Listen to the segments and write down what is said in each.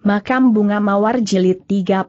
Makam Bunga Mawar Jilid 31.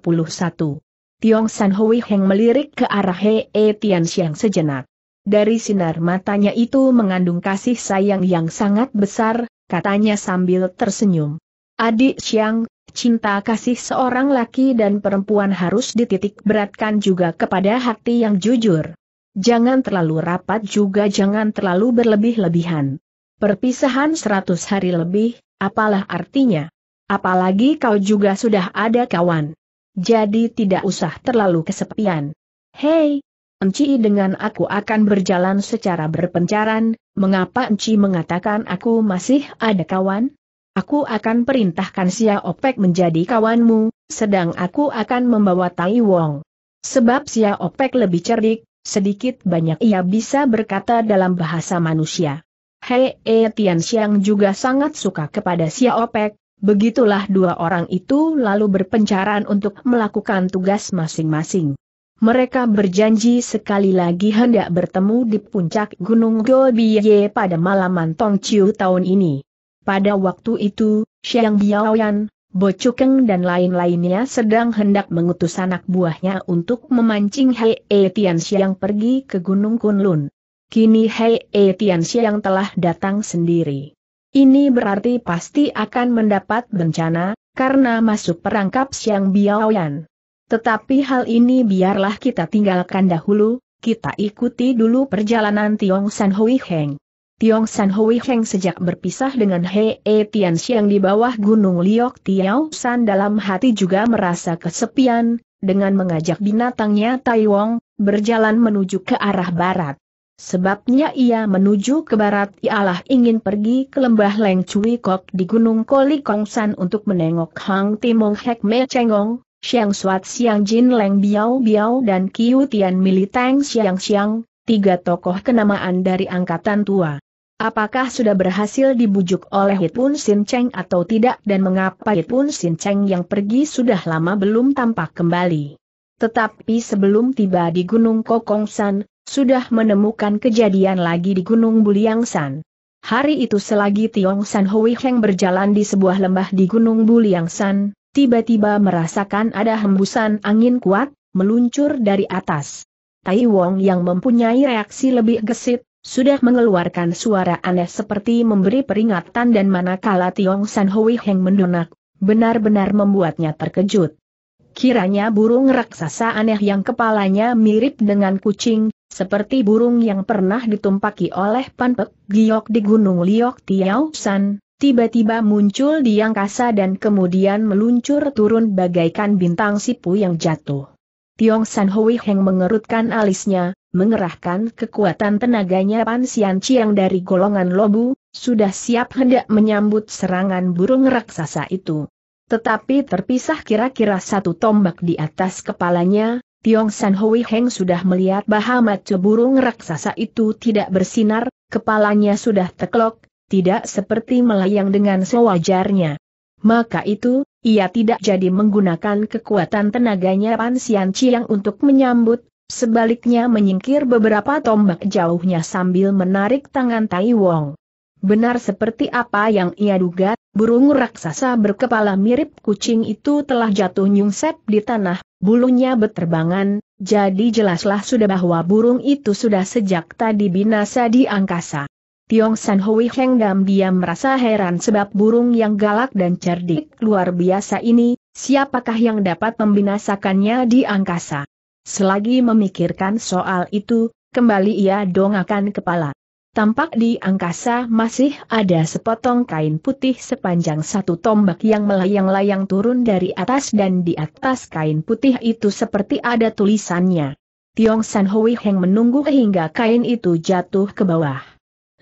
Tiong San Hui Heng melirik ke arah He E Tian sejenak. Dari sinar matanya itu mengandung kasih sayang yang sangat besar, katanya sambil tersenyum. Adik Xiang, cinta kasih seorang laki dan perempuan harus dititik beratkan juga kepada hati yang jujur. Jangan terlalu rapat juga jangan terlalu berlebih-lebihan. Perpisahan 100 hari lebih, apalah artinya? Apalagi kau juga sudah ada kawan. Jadi tidak usah terlalu kesepian. Hei, Enci dengan aku akan berjalan secara berpencaran, mengapa Enci mengatakan aku masih ada kawan? Aku akan perintahkan Sia Opek menjadi kawanmu, sedang aku akan membawa Tai Wong. Sebab Sia Opek lebih cerdik, sedikit banyak ia bisa berkata dalam bahasa manusia. Hei E Tian Xiang juga sangat suka kepada Sia Opek, Begitulah dua orang itu lalu berpencaran untuk melakukan tugas masing-masing. Mereka berjanji sekali lagi hendak bertemu di puncak Gunung Gobiye pada malam Tong Chiu tahun ini. Pada waktu itu, Xiang Biaoyan, Bo Chukeng dan lain-lainnya sedang hendak mengutus anak buahnya untuk memancing Hei E Tian pergi ke Gunung Kunlun. Kini Hei E Tian telah datang sendiri. Ini berarti pasti akan mendapat bencana, karena masuk perangkap Siang Biaoyan. Tetapi hal ini biarlah kita tinggalkan dahulu, kita ikuti dulu perjalanan Tiong San Hui Heng. Tiong San Hui Heng sejak berpisah dengan He E Tian Siang di bawah Gunung Liok Tiao San dalam hati juga merasa kesepian, dengan mengajak binatangnya Tai Wong, berjalan menuju ke arah barat. Sebabnya ia menuju ke barat ialah ingin pergi ke lembah Leng Cui Kok di Gunung Koli Kongsan untuk menengok Hang Timong Hek Me Chengong, Siang Swat Siang Jin Leng Biao Biao dan Kiu Tian Militang Siang Siang, tiga tokoh kenamaan dari angkatan tua. Apakah sudah berhasil dibujuk oleh Hitun Sin Cheng atau tidak dan mengapa Hitun Sin Cheng yang pergi sudah lama belum tampak kembali. Tetapi sebelum tiba di Gunung Kokongsan, sudah menemukan kejadian lagi di Gunung Buliangsan. Hari itu selagi Tiong San Hui Heng berjalan di sebuah lembah di Gunung Buliangsan, tiba-tiba merasakan ada hembusan angin kuat, meluncur dari atas. Tai Wong yang mempunyai reaksi lebih gesit, sudah mengeluarkan suara aneh seperti memberi peringatan dan manakala Tiong San Hui Heng mendonak, benar-benar membuatnya terkejut. Kiranya burung raksasa aneh yang kepalanya mirip dengan kucing, seperti burung yang pernah ditumpaki oleh Panpek Giok di Gunung Liok Tiao San, tiba-tiba muncul di angkasa dan kemudian meluncur turun bagaikan bintang sipu yang jatuh. Tiong San Hui Heng mengerutkan alisnya, mengerahkan kekuatan tenaganya Pan Sian Chiang dari golongan lobu, sudah siap hendak menyambut serangan burung raksasa itu. Tetapi terpisah kira-kira satu tombak di atas kepalanya, Tiong San Hui Heng sudah melihat bahama ceburung raksasa itu tidak bersinar, kepalanya sudah teklok, tidak seperti melayang dengan sewajarnya. Maka itu, ia tidak jadi menggunakan kekuatan tenaganya Pan Sian Chiang untuk menyambut, sebaliknya menyingkir beberapa tombak jauhnya sambil menarik tangan Tai Wong. Benar seperti apa yang ia duga, burung raksasa berkepala mirip kucing itu telah jatuh nyungsep di tanah, bulunya beterbangan, jadi jelaslah sudah bahwa burung itu sudah sejak tadi binasa di angkasa. Tiong San Hui Heng Dam diam merasa heran sebab burung yang galak dan cerdik luar biasa ini, siapakah yang dapat membinasakannya di angkasa. Selagi memikirkan soal itu, kembali ia dongakan kepala tampak di angkasa masih ada sepotong kain putih sepanjang satu tombak yang melayang-layang turun dari atas dan di atas kain putih itu seperti ada tulisannya. Tiong San Hui Heng menunggu hingga kain itu jatuh ke bawah.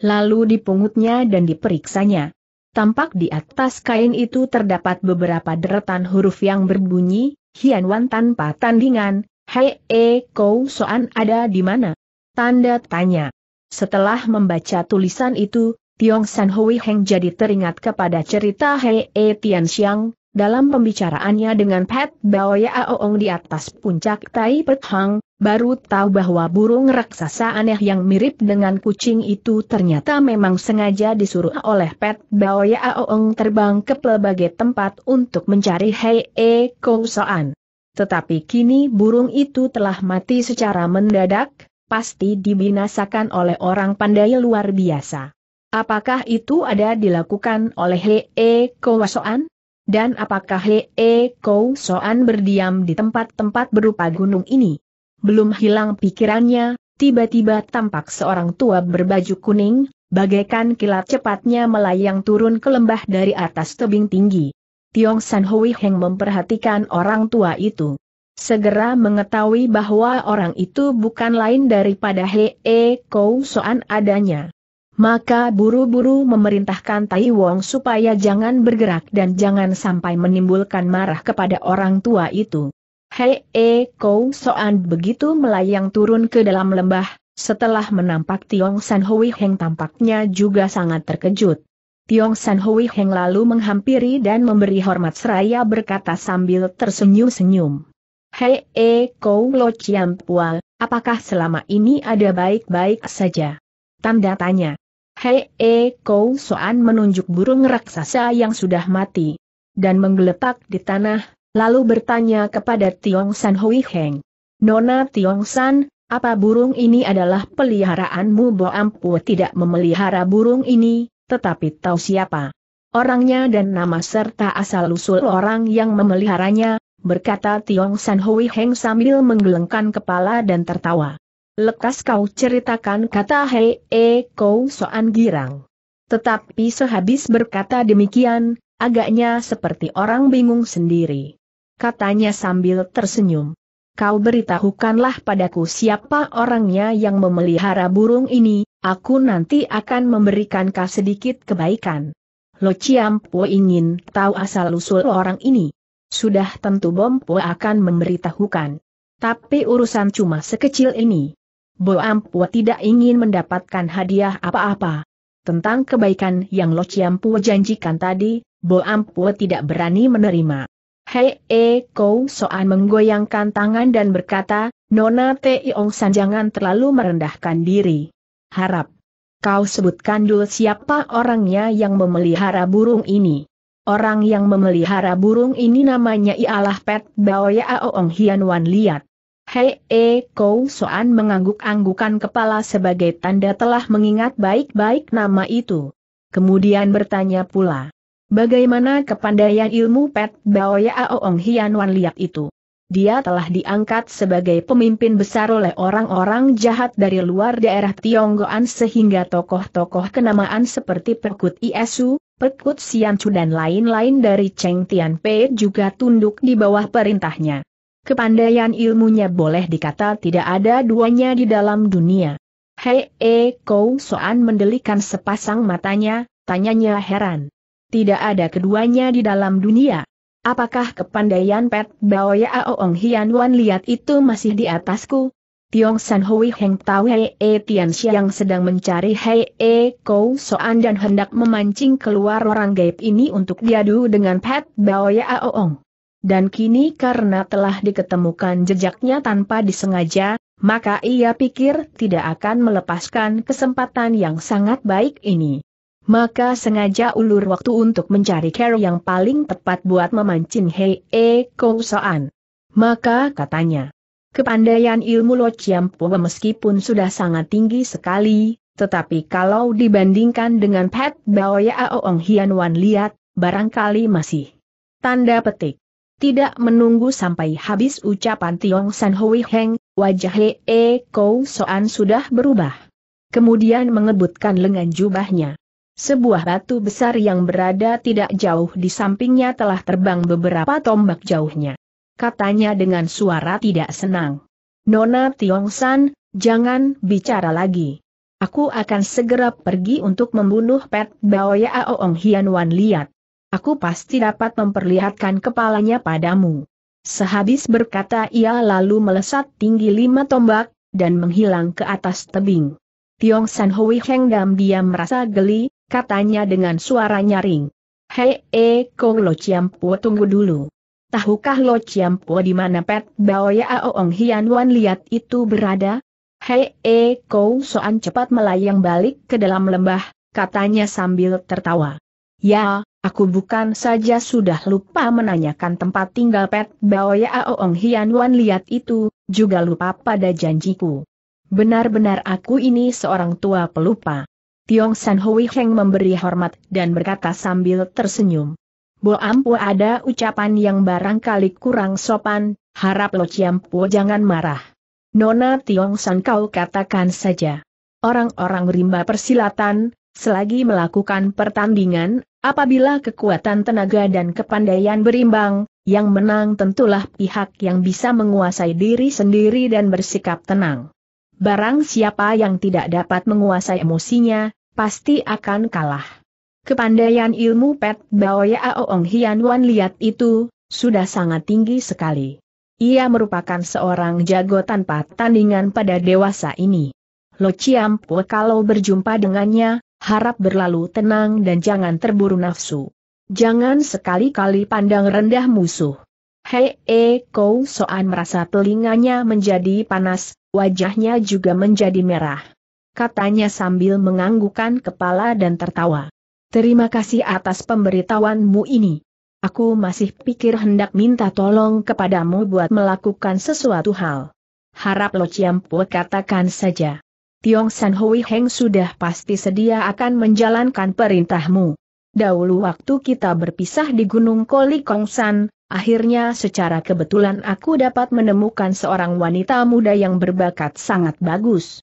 Lalu dipungutnya dan diperiksanya. Tampak di atas kain itu terdapat beberapa deretan huruf yang berbunyi, Hian Wan tanpa tandingan, Hei E Kou Soan ada di mana? Tanda tanya. Setelah membaca tulisan itu, Tiong San Hui Heng jadi teringat kepada cerita Hei E Tian Xiang, dalam pembicaraannya dengan Pat Bao Ya Aoong di atas puncak Tai Pet Hang, baru tahu bahwa burung raksasa aneh yang mirip dengan kucing itu ternyata memang sengaja disuruh oleh Pat Bao Ya Aoong terbang ke pelbagai tempat untuk mencari Hei E Kong Soan. Tetapi kini burung itu telah mati secara mendadak, pasti dibinasakan oleh orang pandai luar biasa. Apakah itu ada dilakukan oleh Hee Kowasoan? Dan apakah Hee Kowasoan berdiam di tempat-tempat berupa gunung ini? Belum hilang pikirannya, tiba-tiba tampak seorang tua berbaju kuning, bagaikan kilat cepatnya melayang turun ke lembah dari atas tebing tinggi. Tiong San Hui Heng memperhatikan orang tua itu segera mengetahui bahwa orang itu bukan lain daripada Hee Kou Soan adanya. Maka buru-buru memerintahkan Tai Wong supaya jangan bergerak dan jangan sampai menimbulkan marah kepada orang tua itu. Hee Kou Soan begitu melayang turun ke dalam lembah, setelah menampak Tiong San Hui Heng tampaknya juga sangat terkejut. Tiong San Hui Heng lalu menghampiri dan memberi hormat seraya berkata sambil tersenyum-senyum. Hei eh, kau Lo Chiampua, apakah selama ini ada baik-baik saja? Tanda tanya. Hei eh, kau Soan menunjuk burung raksasa yang sudah mati. Dan menggeletak di tanah, lalu bertanya kepada Tiong San Hui Heng. Nona Tiong San, apa burung ini adalah peliharaanmu Bo Ampu tidak memelihara burung ini, tetapi tahu siapa? Orangnya dan nama serta asal-usul orang yang memeliharanya, berkata Tiong San Hui Heng sambil menggelengkan kepala dan tertawa. Lekas kau ceritakan kata Hei E Kou Soan Girang. Tetapi sehabis berkata demikian, agaknya seperti orang bingung sendiri. Katanya sambil tersenyum. Kau beritahukanlah padaku siapa orangnya yang memelihara burung ini, aku nanti akan memberikan kau sedikit kebaikan. Lo Chiampo ingin tahu asal-usul orang ini sudah tentu Bompo akan memberitahukan. Tapi urusan cuma sekecil ini. Boampu tidak ingin mendapatkan hadiah apa-apa. Tentang kebaikan yang Lo ciampu janjikan tadi, Boampu tidak berani menerima. Hei E kau Soan menggoyangkan tangan dan berkata, Nona Teiong San jangan terlalu merendahkan diri. Harap. Kau sebutkan dulu siapa orangnya yang memelihara burung ini. Orang yang memelihara burung ini namanya ialah Pet Baoya Aoong Hian Wan Liat. Hei E Kou Soan mengangguk-anggukan kepala sebagai tanda telah mengingat baik-baik nama itu. Kemudian bertanya pula, bagaimana kepandaian ilmu Pet Baoya Aoong Hian Wan Liat itu? dia telah diangkat sebagai pemimpin besar oleh orang-orang jahat dari luar daerah Tionggoan sehingga tokoh-tokoh kenamaan seperti Perkut Iesu, Perkut Siancu dan lain-lain dari Cheng Tianpei juga tunduk di bawah perintahnya. Kepandaian ilmunya boleh dikata tidak ada duanya di dalam dunia. Hei E eh, kau Soan mendelikan sepasang matanya, tanyanya heran. Tidak ada keduanya di dalam dunia. Apakah kepandaian Pet Ya Aoong Hian Wan Liat itu masih di atasku? Tiong San Hui Heng Tau Hei E Tian yang sedang mencari Hei E Kou Soan dan hendak memancing keluar orang gaib ini untuk diadu dengan Pet Ya Aoong. Dan kini karena telah diketemukan jejaknya tanpa disengaja, maka ia pikir tidak akan melepaskan kesempatan yang sangat baik ini maka sengaja ulur waktu untuk mencari cara yang paling tepat buat memancing Hei E Kousoan. Maka katanya, kepandaian ilmu Lo Chiampua meskipun sudah sangat tinggi sekali, tetapi kalau dibandingkan dengan Pat Ya Aoong Hian Wan Liat, barangkali masih. Tanda petik. Tidak menunggu sampai habis ucapan Tiong San Hui Heng, wajah Hei E Kousoan sudah berubah. Kemudian mengebutkan lengan jubahnya. Sebuah batu besar yang berada tidak jauh di sampingnya telah terbang beberapa tombak jauhnya. Katanya dengan suara tidak senang. Nona Tiong San, jangan bicara lagi. Aku akan segera pergi untuk membunuh Pet Bao Ya Aoong Hian Wan Liat. Aku pasti dapat memperlihatkan kepalanya padamu. Sehabis berkata ia lalu melesat tinggi lima tombak, dan menghilang ke atas tebing. Tiong San Hui Heng Dam dia merasa geli, katanya dengan suara nyaring. Hei, e, eh, Kong Lo tunggu dulu. Tahukah Lo ciampu di mana Pet Bao ya Aoong Hian Wan liat itu berada? Hei, e, eh, Kong Soan cepat melayang balik ke dalam lembah, katanya sambil tertawa. Ya, aku bukan saja sudah lupa menanyakan tempat tinggal Pet Bao ya Aoong Hian Wan liat itu, juga lupa pada janjiku. Benar-benar aku ini seorang tua pelupa. Tiong San Hui Heng memberi hormat dan berkata sambil tersenyum. Bo Ampu ada ucapan yang barangkali kurang sopan, harap Lo Ciampu jangan marah. Nona Tiong San kau katakan saja. Orang-orang rimba persilatan, selagi melakukan pertandingan, apabila kekuatan tenaga dan kepandaian berimbang, yang menang tentulah pihak yang bisa menguasai diri sendiri dan bersikap tenang. Barang siapa yang tidak dapat menguasai emosinya, pasti akan kalah. Kepandaian ilmu Pet Baoya Aoong Hian Wan lihat itu, sudah sangat tinggi sekali. Ia merupakan seorang jago tanpa tandingan pada dewasa ini. Lo Chiampu kalau berjumpa dengannya, harap berlalu tenang dan jangan terburu nafsu. Jangan sekali-kali pandang rendah musuh. Hei E Kou Soan merasa telinganya menjadi panas, wajahnya juga menjadi merah katanya sambil menganggukan kepala dan tertawa. Terima kasih atas pemberitahuanmu ini. Aku masih pikir hendak minta tolong kepadamu buat melakukan sesuatu hal. Harap Lo Chiampu katakan saja. Tiong San Hui Heng sudah pasti sedia akan menjalankan perintahmu. Dahulu waktu kita berpisah di Gunung Koli Kongsan, akhirnya secara kebetulan aku dapat menemukan seorang wanita muda yang berbakat sangat bagus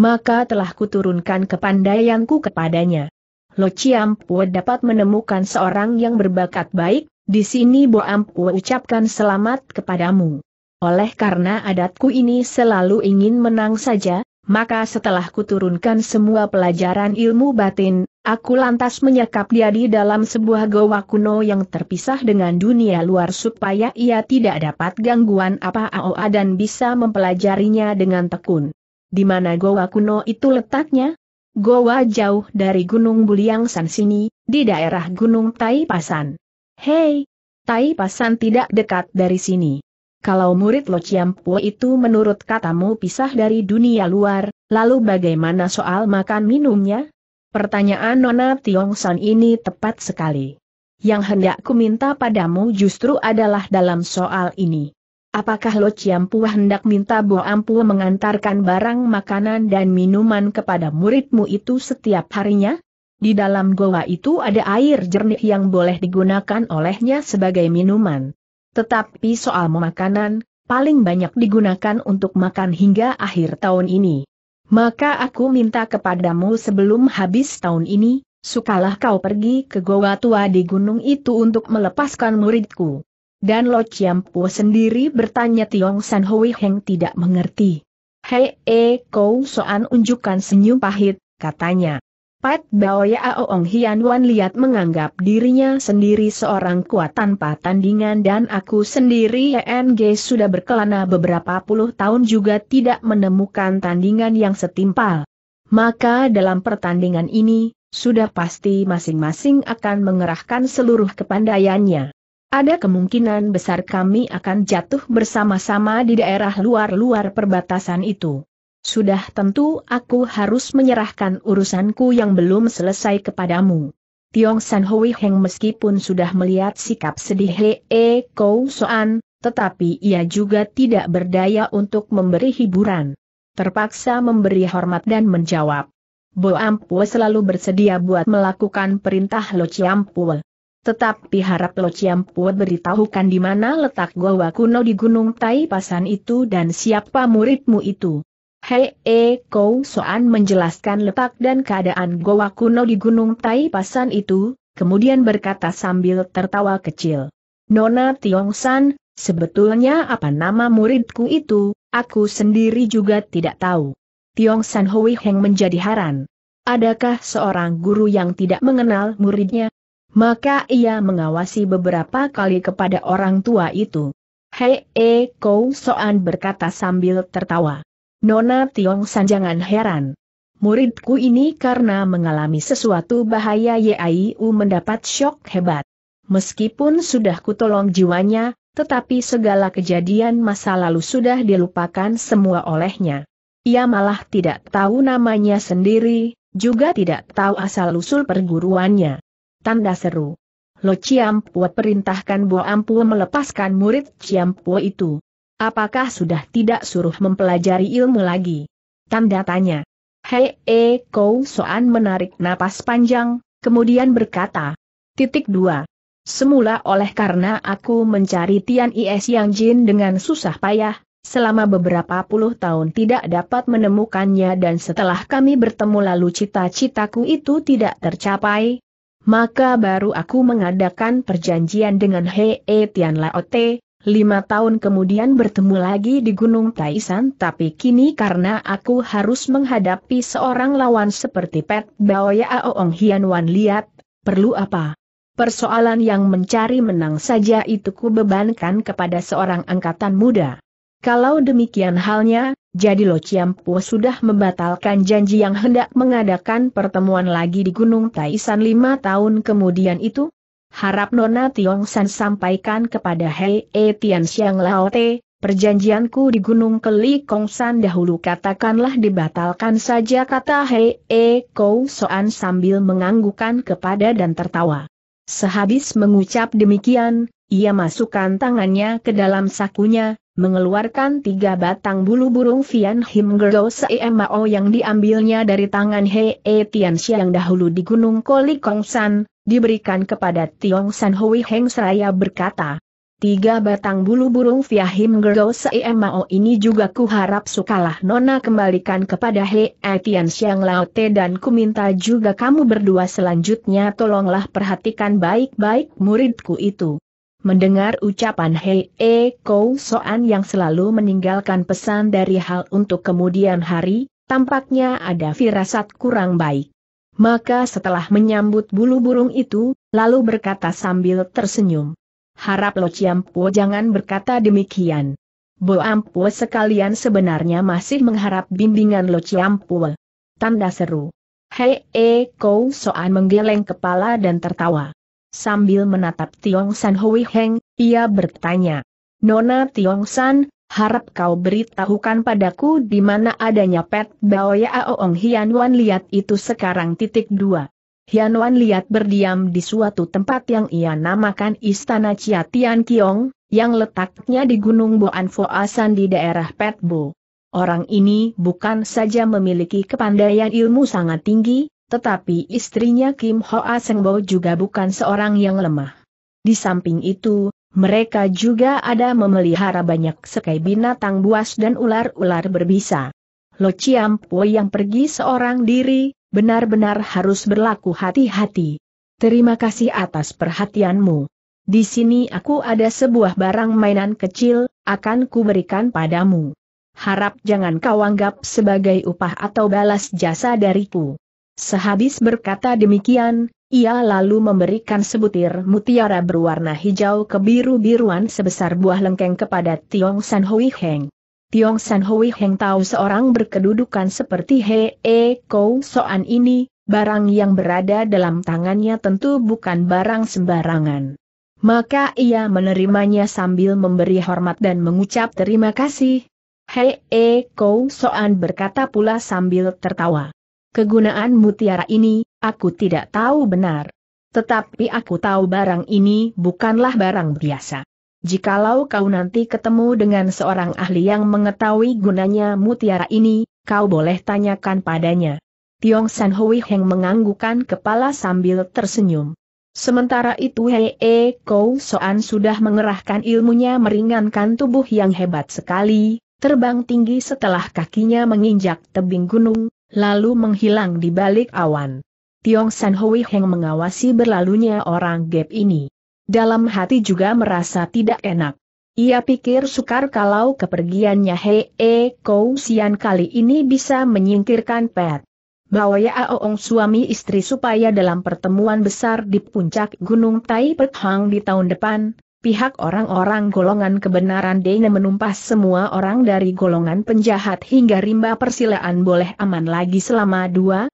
maka telah kuturunkan kepandaianku kepadanya. Lo Chiampue dapat menemukan seorang yang berbakat baik, di sini Bo Ampue ucapkan selamat kepadamu. Oleh karena adatku ini selalu ingin menang saja, maka setelah kuturunkan semua pelajaran ilmu batin, aku lantas menyekap dia di dalam sebuah goa kuno yang terpisah dengan dunia luar supaya ia tidak dapat gangguan apa-apa dan bisa mempelajarinya dengan tekun. Di mana goa kuno itu letaknya? Goa jauh dari Gunung Buliang San sini, di daerah Gunung Tai Pasan. Hei, Tai Pasan tidak dekat dari sini. Kalau murid Lo Ciampo itu menurut katamu pisah dari dunia luar, lalu bagaimana soal makan minumnya? Pertanyaan Nona Tiong San ini tepat sekali. Yang hendak ku minta padamu justru adalah dalam soal ini. Apakah Lo Ciampu hendak minta Bo Ampu mengantarkan barang makanan dan minuman kepada muridmu itu setiap harinya? Di dalam goa itu ada air jernih yang boleh digunakan olehnya sebagai minuman. Tetapi soal makanan, paling banyak digunakan untuk makan hingga akhir tahun ini. Maka aku minta kepadamu sebelum habis tahun ini, sukalah kau pergi ke goa tua di gunung itu untuk melepaskan muridku. Dan Lo Chiampu sendiri bertanya Tiong San Hui Heng tidak mengerti. Hei E Kou Soan unjukkan senyum pahit, katanya. Pat Bao Ya Aoong Hian Wan lihat menganggap dirinya sendiri seorang kuat tanpa tandingan dan aku sendiri YNG sudah berkelana beberapa puluh tahun juga tidak menemukan tandingan yang setimpal. Maka dalam pertandingan ini, sudah pasti masing-masing akan mengerahkan seluruh kepandaiannya. Ada kemungkinan besar kami akan jatuh bersama-sama di daerah luar-luar perbatasan itu. Sudah tentu aku harus menyerahkan urusanku yang belum selesai kepadamu. Tiong San Hui Heng meskipun sudah melihat sikap sedih Hee Kou Soan, tetapi ia juga tidak berdaya untuk memberi hiburan. Terpaksa memberi hormat dan menjawab. Bo Ampue selalu bersedia buat melakukan perintah Lo Chiampue. Tetapi harap Lo Ciampu beritahukan di mana letak goa kuno di Gunung Tai Pasan itu dan siapa muridmu itu. Hei E. kau Soan menjelaskan letak dan keadaan goa kuno di Gunung Tai Pasan itu, kemudian berkata sambil tertawa kecil. Nona Tiong San, sebetulnya apa nama muridku itu, aku sendiri juga tidak tahu. Tiong San Hui Heng menjadi haran. Adakah seorang guru yang tidak mengenal muridnya? Maka ia mengawasi beberapa kali kepada orang tua itu. Hei e kau Soan berkata sambil tertawa. Nona Tiong Sanjangan heran. Muridku ini karena mengalami sesuatu bahaya Yaiu mendapat shock hebat. Meskipun sudah kutolong jiwanya, tetapi segala kejadian masa lalu sudah dilupakan semua olehnya. Ia malah tidak tahu namanya sendiri, juga tidak tahu asal-usul perguruannya. Tanda seru. Lo Ciampu perintahkan Bo Ampu melepaskan murid Ciampu itu. Apakah sudah tidak suruh mempelajari ilmu lagi? Tanda tanya. Hei E kau Soan menarik napas panjang, kemudian berkata. Titik dua. Semula oleh karena aku mencari Tian Is Yang Jin dengan susah payah, selama beberapa puluh tahun tidak dapat menemukannya dan setelah kami bertemu lalu cita-citaku itu tidak tercapai, maka baru aku mengadakan perjanjian dengan He e Tian Laote, lima tahun kemudian bertemu lagi di Gunung Taisan tapi kini karena aku harus menghadapi seorang lawan seperti Pet Baoya Aoong Hian Wan Liat, perlu apa? Persoalan yang mencari menang saja itu kubebankan kepada seorang angkatan muda. Kalau demikian halnya, jadi Lo Chiampo sudah membatalkan janji yang hendak mengadakan pertemuan lagi di Gunung Taisan lima tahun kemudian itu? Harap Nona Tiong San sampaikan kepada Hei E Tian Xiang Te, perjanjianku di Gunung Keli Kong San dahulu katakanlah dibatalkan saja kata Hei E Kou Soan sambil menganggukan kepada dan tertawa. Sehabis mengucap demikian, ia masukkan tangannya ke dalam sakunya, mengeluarkan tiga batang bulu burung Fian Him Gerdo Seemao yang diambilnya dari tangan He e Tianxia yang dahulu di Gunung Koli Kongsan, diberikan kepada Tiong San Hui Heng Seraya berkata, Tiga batang bulu burung Him Gerdo Seemao ini juga kuharap sukalah Nona kembalikan kepada He e Tian Siang Laote dan ku minta juga kamu berdua selanjutnya tolonglah perhatikan baik-baik muridku itu. Mendengar ucapan Hei E Kou Soan yang selalu meninggalkan pesan dari hal untuk kemudian hari, tampaknya ada firasat kurang baik. Maka setelah menyambut bulu burung itu, lalu berkata sambil tersenyum. Harap Lo Chiampo jangan berkata demikian. Bo Ampo sekalian sebenarnya masih mengharap bimbingan Lo Chiampo. Tanda seru. Hei E Kou Soan menggeleng kepala dan tertawa. Sambil menatap Tiong San Hui Heng, ia bertanya. Nona Tiong San, harap kau beritahukan padaku di mana adanya pet Baoya Aoong Hian Wan Liat itu sekarang titik dua. Hian Wan Liat berdiam di suatu tempat yang ia namakan Istana Chia Tian Kiong, yang letaknya di Gunung Boan Foasan di daerah Pet Bo. Orang ini bukan saja memiliki kepandaian ilmu sangat tinggi, tetapi istrinya Kim Hoa Sengbo juga bukan seorang yang lemah. Di samping itu, mereka juga ada memelihara banyak sekai binatang buas dan ular-ular berbisa. Lo Po yang pergi seorang diri, benar-benar harus berlaku hati-hati. Terima kasih atas perhatianmu. Di sini aku ada sebuah barang mainan kecil, akan kuberikan padamu. Harap jangan kau anggap sebagai upah atau balas jasa dariku. Sehabis berkata demikian, ia lalu memberikan sebutir mutiara berwarna hijau kebiru-biruan sebesar buah lengkeng kepada Tiong San Hui Heng. Tiong San Hui Heng tahu seorang berkedudukan seperti He E Kou Soan ini, barang yang berada dalam tangannya tentu bukan barang sembarangan. Maka ia menerimanya sambil memberi hormat dan mengucap terima kasih. He E Kou Soan berkata pula sambil tertawa kegunaan mutiara ini, aku tidak tahu benar. Tetapi aku tahu barang ini bukanlah barang biasa. Jikalau kau nanti ketemu dengan seorang ahli yang mengetahui gunanya mutiara ini, kau boleh tanyakan padanya. Tiong San Hui Heng menganggukan kepala sambil tersenyum. Sementara itu Hei e Kou Soan sudah mengerahkan ilmunya meringankan tubuh yang hebat sekali, terbang tinggi setelah kakinya menginjak tebing gunung, lalu menghilang di balik awan. Tiong San Hui Heng mengawasi berlalunya orang gap ini. Dalam hati juga merasa tidak enak. Ia pikir sukar kalau kepergiannya He E Kou Sian kali ini bisa menyingkirkan Pet. Bawa Ya Aoong suami istri supaya dalam pertemuan besar di puncak Gunung Tai Pet Hang di tahun depan, pihak orang-orang golongan kebenaran Dene menumpas semua orang dari golongan penjahat hingga rimba persilaan boleh aman lagi selama 2-30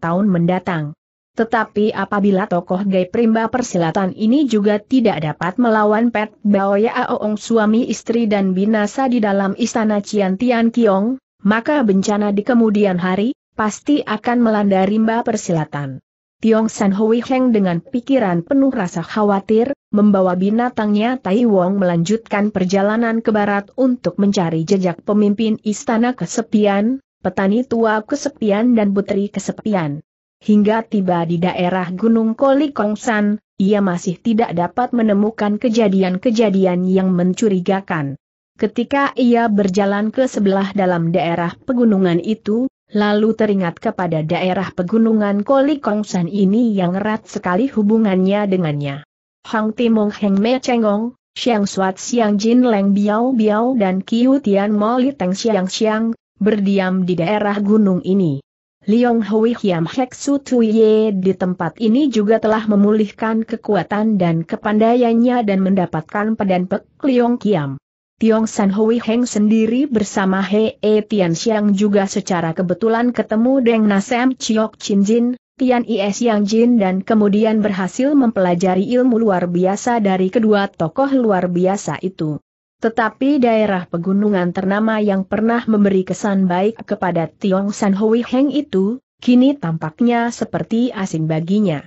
tahun mendatang. Tetapi apabila tokoh gay primba persilatan ini juga tidak dapat melawan Pet Baoya Aoong suami istri dan binasa di dalam istana ciantian Tian Kiong, maka bencana di kemudian hari, pasti akan melanda rimba persilatan. Tiong San Hui Heng dengan pikiran penuh rasa khawatir, membawa binatangnya Tai Wong melanjutkan perjalanan ke barat untuk mencari jejak pemimpin istana kesepian, petani tua kesepian dan putri kesepian. Hingga tiba di daerah Gunung Koli Kong San, ia masih tidak dapat menemukan kejadian-kejadian yang mencurigakan. Ketika ia berjalan ke sebelah dalam daerah pegunungan itu, lalu teringat kepada daerah pegunungan Koli Kongsan ini yang erat sekali hubungannya dengannya. Hang Timong Heng Me Chengong, Xiang Suat Xiang Jin Leng Biao Biao dan Kiu Tian Mo Li Teng Xiang Xiang, berdiam di daerah gunung ini. Liong Hui Hiam Hek Su Ye di tempat ini juga telah memulihkan kekuatan dan kepandaiannya dan mendapatkan pedang Pek Liong Kiam. Tiong San Hui Heng sendiri bersama He E Tian Xiang juga secara kebetulan ketemu Deng Nasem Chiok Chin Jin, Tian Is Yang Jin dan kemudian berhasil mempelajari ilmu luar biasa dari kedua tokoh luar biasa itu. Tetapi daerah pegunungan ternama yang pernah memberi kesan baik kepada Tiong San Hui Heng itu, kini tampaknya seperti asing baginya.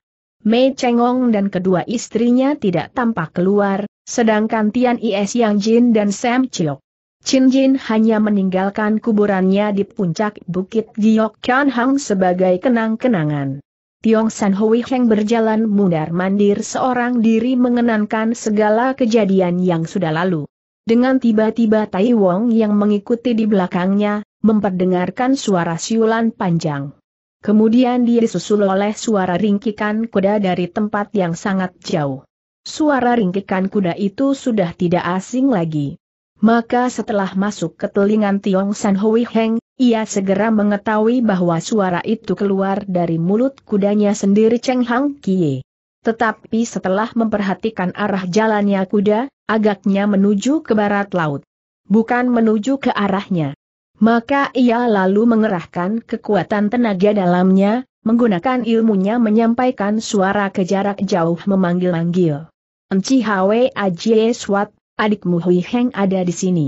Mei Chengong dan kedua istrinya tidak tampak keluar, sedangkan Tian Is Yang Jin dan Sam Chiok. Chin Jin hanya meninggalkan kuburannya di puncak Bukit Giok Kian Hang sebagai kenang-kenangan. Tiong San Hui Heng berjalan mundar-mandir seorang diri mengenangkan segala kejadian yang sudah lalu. Dengan tiba-tiba Tai Wong yang mengikuti di belakangnya, memperdengarkan suara siulan panjang. Kemudian dia disusul oleh suara ringkikan kuda dari tempat yang sangat jauh. Suara ringkikan kuda itu sudah tidak asing lagi. Maka setelah masuk ke telingan Tiong San Hui Heng, ia segera mengetahui bahwa suara itu keluar dari mulut kudanya sendiri Cheng Hang Kie. Tetapi setelah memperhatikan arah jalannya kuda, agaknya menuju ke barat laut. Bukan menuju ke arahnya. Maka ia lalu mengerahkan kekuatan tenaga dalamnya, menggunakan ilmunya menyampaikan suara ke jarak jauh memanggil-manggil. Enci Hwe Ajie Swat, adikmu Hui Heng ada di sini.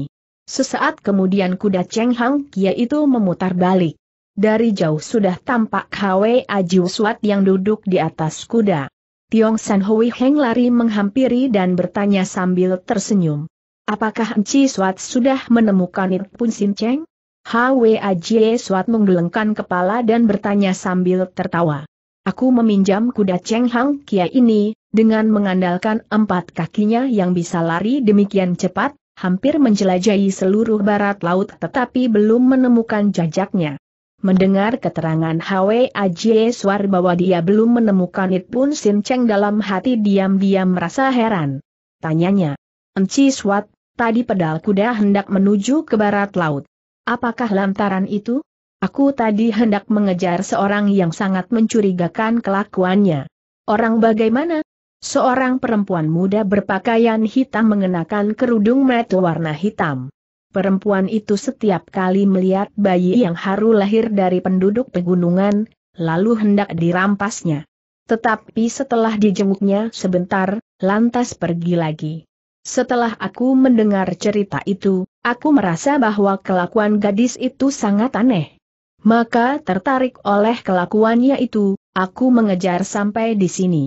Sesaat kemudian kuda Cheng Hang Kia itu memutar balik. Dari jauh sudah tampak Hwe Ajie Swat yang duduk di atas kuda. Tiong San Hui Heng lari menghampiri dan bertanya sambil tersenyum. Apakah Enci Swat sudah menemukan irpun Pun Sin Cheng? Hwaj Suat menggelengkan kepala dan bertanya sambil tertawa. Aku meminjam kuda Cheng Hang Kia ini, dengan mengandalkan empat kakinya yang bisa lari demikian cepat, hampir menjelajahi seluruh barat laut tetapi belum menemukan jajaknya. Mendengar keterangan Hwe Ajie Suar bahwa dia belum menemukan It pun Sin Cheng dalam hati diam-diam merasa heran. Tanyanya, Enci Suat, tadi pedal kuda hendak menuju ke barat laut. Apakah lantaran itu? Aku tadi hendak mengejar seorang yang sangat mencurigakan kelakuannya. Orang bagaimana? Seorang perempuan muda berpakaian hitam mengenakan kerudung metu warna hitam. Perempuan itu setiap kali melihat bayi yang haru lahir dari penduduk pegunungan, lalu hendak dirampasnya. Tetapi setelah dijenguknya sebentar, lantas pergi lagi. Setelah aku mendengar cerita itu, aku merasa bahwa kelakuan gadis itu sangat aneh. Maka tertarik oleh kelakuannya itu, aku mengejar sampai di sini.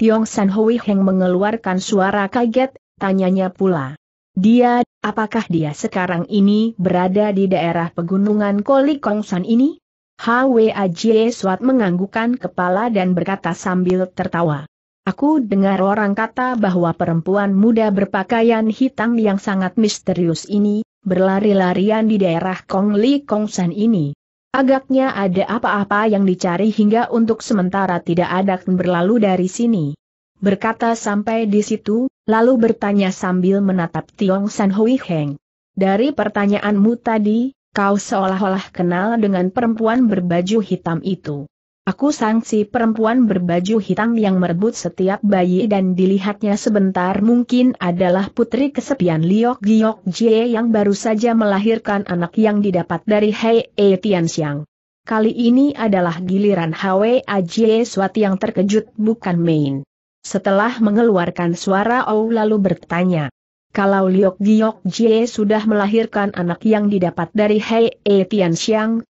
Tiong San Hui Heng mengeluarkan suara kaget, tanyanya pula. Dia, apakah dia sekarang ini berada di daerah pegunungan Koli Kong San ini? Hwa Jie Suat menganggukan kepala dan berkata sambil tertawa. Aku dengar orang kata bahwa perempuan muda berpakaian hitam yang sangat misterius ini, berlari-larian di daerah Kongli Kongsan ini. Agaknya ada apa-apa yang dicari hingga untuk sementara tidak ada berlalu dari sini. Berkata sampai di situ, lalu bertanya sambil menatap Tiong San Hui Heng. Dari pertanyaanmu tadi, kau seolah-olah kenal dengan perempuan berbaju hitam itu. Aku sangsi perempuan berbaju hitam yang merebut setiap bayi dan dilihatnya sebentar mungkin adalah putri kesepian Liok Giok Jie yang baru saja melahirkan anak yang didapat dari Hei E Tianxiang. Kali ini adalah giliran Hwe Ajie Swati yang terkejut bukan main. Setelah mengeluarkan suara Ou lalu bertanya, kalau Liok Giok Jie sudah melahirkan anak yang didapat dari Hei E Tian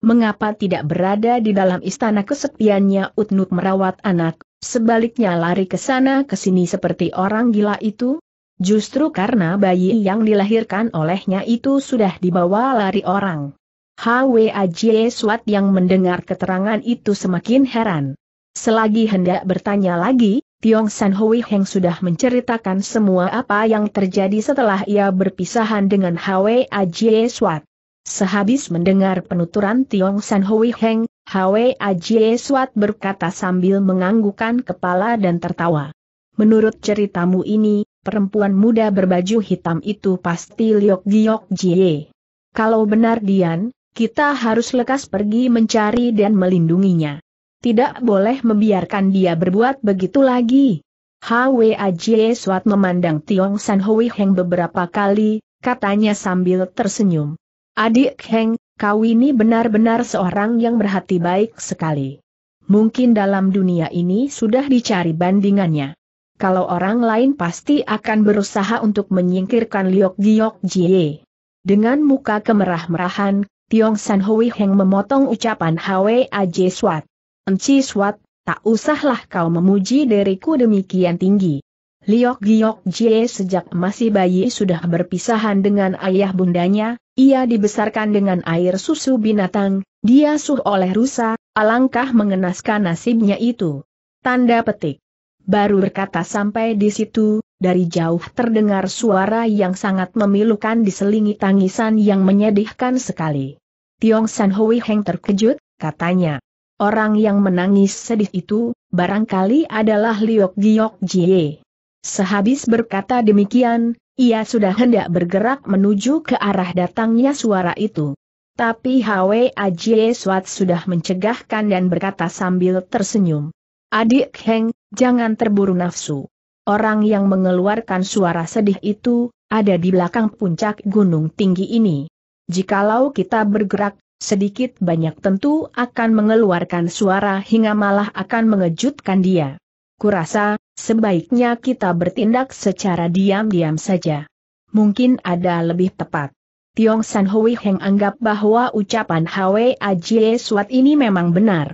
mengapa tidak berada di dalam istana kesepiannya Utnut merawat anak, sebaliknya lari ke sana ke sini seperti orang gila itu? Justru karena bayi yang dilahirkan olehnya itu sudah dibawa lari orang. Hwa Jie Suat yang mendengar keterangan itu semakin heran. Selagi hendak bertanya lagi, Tiong San Hui Heng sudah menceritakan semua apa yang terjadi setelah ia berpisahan dengan Hwee Ajie Swat. Sehabis mendengar penuturan Tiong San Hui Heng, Hwee Ajie Swat berkata sambil menganggukkan kepala dan tertawa. Menurut ceritamu ini, perempuan muda berbaju hitam itu pasti Liok Giok Jie. Kalau benar Dian, kita harus lekas pergi mencari dan melindunginya tidak boleh membiarkan dia berbuat begitu lagi. Jie Swat memandang Tiong San Hui Heng beberapa kali, katanya sambil tersenyum. Adik Heng, kau ini benar-benar seorang yang berhati baik sekali. Mungkin dalam dunia ini sudah dicari bandingannya. Kalau orang lain pasti akan berusaha untuk menyingkirkan Liok Giok Jie. Dengan muka kemerah-merahan, Tiong San Hui Heng memotong ucapan Jie Swat. Enci Swat, tak usahlah kau memuji diriku demikian tinggi. Liok Giok Jie sejak masih bayi sudah berpisahan dengan ayah bundanya, ia dibesarkan dengan air susu binatang, dia suh oleh rusa, alangkah mengenaskan nasibnya itu. Tanda petik. Baru berkata sampai di situ, dari jauh terdengar suara yang sangat memilukan diselingi tangisan yang menyedihkan sekali. Tiong San Hui Heng terkejut, katanya, Orang yang menangis sedih itu, barangkali adalah Liok Giok Jie. Sehabis berkata demikian, ia sudah hendak bergerak menuju ke arah datangnya suara itu. Tapi Hwe Ajie Swat sudah mencegahkan dan berkata sambil tersenyum. Adik Heng, jangan terburu nafsu. Orang yang mengeluarkan suara sedih itu, ada di belakang puncak gunung tinggi ini. Jikalau kita bergerak, sedikit banyak tentu akan mengeluarkan suara hingga malah akan mengejutkan dia. Kurasa, sebaiknya kita bertindak secara diam-diam saja. Mungkin ada lebih tepat. Tiong San Hui Heng anggap bahwa ucapan Hwe Ajie Suat ini memang benar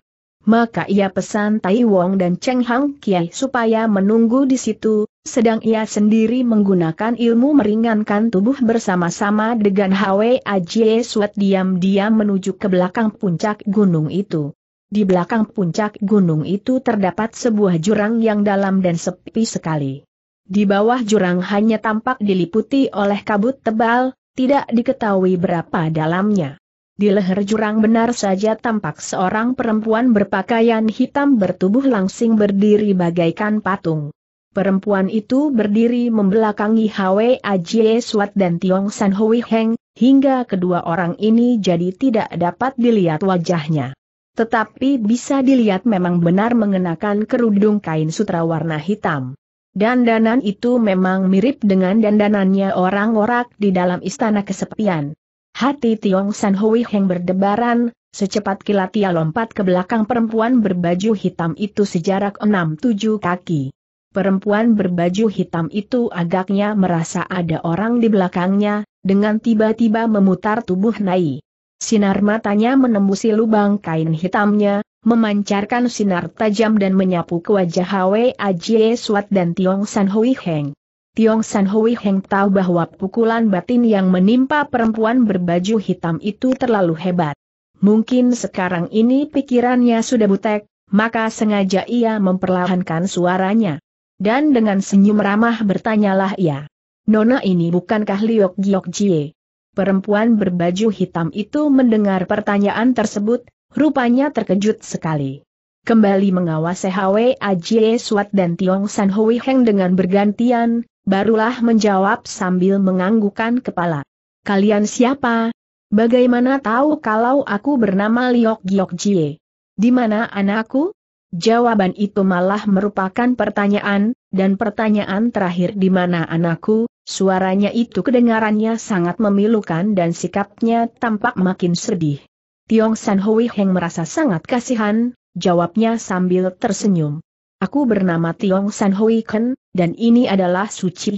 maka ia pesan Tai Wong dan Cheng Hang Kiai supaya menunggu di situ, sedang ia sendiri menggunakan ilmu meringankan tubuh bersama-sama dengan Hwe Ajie Suat diam-diam menuju ke belakang puncak gunung itu. Di belakang puncak gunung itu terdapat sebuah jurang yang dalam dan sepi sekali. Di bawah jurang hanya tampak diliputi oleh kabut tebal, tidak diketahui berapa dalamnya. Di leher jurang benar saja tampak seorang perempuan berpakaian hitam bertubuh langsing berdiri bagaikan patung. Perempuan itu berdiri membelakangi Hwe Ajie Suat dan Tiong San Hui Heng, hingga kedua orang ini jadi tidak dapat dilihat wajahnya. Tetapi bisa dilihat memang benar mengenakan kerudung kain sutra warna hitam. Dandanan itu memang mirip dengan dandanannya orang-orang di dalam istana kesepian. Hati Tiong San Hui Heng berdebaran, secepat kilat ia lompat ke belakang perempuan berbaju hitam itu sejarak enam tujuh kaki. Perempuan berbaju hitam itu agaknya merasa ada orang di belakangnya, dengan tiba-tiba memutar tubuh Nai. Sinar matanya menembusi lubang kain hitamnya, memancarkan sinar tajam dan menyapu ke wajah Hwee Ajie Suat dan Tiong San Hui Heng. Tiong San Hui Heng tahu bahwa pukulan batin yang menimpa perempuan berbaju hitam itu terlalu hebat. Mungkin sekarang ini pikirannya sudah butek, maka sengaja ia memperlahankan suaranya. Dan dengan senyum ramah bertanyalah ia. Nona ini bukankah Liok Giok Jie? Perempuan berbaju hitam itu mendengar pertanyaan tersebut, rupanya terkejut sekali kembali mengawasi Hwa Jie Suat dan Tiong San Hui Heng dengan bergantian, barulah menjawab sambil menganggukan kepala. Kalian siapa? Bagaimana tahu kalau aku bernama Liok Giok Jie? Di mana anakku? Jawaban itu malah merupakan pertanyaan, dan pertanyaan terakhir di mana anakku, suaranya itu kedengarannya sangat memilukan dan sikapnya tampak makin sedih. Tiong San Hui Heng merasa sangat kasihan, jawabnya sambil tersenyum. Aku bernama Tiong San Hui Ken, dan ini adalah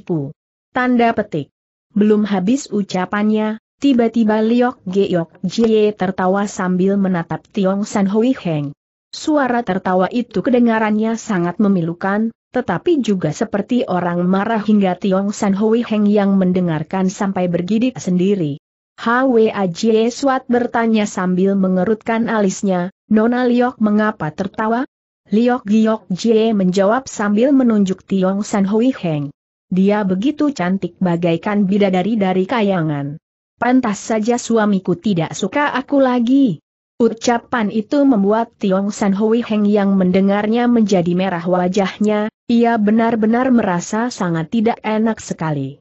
Pu. Tanda petik. Belum habis ucapannya, tiba-tiba Liok Geok Jie tertawa sambil menatap Tiong San Hui Heng. Suara tertawa itu kedengarannya sangat memilukan, tetapi juga seperti orang marah hingga Tiong San Hui Heng yang mendengarkan sampai bergidik sendiri. Hwa Jie Swat bertanya sambil mengerutkan alisnya, Nona Liok mengapa tertawa? Liok Giok Jie menjawab sambil menunjuk Tiong San Hui Heng. Dia begitu cantik bagaikan bidadari dari kayangan. Pantas saja suamiku tidak suka aku lagi. Ucapan itu membuat Tiong San Hui Heng yang mendengarnya menjadi merah wajahnya, ia benar-benar merasa sangat tidak enak sekali.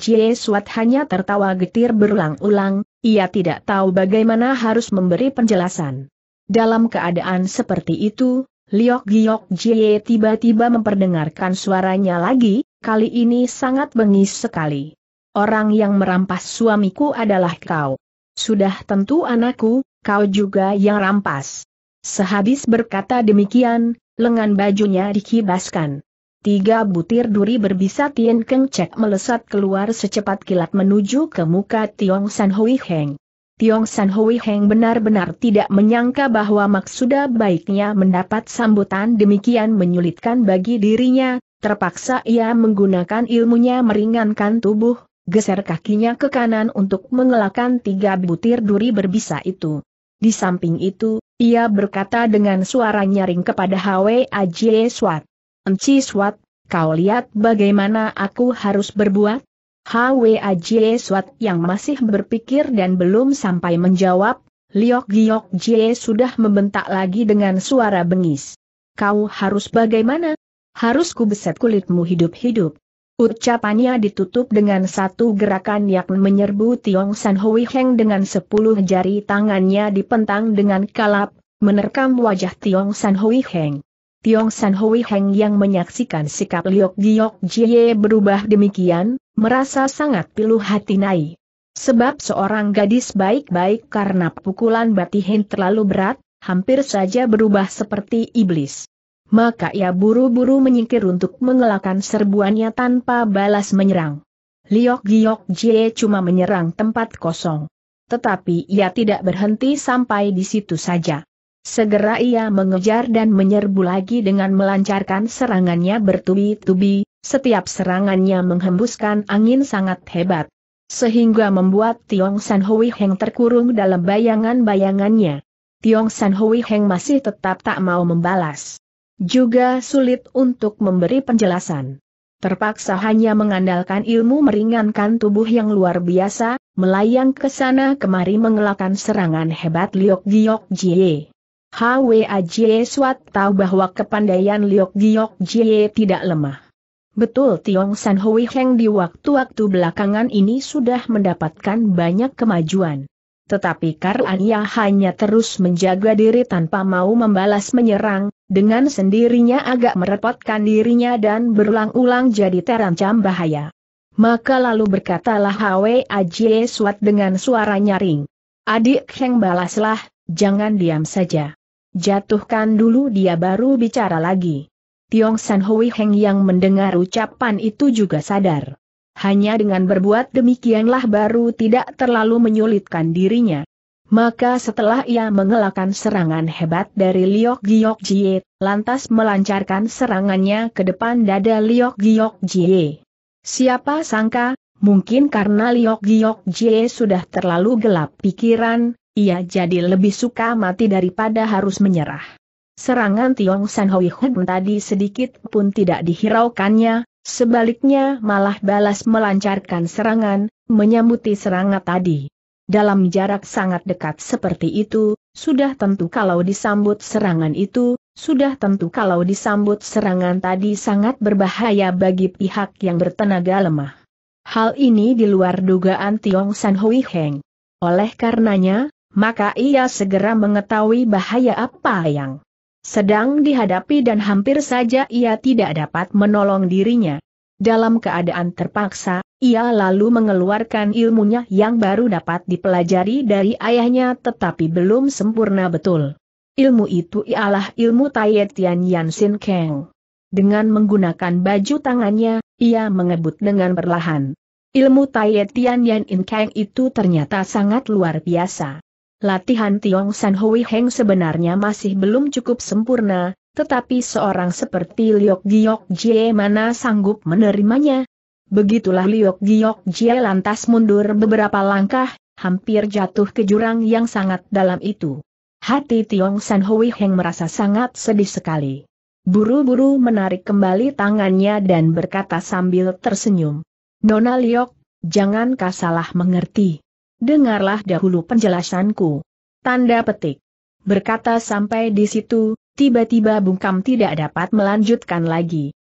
Jie Suat hanya tertawa getir berulang-ulang, ia tidak tahu bagaimana harus memberi penjelasan. Dalam keadaan seperti itu, Liok Giok Jie tiba-tiba memperdengarkan suaranya lagi, kali ini sangat bengis sekali. Orang yang merampas suamiku adalah kau. Sudah tentu anakku, kau juga yang rampas. Sehabis berkata demikian, lengan bajunya dikibaskan. Tiga butir duri berbisa Tien Keng Cek melesat keluar secepat kilat menuju ke muka Tiong San Hui Heng. Tiong San Hui Heng benar-benar tidak menyangka bahwa maksuda baiknya mendapat sambutan demikian menyulitkan bagi dirinya, terpaksa ia menggunakan ilmunya meringankan tubuh, geser kakinya ke kanan untuk mengelakkan tiga butir duri berbisa itu. Di samping itu, ia berkata dengan suara nyaring kepada Hwe Ajie Swat. Enci Swat, kau lihat bagaimana aku harus berbuat? Hwa Jie, Suat yang masih berpikir dan belum sampai menjawab, Liok Giok Jie sudah membentak lagi dengan suara bengis. Kau harus bagaimana? Harus kubeset kulitmu hidup-hidup. Ucapannya ditutup dengan satu gerakan yang menyerbu Tiong San Hui Heng dengan sepuluh jari tangannya dipentang dengan kalap, menerkam wajah Tiong San Hui Heng. Tiong San Hui Heng yang menyaksikan sikap Liok Giok Jie berubah demikian, Merasa sangat pilu hati Nai. Sebab seorang gadis baik-baik karena pukulan batihin terlalu berat, hampir saja berubah seperti iblis. Maka ia buru-buru menyingkir untuk mengelakkan serbuannya tanpa balas menyerang. Liok Giok Jie cuma menyerang tempat kosong. Tetapi ia tidak berhenti sampai di situ saja. Segera ia mengejar dan menyerbu lagi dengan melancarkan serangannya bertubi-tubi, setiap serangannya menghembuskan angin sangat hebat. Sehingga membuat Tiong San Hui Heng terkurung dalam bayangan-bayangannya. Tiong San Hui Heng masih tetap tak mau membalas. Juga sulit untuk memberi penjelasan. Terpaksa hanya mengandalkan ilmu meringankan tubuh yang luar biasa, melayang ke sana kemari mengelakkan serangan hebat Liok Giok Jie. Hwa Jie Suat tahu bahwa kepandaian Liok Giok Jie tidak lemah. Betul Tiong San Hui Heng di waktu-waktu belakangan ini sudah mendapatkan banyak kemajuan. Tetapi Karania hanya terus menjaga diri tanpa mau membalas menyerang, dengan sendirinya agak merepotkan dirinya dan berulang-ulang jadi terancam bahaya. Maka lalu berkatalah Hwe Ajie Suat dengan suara nyaring. Adik Heng balaslah, jangan diam saja. Jatuhkan dulu dia baru bicara lagi. Tiong San Hui Heng yang mendengar ucapan itu juga sadar. Hanya dengan berbuat demikianlah baru tidak terlalu menyulitkan dirinya. Maka setelah ia mengelakkan serangan hebat dari Liok Giok Jie, lantas melancarkan serangannya ke depan dada Liok Giok Jie. Siapa sangka, mungkin karena Liok Giok Jie sudah terlalu gelap pikiran, ia jadi lebih suka mati daripada harus menyerah. Serangan Tiong San Hoi Hun tadi sedikit pun tidak dihiraukannya, sebaliknya malah balas melancarkan serangan, menyambuti serangan tadi. Dalam jarak sangat dekat seperti itu, sudah tentu kalau disambut serangan itu, sudah tentu kalau disambut serangan tadi sangat berbahaya bagi pihak yang bertenaga lemah. Hal ini di luar dugaan Tiong San Hui Heng. Oleh karenanya, maka ia segera mengetahui bahaya apa yang sedang dihadapi dan hampir saja ia tidak dapat menolong dirinya. Dalam keadaan terpaksa, ia lalu mengeluarkan ilmunya yang baru dapat dipelajari dari ayahnya tetapi belum sempurna betul. Ilmu itu ialah ilmu Tai Yansin Kang. Dengan menggunakan baju tangannya, ia mengebut dengan perlahan. Ilmu Tai Yansin Kang itu ternyata sangat luar biasa. Latihan Tiong San Hui Heng sebenarnya masih belum cukup sempurna, tetapi seorang seperti Liok Giok Jie mana sanggup menerimanya. Begitulah Liok Giok Jie lantas mundur beberapa langkah, hampir jatuh ke jurang yang sangat dalam itu. Hati Tiong San Hui Heng merasa sangat sedih sekali. Buru-buru menarik kembali tangannya dan berkata sambil tersenyum. Nona Liok, jangan kasalah mengerti dengarlah dahulu penjelasanku. Tanda petik. Berkata sampai di situ, tiba-tiba bungkam tidak dapat melanjutkan lagi.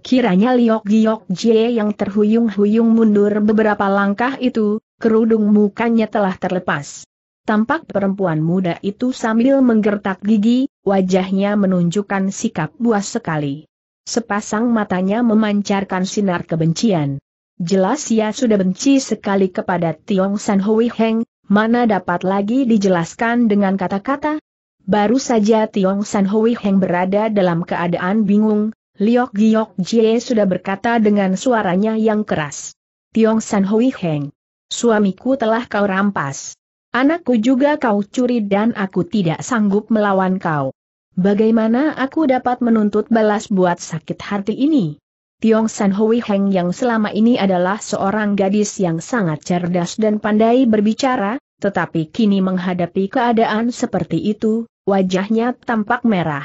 Kiranya Liok Giok Jie yang terhuyung-huyung mundur beberapa langkah itu, kerudung mukanya telah terlepas. Tampak perempuan muda itu sambil menggertak gigi, wajahnya menunjukkan sikap buas sekali. Sepasang matanya memancarkan sinar kebencian. Jelas ia sudah benci sekali kepada Tiong San Hui Heng, mana dapat lagi dijelaskan dengan kata-kata? Baru saja Tiong San Hui Heng berada dalam keadaan bingung, Liok Giok Jie sudah berkata dengan suaranya yang keras. Tiong San Hui Heng, suamiku telah kau rampas. Anakku juga kau curi dan aku tidak sanggup melawan kau. Bagaimana aku dapat menuntut balas buat sakit hati ini? Tiong San Hui Heng yang selama ini adalah seorang gadis yang sangat cerdas dan pandai berbicara, tetapi kini menghadapi keadaan seperti itu, wajahnya tampak merah.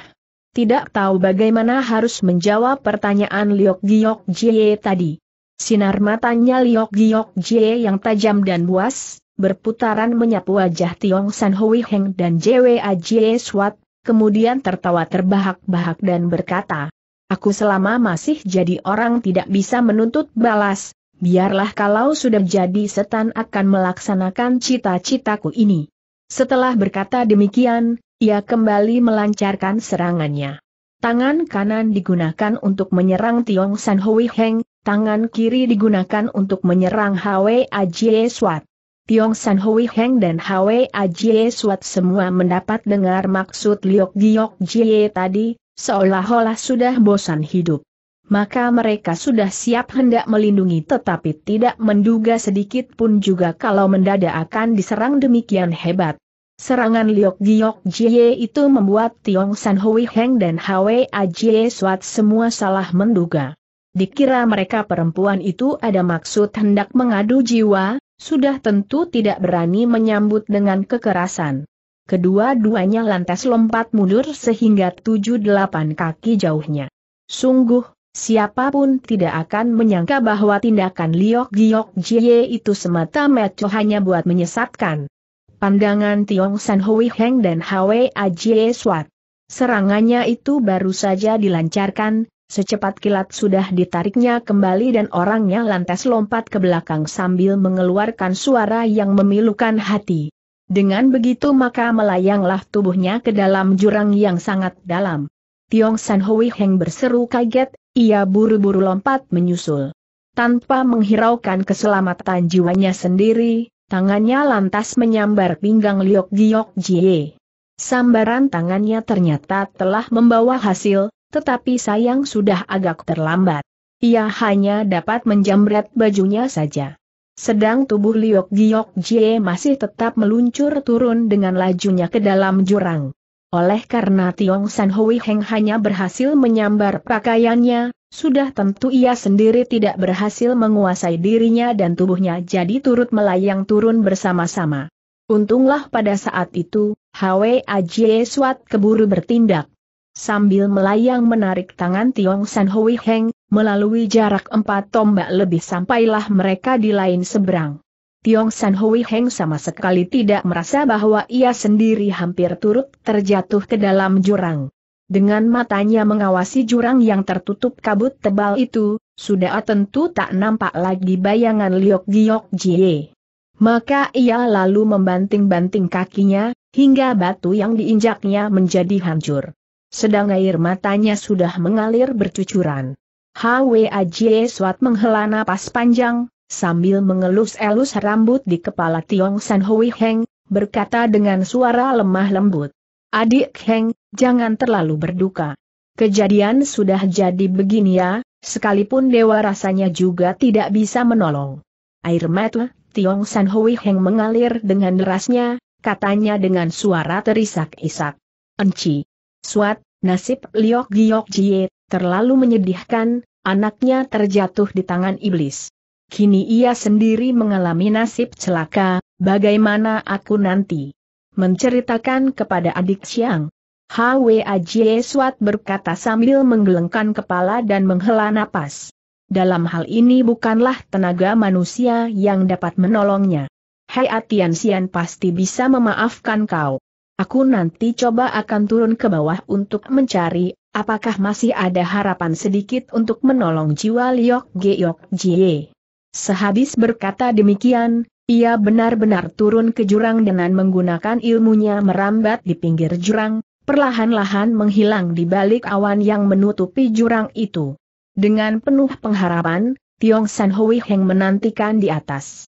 Tidak tahu bagaimana harus menjawab pertanyaan Liok Giok Jie tadi. Sinar matanya Liok Giok Jie yang tajam dan buas, berputaran menyapu wajah Tiong San Hui Heng dan JWA Jie Swat, kemudian tertawa terbahak-bahak dan berkata, Aku selama masih jadi orang tidak bisa menuntut balas, biarlah kalau sudah jadi setan akan melaksanakan cita-citaku ini. Setelah berkata demikian, ia kembali melancarkan serangannya. Tangan kanan digunakan untuk menyerang Tiong San Hui Heng, tangan kiri digunakan untuk menyerang Hwe Ajie Swat. Tiong San Hui Heng dan Hwe Ajie Swat semua mendapat dengar maksud Liok Giok Jie tadi, seolah-olah sudah bosan hidup. Maka mereka sudah siap hendak melindungi tetapi tidak menduga sedikit pun juga kalau mendadak akan diserang demikian hebat. Serangan Liok Giok Jie itu membuat Tiong San Hui Heng dan Hwe Jie Suat semua salah menduga. Dikira mereka perempuan itu ada maksud hendak mengadu jiwa, sudah tentu tidak berani menyambut dengan kekerasan kedua-duanya lantas lompat mundur sehingga tujuh-delapan kaki jauhnya. Sungguh, siapapun tidak akan menyangka bahwa tindakan Liok Giok Jie itu semata-mata hanya buat menyesatkan. Pandangan Tiong San Hui Heng dan Hwe Ajie Swat. Serangannya itu baru saja dilancarkan, secepat kilat sudah ditariknya kembali dan orangnya lantas lompat ke belakang sambil mengeluarkan suara yang memilukan hati. Dengan begitu maka melayanglah tubuhnya ke dalam jurang yang sangat dalam. Tiong San Hui Heng berseru kaget, ia buru-buru lompat menyusul. Tanpa menghiraukan keselamatan jiwanya sendiri, tangannya lantas menyambar pinggang Liok Giok Jie. Sambaran tangannya ternyata telah membawa hasil, tetapi sayang sudah agak terlambat. Ia hanya dapat menjamret bajunya saja. Sedang tubuh Liok Giok Jie masih tetap meluncur turun dengan lajunya ke dalam jurang. Oleh karena Tiong San Hui Heng hanya berhasil menyambar pakaiannya, sudah tentu ia sendiri tidak berhasil menguasai dirinya dan tubuhnya jadi turut melayang turun bersama-sama. Untunglah pada saat itu, Hwe Ajie Swat keburu bertindak. Sambil melayang menarik tangan Tiong San Hui Heng, melalui jarak empat tombak lebih sampailah mereka di lain seberang. Tiong San Hui Heng sama sekali tidak merasa bahwa ia sendiri hampir turut terjatuh ke dalam jurang. Dengan matanya mengawasi jurang yang tertutup kabut tebal itu, sudah tentu tak nampak lagi bayangan Liok Giok Jie. Maka ia lalu membanting-banting kakinya, hingga batu yang diinjaknya menjadi hancur. Sedang air matanya sudah mengalir bercucuran. Hwa Jie Swat menghela napas panjang, sambil mengelus-elus rambut di kepala Tiong San Hui Heng, berkata dengan suara lemah lembut. Adik Heng, jangan terlalu berduka. Kejadian sudah jadi begini ya, sekalipun dewa rasanya juga tidak bisa menolong. Air mata Tiong San Hui Heng mengalir dengan derasnya, katanya dengan suara terisak-isak. Enci. Suat, Nasib Liok Giok Jie, terlalu menyedihkan, anaknya terjatuh di tangan iblis. Kini ia sendiri mengalami nasib celaka, bagaimana aku nanti? Menceritakan kepada adik Siang. Hwa Jie Suat berkata sambil menggelengkan kepala dan menghela napas. Dalam hal ini bukanlah tenaga manusia yang dapat menolongnya. Hei Atian Sian pasti bisa memaafkan kau. Aku nanti coba akan turun ke bawah untuk mencari, apakah masih ada harapan sedikit untuk menolong jiwa Liok Geok Jie. Sehabis berkata demikian, ia benar-benar turun ke jurang dengan menggunakan ilmunya merambat di pinggir jurang, perlahan-lahan menghilang di balik awan yang menutupi jurang itu. Dengan penuh pengharapan, Tiong San Hui Heng menantikan di atas.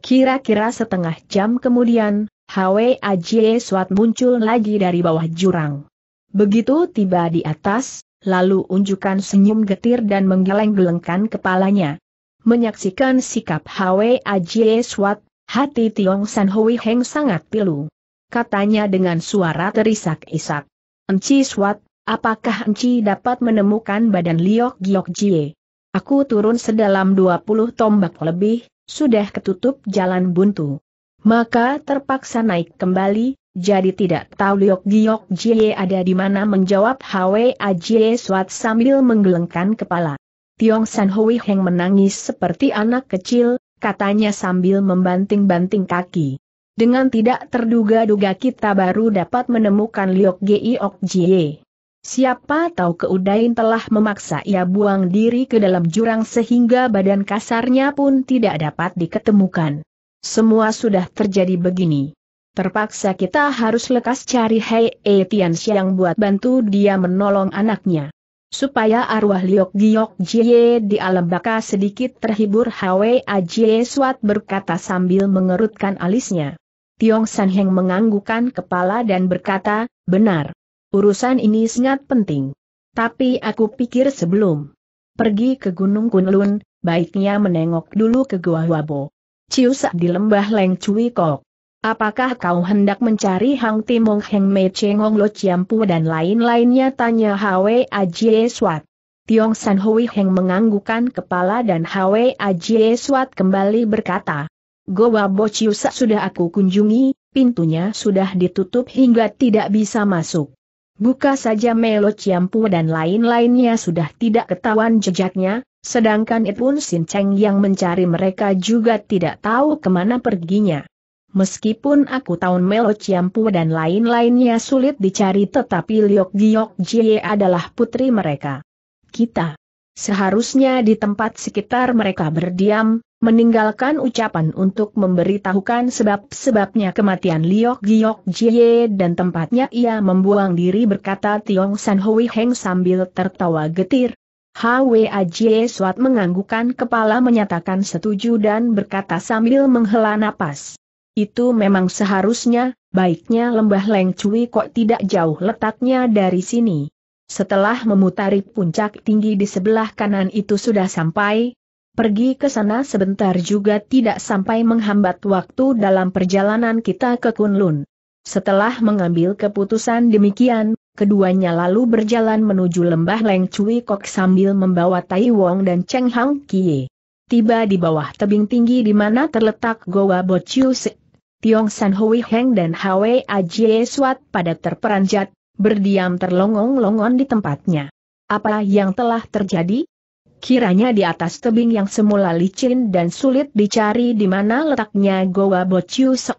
Kira-kira setengah jam kemudian, Hwe Ajie Suat muncul lagi dari bawah jurang. Begitu tiba di atas, lalu unjukkan senyum getir dan menggeleng-gelengkan kepalanya. Menyaksikan sikap Hwe Ajie Suat, hati Tiong San Hui Heng sangat pilu. Katanya dengan suara terisak-isak. Enci Suat, apakah Enci dapat menemukan badan Liok Giok Jie? Aku turun sedalam 20 tombak lebih, sudah ketutup jalan buntu maka terpaksa naik kembali, jadi tidak tahu Liok Giok Jie ada di mana menjawab Hwe Ajie swat sambil menggelengkan kepala. Tiong San Hui Heng menangis seperti anak kecil, katanya sambil membanting-banting kaki. Dengan tidak terduga-duga kita baru dapat menemukan Liok Giok Jie. Siapa tahu Keudain telah memaksa ia buang diri ke dalam jurang sehingga badan kasarnya pun tidak dapat diketemukan semua sudah terjadi begini. Terpaksa kita harus lekas cari Hei E Tian buat bantu dia menolong anaknya. Supaya arwah Liok Giok Jie di alam baka sedikit terhibur A e Jie Suat berkata sambil mengerutkan alisnya. Tiong San Heng menganggukkan kepala dan berkata, benar. Urusan ini sangat penting. Tapi aku pikir sebelum pergi ke Gunung Kunlun, baiknya menengok dulu ke Gua Huabo. Ciusak di lembah Leng Cui Kok. Apakah kau hendak mencari Hang Timong Heng Mei Chengong Lo Pu dan lain-lainnya tanya Hwe Ajie Swat. Tiong San Hui Heng menganggukan kepala dan Hwe Ajie Swat kembali berkata. Goa Bo Ciusak sudah aku kunjungi, pintunya sudah ditutup hingga tidak bisa masuk. Buka saja Melo Ciampu dan lain-lainnya sudah tidak ketahuan jejaknya, Sedangkan Ipun Sin Cheng yang mencari mereka juga tidak tahu kemana perginya. Meskipun aku tahu Melo Ciampu dan lain-lainnya sulit dicari tetapi Liok Giok Jie adalah putri mereka. Kita seharusnya di tempat sekitar mereka berdiam, meninggalkan ucapan untuk memberitahukan sebab-sebabnya kematian Liok Giok Jie dan tempatnya ia membuang diri berkata Tiong San Hui Heng sambil tertawa getir, Hwa Swat menganggukan kepala menyatakan setuju dan berkata sambil menghela napas. Itu memang seharusnya, baiknya lembah Leng Cui kok tidak jauh letaknya dari sini. Setelah memutari puncak tinggi di sebelah kanan itu sudah sampai, pergi ke sana sebentar juga tidak sampai menghambat waktu dalam perjalanan kita ke Kunlun. Setelah mengambil keputusan demikian, keduanya lalu berjalan menuju lembah Leng Cui Kok sambil membawa Tai Wong dan Cheng Hang Kie. Tiba di bawah tebing tinggi di mana terletak Goa Chiu Se, Tiong San Hui Heng dan Hwe Ajie Swat pada terperanjat, berdiam terlongong-longon di tempatnya. Apa yang telah terjadi? Kiranya di atas tebing yang semula licin dan sulit dicari di mana letaknya Goa Chiu Se,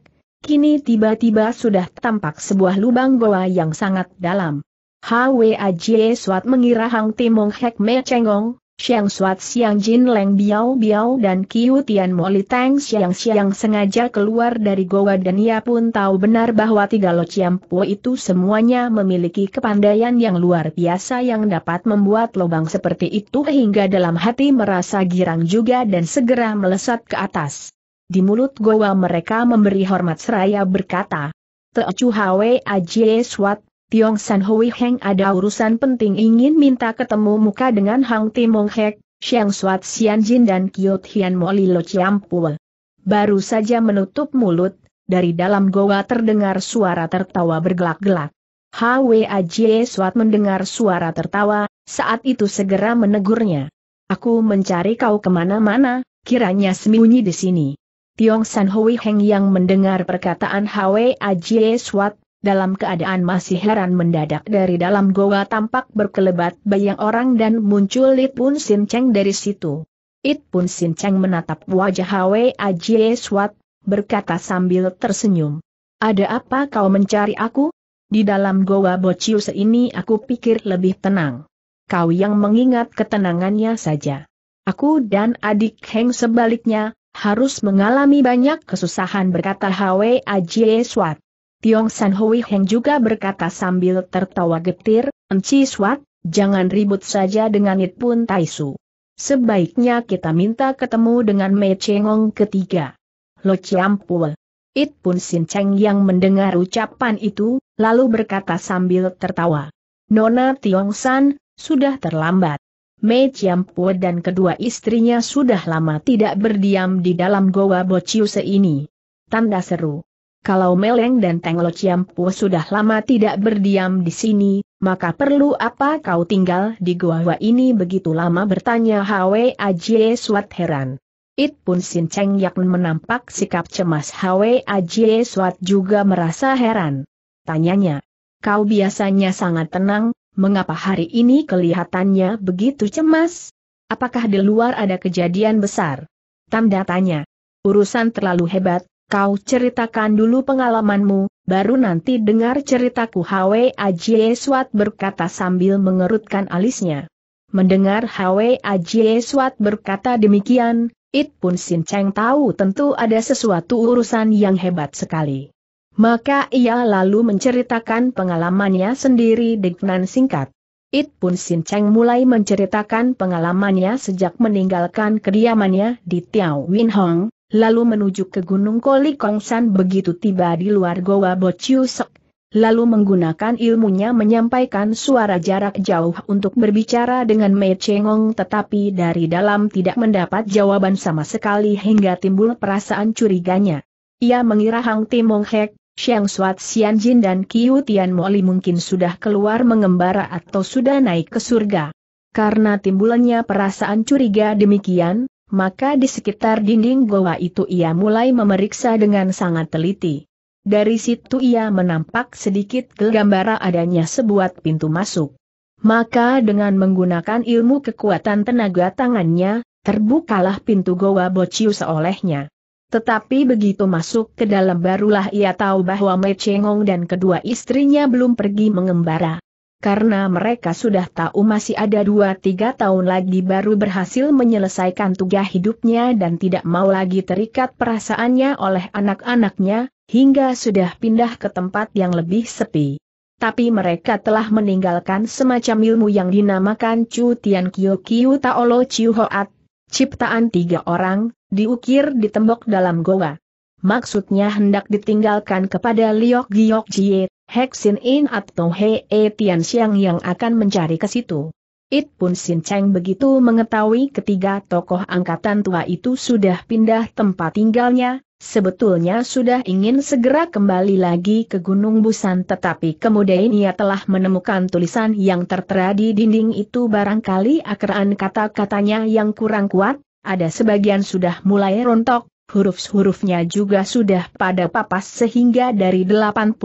Kini tiba-tiba sudah tampak sebuah lubang goa yang sangat dalam. HWAJ Suat mengira Hang Timong Hek Me Cengong, Siang Suat Siang Jin Leng Biao Biao dan Kiu Tian Moli Tang siang Siang sengaja keluar dari goa dan ia pun tahu benar bahwa tiga Lo Po itu semuanya memiliki kepandaian yang luar biasa yang dapat membuat lubang seperti itu hingga dalam hati merasa girang juga dan segera melesat ke atas. Di mulut goa mereka memberi hormat seraya berkata, Teocu Hwe Ajie Swat, Tiong San Hui Heng ada urusan penting ingin minta ketemu muka dengan Hang Timong Hek, Xiang Swat Xian Jin dan Kiot Hian Moli Lo chiam Chiampul. Baru saja menutup mulut, dari dalam goa terdengar suara tertawa bergelak-gelak. Hwe ajie Swat mendengar suara tertawa, saat itu segera menegurnya. Aku mencari kau kemana-mana, kiranya sembunyi di sini. Tiong San Hui Heng yang mendengar perkataan Hwe Ajie Swat, dalam keadaan masih heran mendadak dari dalam goa tampak berkelebat bayang orang dan muncul It Pun Sin Cheng dari situ. It Pun Sin Cheng menatap wajah Hwe Ajie Swat, berkata sambil tersenyum. Ada apa kau mencari aku? Di dalam goa Bocius ini aku pikir lebih tenang. Kau yang mengingat ketenangannya saja. Aku dan adik Heng sebaliknya, harus mengalami banyak kesusahan berkata Hwe Ajie Swat. Tiong San Hui Heng juga berkata sambil tertawa getir, Enci Swat, jangan ribut saja dengan It Pun Taisu. Sebaiknya kita minta ketemu dengan Mei Chengong ketiga. Lo Ciampul. It Pun Sin Cheng yang mendengar ucapan itu, lalu berkata sambil tertawa. Nona Tiong San, sudah terlambat. Mei Chiampo dan kedua istrinya sudah lama tidak berdiam di dalam goa Bociuse ini. Tanda seru. Kalau Meleng dan Tenglo Ciampu sudah lama tidak berdiam di sini, maka perlu apa kau tinggal di goa ini begitu lama bertanya Hwe Ajie Suat heran. It pun Sin Cheng Yak menampak sikap cemas Hwe Ajie Suat juga merasa heran. Tanyanya, kau biasanya sangat tenang, mengapa hari ini kelihatannya begitu cemas? Apakah di luar ada kejadian besar? Tanda tanya. Urusan terlalu hebat, kau ceritakan dulu pengalamanmu, baru nanti dengar ceritaku Hwe Ajie Swat berkata sambil mengerutkan alisnya. Mendengar Hwe Ajie Swat berkata demikian, It pun Sin Cheng tahu tentu ada sesuatu urusan yang hebat sekali. Maka ia lalu menceritakan pengalamannya sendiri dengan singkat. It pun Sin Cheng mulai menceritakan pengalamannya sejak meninggalkan kediamannya di Tiao Win Hong, lalu menuju ke Gunung Koli Kong San. begitu tiba di luar Goa Bo Chiu Bochiusek, lalu menggunakan ilmunya menyampaikan suara jarak jauh untuk berbicara dengan Mei Chengong tetapi dari dalam tidak mendapat jawaban sama sekali hingga timbul perasaan curiganya. Ia mengira Hang Timong Hek Xiang Suat Xianjin dan Qiu Tian Moli mungkin sudah keluar mengembara atau sudah naik ke surga. Karena timbulannya perasaan curiga demikian, maka di sekitar dinding goa itu ia mulai memeriksa dengan sangat teliti. Dari situ ia menampak sedikit kegambara adanya sebuah pintu masuk. Maka dengan menggunakan ilmu kekuatan tenaga tangannya, terbukalah pintu goa bocius olehnya. Tetapi begitu masuk ke dalam barulah ia tahu bahwa Mei Chengong dan kedua istrinya belum pergi mengembara. Karena mereka sudah tahu masih ada 2 tiga tahun lagi baru berhasil menyelesaikan tugas hidupnya dan tidak mau lagi terikat perasaannya oleh anak-anaknya, hingga sudah pindah ke tempat yang lebih sepi. Tapi mereka telah meninggalkan semacam ilmu yang dinamakan Chu Tian Kyo Kyu Taolo Chiu Hoat, ciptaan tiga orang, diukir di tembok dalam goa. Maksudnya hendak ditinggalkan kepada Liok Giok Jie, Hexin In atau He E Tian Xiang yang akan mencari ke situ. It pun Sin Cheng begitu mengetahui ketiga tokoh angkatan tua itu sudah pindah tempat tinggalnya, sebetulnya sudah ingin segera kembali lagi ke Gunung Busan tetapi kemudian ia telah menemukan tulisan yang tertera di dinding itu barangkali akraan kata-katanya yang kurang kuat, ada sebagian sudah mulai rontok, huruf-hurufnya juga sudah pada papas sehingga dari 81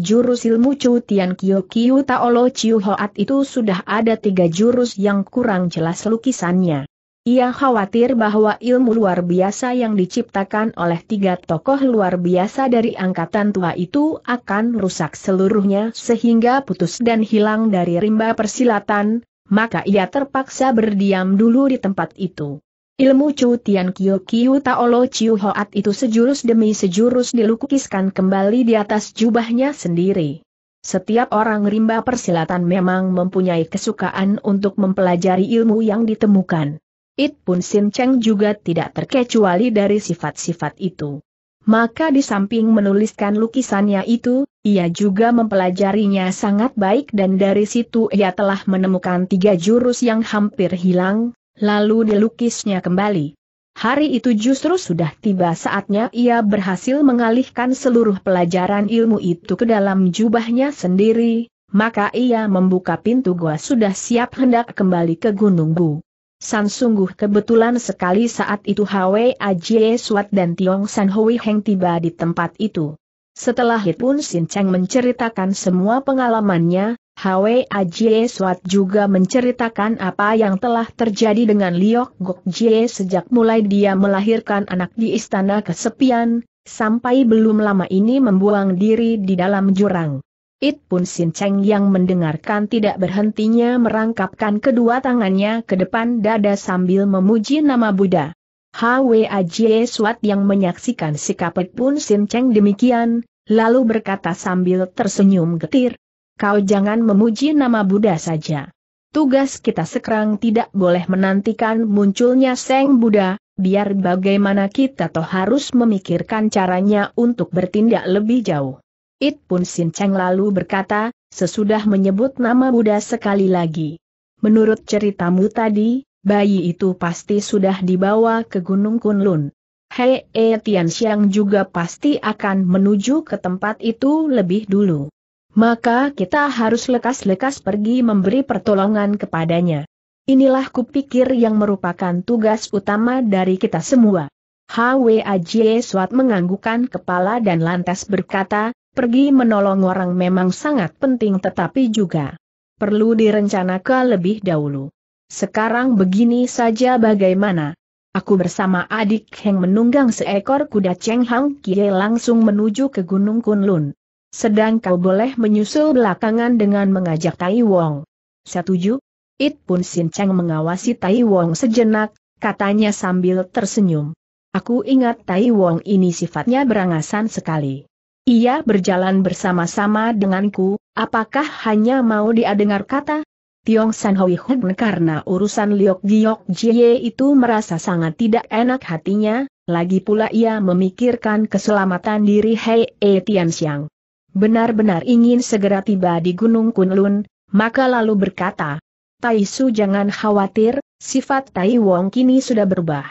jurus ilmu Chu Tian Kyo Kyu Taolo Chiu Hoat itu sudah ada tiga jurus yang kurang jelas lukisannya. Ia khawatir bahwa ilmu luar biasa yang diciptakan oleh tiga tokoh luar biasa dari angkatan tua itu akan rusak seluruhnya sehingga putus dan hilang dari rimba persilatan, maka ia terpaksa berdiam dulu di tempat itu. Ilmu Chu Tian Kyo Kiu Taolo Chiu Hoat itu sejurus demi sejurus dilukiskan kembali di atas jubahnya sendiri. Setiap orang rimba persilatan memang mempunyai kesukaan untuk mempelajari ilmu yang ditemukan. It pun Sin Cheng juga tidak terkecuali dari sifat-sifat itu. Maka di samping menuliskan lukisannya itu, ia juga mempelajarinya sangat baik dan dari situ ia telah menemukan tiga jurus yang hampir hilang, lalu dilukisnya kembali. Hari itu justru sudah tiba saatnya ia berhasil mengalihkan seluruh pelajaran ilmu itu ke dalam jubahnya sendiri, maka ia membuka pintu gua sudah siap hendak kembali ke Gunung Bu. San sungguh kebetulan sekali saat itu Hwe Ajie Suat dan Tiong San Hui Heng tiba di tempat itu. Setelah itu pun Sin Cheng menceritakan semua pengalamannya, Hwe Ajie Swat juga menceritakan apa yang telah terjadi dengan Liok Gok Jie sejak mulai dia melahirkan anak di istana kesepian, sampai belum lama ini membuang diri di dalam jurang. It pun Sin Cheng yang mendengarkan tidak berhentinya merangkapkan kedua tangannya ke depan dada sambil memuji nama Buddha. Hwe Ajie Swat yang menyaksikan sikap It pun Sin Cheng demikian, lalu berkata sambil tersenyum getir, Kau jangan memuji nama Buddha saja. Tugas kita sekarang tidak boleh menantikan munculnya Seng Buddha, biar bagaimana kita toh harus memikirkan caranya untuk bertindak lebih jauh. It pun Sin Cheng lalu berkata, sesudah menyebut nama Buddha sekali lagi. Menurut ceritamu tadi, bayi itu pasti sudah dibawa ke Gunung Kunlun. Hei Tian Xiang juga pasti akan menuju ke tempat itu lebih dulu maka kita harus lekas-lekas pergi memberi pertolongan kepadanya. Inilah kupikir yang merupakan tugas utama dari kita semua. HWAJ Swat menganggukan kepala dan lantas berkata, pergi menolong orang memang sangat penting tetapi juga perlu direncanakan lebih dahulu. Sekarang begini saja bagaimana? Aku bersama adik Heng menunggang seekor kuda Cheng Hang Kie langsung menuju ke Gunung Kunlun. Sedang kau boleh menyusul belakangan dengan mengajak Tai Wong. Setuju? It pun Sin Cheng mengawasi Tai Wong sejenak, katanya sambil tersenyum. Aku ingat Tai Wong ini sifatnya berangasan sekali. Ia berjalan bersama-sama denganku, apakah hanya mau dia dengar kata? Tiong San Hoi Hun karena urusan Liok Giok Jie itu merasa sangat tidak enak hatinya, lagi pula ia memikirkan keselamatan diri Hei E Tian Xiang benar-benar ingin segera tiba di Gunung Kunlun, maka lalu berkata, Tai Su jangan khawatir, sifat Tai Wong kini sudah berubah.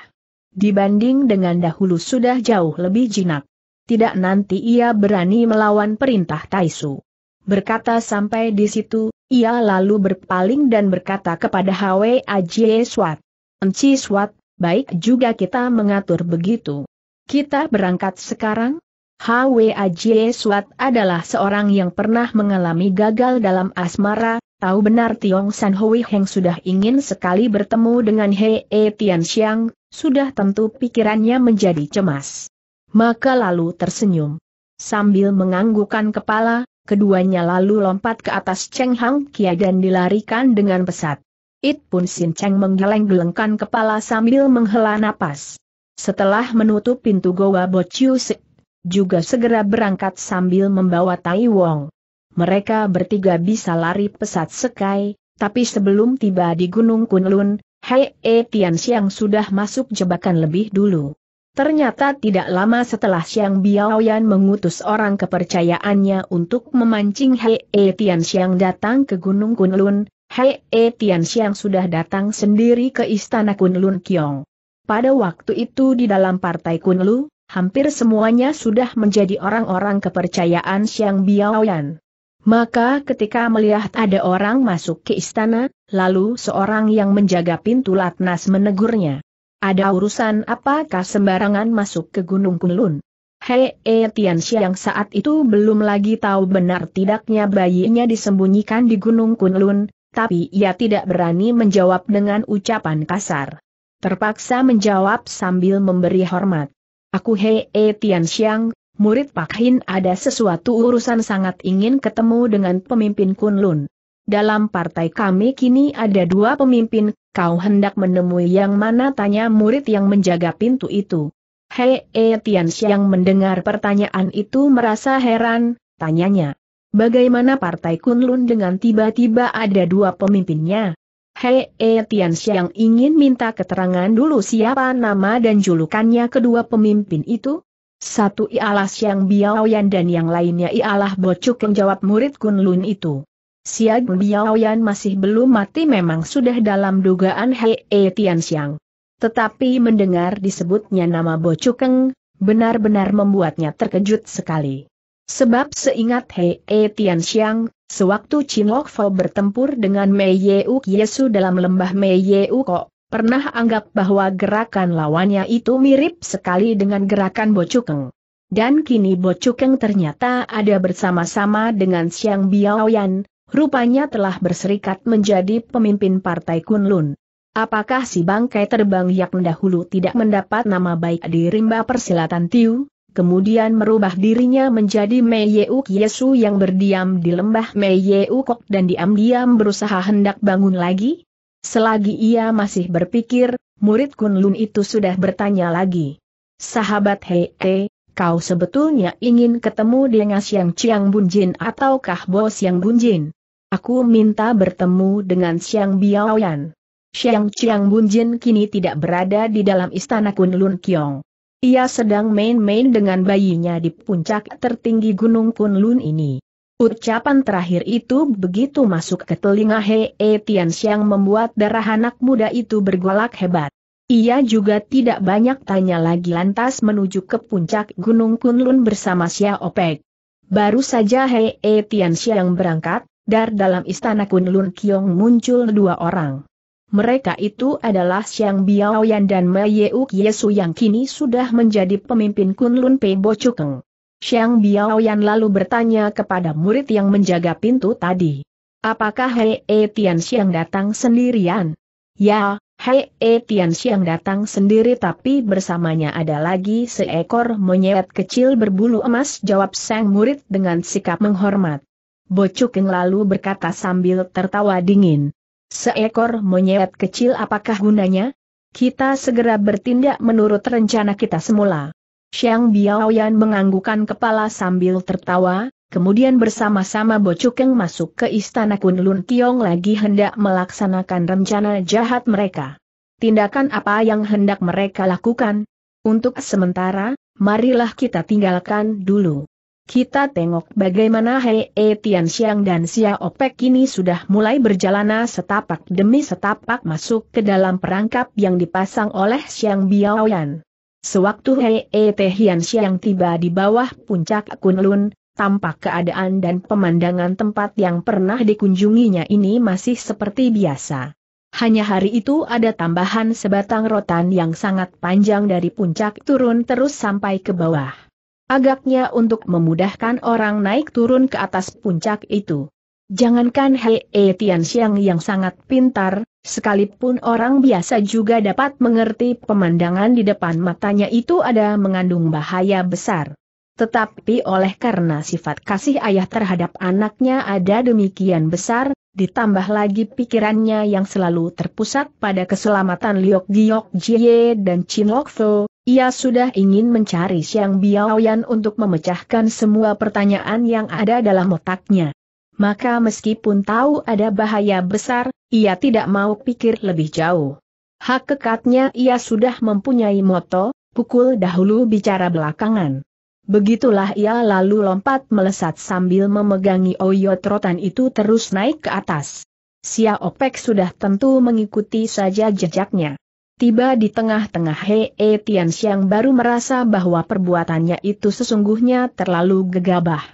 Dibanding dengan dahulu sudah jauh lebih jinak. Tidak nanti ia berani melawan perintah Tai Su. Berkata sampai di situ, ia lalu berpaling dan berkata kepada Hwe Ajie Swat. Enci Swat, baik juga kita mengatur begitu. Kita berangkat sekarang? Hwa Suat adalah seorang yang pernah mengalami gagal dalam asmara, tahu benar Tiong San Hui Heng sudah ingin sekali bertemu dengan He E Tian Xiang, sudah tentu pikirannya menjadi cemas. Maka lalu tersenyum. Sambil menganggukkan kepala, keduanya lalu lompat ke atas Cheng Hang Kia dan dilarikan dengan pesat. It pun Sin Cheng menggeleng-gelengkan kepala sambil menghela napas. Setelah menutup pintu goa Bo Chiu juga segera berangkat sambil membawa Tai Wong. Mereka bertiga bisa lari pesat sekai, tapi sebelum tiba di Gunung Kunlun, Hei E Tian Xiang sudah masuk jebakan lebih dulu. Ternyata tidak lama setelah Xiang Biaoyan mengutus orang kepercayaannya untuk memancing Hei E Tian Xiang datang ke Gunung Kunlun, Hei E Tian Xiang sudah datang sendiri ke istana Kunlun Kiong. Pada waktu itu di dalam partai Kunlun hampir semuanya sudah menjadi orang-orang kepercayaan Xiang Biaoyan. Maka ketika melihat ada orang masuk ke istana, lalu seorang yang menjaga pintu Latnas menegurnya. Ada urusan apakah sembarangan masuk ke Gunung Kunlun? Hei e, eh, Tian yang saat itu belum lagi tahu benar tidaknya bayinya disembunyikan di Gunung Kunlun, tapi ia tidak berani menjawab dengan ucapan kasar. Terpaksa menjawab sambil memberi hormat. Aku Hei e Tian Xiang, murid Pak Hin ada sesuatu urusan sangat ingin ketemu dengan pemimpin Kunlun. Dalam partai kami kini ada dua pemimpin, kau hendak menemui yang mana tanya murid yang menjaga pintu itu. Hei e Tian Xiang mendengar pertanyaan itu merasa heran, tanyanya. Bagaimana partai Kunlun dengan tiba-tiba ada dua pemimpinnya? Hei e Tian ingin minta keterangan dulu siapa nama dan julukannya kedua pemimpin itu? Satu ialah Xiang Biaoyan dan yang lainnya ialah Bocuk yang jawab murid Kunlun itu. Xiang Biaoyan masih belum mati memang sudah dalam dugaan Hei e Tian Tetapi mendengar disebutnya nama Bocukeng, benar-benar membuatnya terkejut sekali. Sebab seingat Hei E Tian Sewaktu Chin Lok Fo bertempur dengan Mei Yeuk Yesu dalam lembah Mei Yeuko, pernah anggap bahwa gerakan lawannya itu mirip sekali dengan gerakan Bocukeng. Dan kini Bocukeng ternyata ada bersama-sama dengan Xiang Biaoyan, rupanya telah berserikat menjadi pemimpin partai Kunlun. Apakah si bangkai terbang yang dahulu tidak mendapat nama baik di rimba persilatan Tiu? kemudian merubah dirinya menjadi Mei Yeuk Yesu yang berdiam di lembah Mei Kok dan diam-diam berusaha hendak bangun lagi? Selagi ia masih berpikir, murid Kunlun itu sudah bertanya lagi. Sahabat Hei, Hei kau sebetulnya ingin ketemu dengan Siang Chiang Bunjin ataukah Bos Siang Bunjin? Aku minta bertemu dengan Siang Biaoyan. Siang Chiang Bunjin kini tidak berada di dalam istana Kunlun Kiong. Ia sedang main-main dengan bayinya di puncak tertinggi Gunung Kunlun ini. Ucapan terakhir itu begitu masuk ke telinga Hei e Tian Xiang membuat darah anak muda itu bergolak hebat. Ia juga tidak banyak tanya lagi lantas menuju ke puncak Gunung Kunlun bersama Xiao Opek. Baru saja Hei e Tian Xiang berangkat, dar dalam istana Kunlun Kiong muncul dua orang. Mereka itu adalah Xiang Biaoyan dan Mei Yeuk Yesu yang kini sudah menjadi pemimpin Kunlun Pei Bocukeng. Xiang Biaoyan lalu bertanya kepada murid yang menjaga pintu tadi. Apakah Hei E Tian Xiang datang sendirian? Ya, Hei E Tian Xiang datang sendiri tapi bersamanya ada lagi seekor monyet kecil berbulu emas jawab sang murid dengan sikap menghormat. Bocukeng lalu berkata sambil tertawa dingin. Seekor monyet kecil apakah gunanya? Kita segera bertindak menurut rencana kita semula. Xiang Biaoyan menganggukan kepala sambil tertawa, kemudian bersama-sama Bo Chukeng masuk ke istana Kunlun Tiong lagi hendak melaksanakan rencana jahat mereka. Tindakan apa yang hendak mereka lakukan? Untuk sementara, marilah kita tinggalkan dulu. Kita tengok bagaimana Hei e Tian Xiang dan Xia Opek kini sudah mulai berjalana setapak demi setapak masuk ke dalam perangkap yang dipasang oleh Xiang Biaoyan. Sewaktu Hei e Tian Xiang tiba di bawah puncak Kunlun, tampak keadaan dan pemandangan tempat yang pernah dikunjunginya ini masih seperti biasa. Hanya hari itu ada tambahan sebatang rotan yang sangat panjang dari puncak turun terus sampai ke bawah. Agaknya untuk memudahkan orang naik turun ke atas puncak itu. Jangankan Hei e Tianxiang yang sangat pintar, sekalipun orang biasa juga dapat mengerti pemandangan di depan matanya itu ada mengandung bahaya besar. Tetapi oleh karena sifat kasih ayah terhadap anaknya ada demikian besar, ditambah lagi pikirannya yang selalu terpusat pada keselamatan Liok Giok Jie dan Chin Lok Fo, ia sudah ingin mencari siang Biaoyan untuk memecahkan semua pertanyaan yang ada dalam otaknya. Maka meskipun tahu ada bahaya besar, ia tidak mau pikir lebih jauh. Hak kekatnya ia sudah mempunyai moto, pukul dahulu bicara belakangan. Begitulah ia lalu lompat melesat sambil memegangi oyot rotan itu terus naik ke atas. Sia Opek sudah tentu mengikuti saja jejaknya. Tiba di tengah-tengah Hei e, Tian Xiang baru merasa bahwa perbuatannya itu sesungguhnya terlalu gegabah.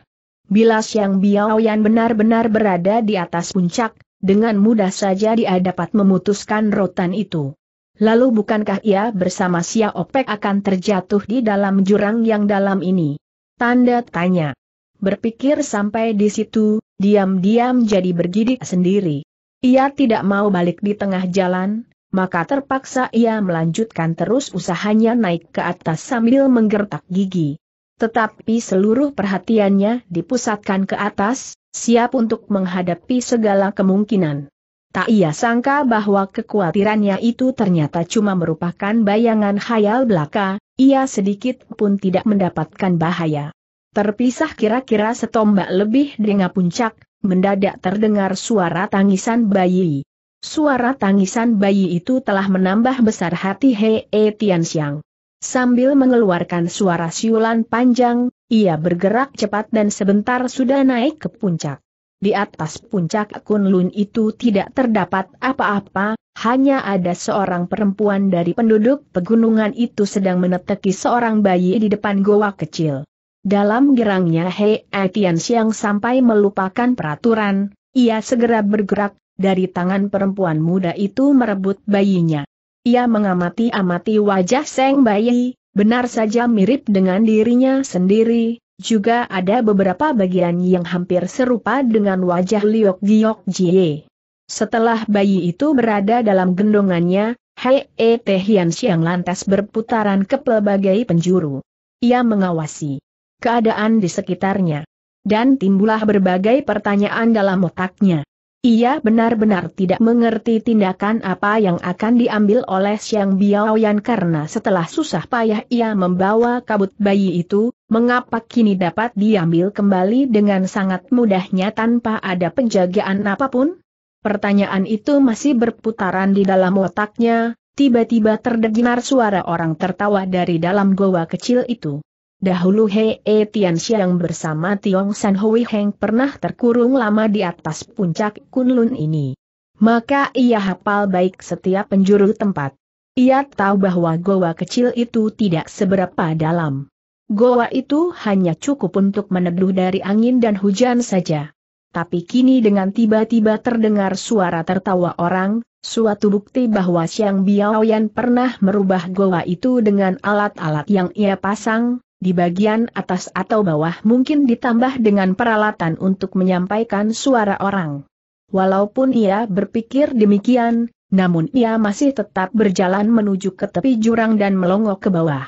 Bila Xiang Biaoyan benar-benar berada di atas puncak, dengan mudah saja dia dapat memutuskan rotan itu. Lalu bukankah ia bersama Xia Opek akan terjatuh di dalam jurang yang dalam ini? Tanda tanya. Berpikir sampai di situ, diam-diam jadi bergidik sendiri. Ia tidak mau balik di tengah jalan, maka terpaksa ia melanjutkan terus usahanya naik ke atas sambil menggertak gigi. Tetapi seluruh perhatiannya dipusatkan ke atas, siap untuk menghadapi segala kemungkinan. Tak ia sangka bahwa kekhawatirannya itu ternyata cuma merupakan bayangan khayal belaka, ia sedikit pun tidak mendapatkan bahaya. Terpisah kira-kira setombak lebih dengan puncak, mendadak terdengar suara tangisan bayi. Suara tangisan bayi itu telah menambah besar hati Hei e Tianxiang. Sambil mengeluarkan suara siulan panjang, ia bergerak cepat dan sebentar sudah naik ke puncak. Di atas puncak Kunlun itu tidak terdapat apa-apa, hanya ada seorang perempuan dari penduduk pegunungan itu sedang meneteki seorang bayi di depan goa kecil. Dalam gerangnya Hei e, Tian Siang sampai melupakan peraturan, ia segera bergerak dari tangan perempuan muda itu merebut bayinya. Ia mengamati-amati wajah Seng bayi, benar saja mirip dengan dirinya sendiri, juga ada beberapa bagian yang hampir serupa dengan wajah Liok Giok Jie. Setelah bayi itu berada dalam gendongannya, Hei E Tehian Hian lantas berputaran ke pelbagai penjuru. Ia mengawasi keadaan di sekitarnya. Dan timbullah berbagai pertanyaan dalam otaknya. Ia benar-benar tidak mengerti tindakan apa yang akan diambil oleh Siang Biaoyan karena setelah susah payah ia membawa kabut bayi itu, mengapa kini dapat diambil kembali dengan sangat mudahnya tanpa ada penjagaan apapun? Pertanyaan itu masih berputaran di dalam otaknya, tiba-tiba terdengar suara orang tertawa dari dalam goa kecil itu. Dahulu he e Tian Xiang bersama Tiong San Hui Heng pernah terkurung lama di atas puncak Kunlun ini. Maka ia hafal baik setiap penjuru tempat. Ia tahu bahwa goa kecil itu tidak seberapa dalam. Goa itu hanya cukup untuk meneduh dari angin dan hujan saja. Tapi kini dengan tiba-tiba terdengar suara tertawa orang, suatu bukti bahwa Xiang Biaoyan pernah merubah goa itu dengan alat-alat yang ia pasang, di bagian atas atau bawah mungkin ditambah dengan peralatan untuk menyampaikan suara orang. Walaupun ia berpikir demikian, namun ia masih tetap berjalan menuju ke tepi jurang dan melongo ke bawah.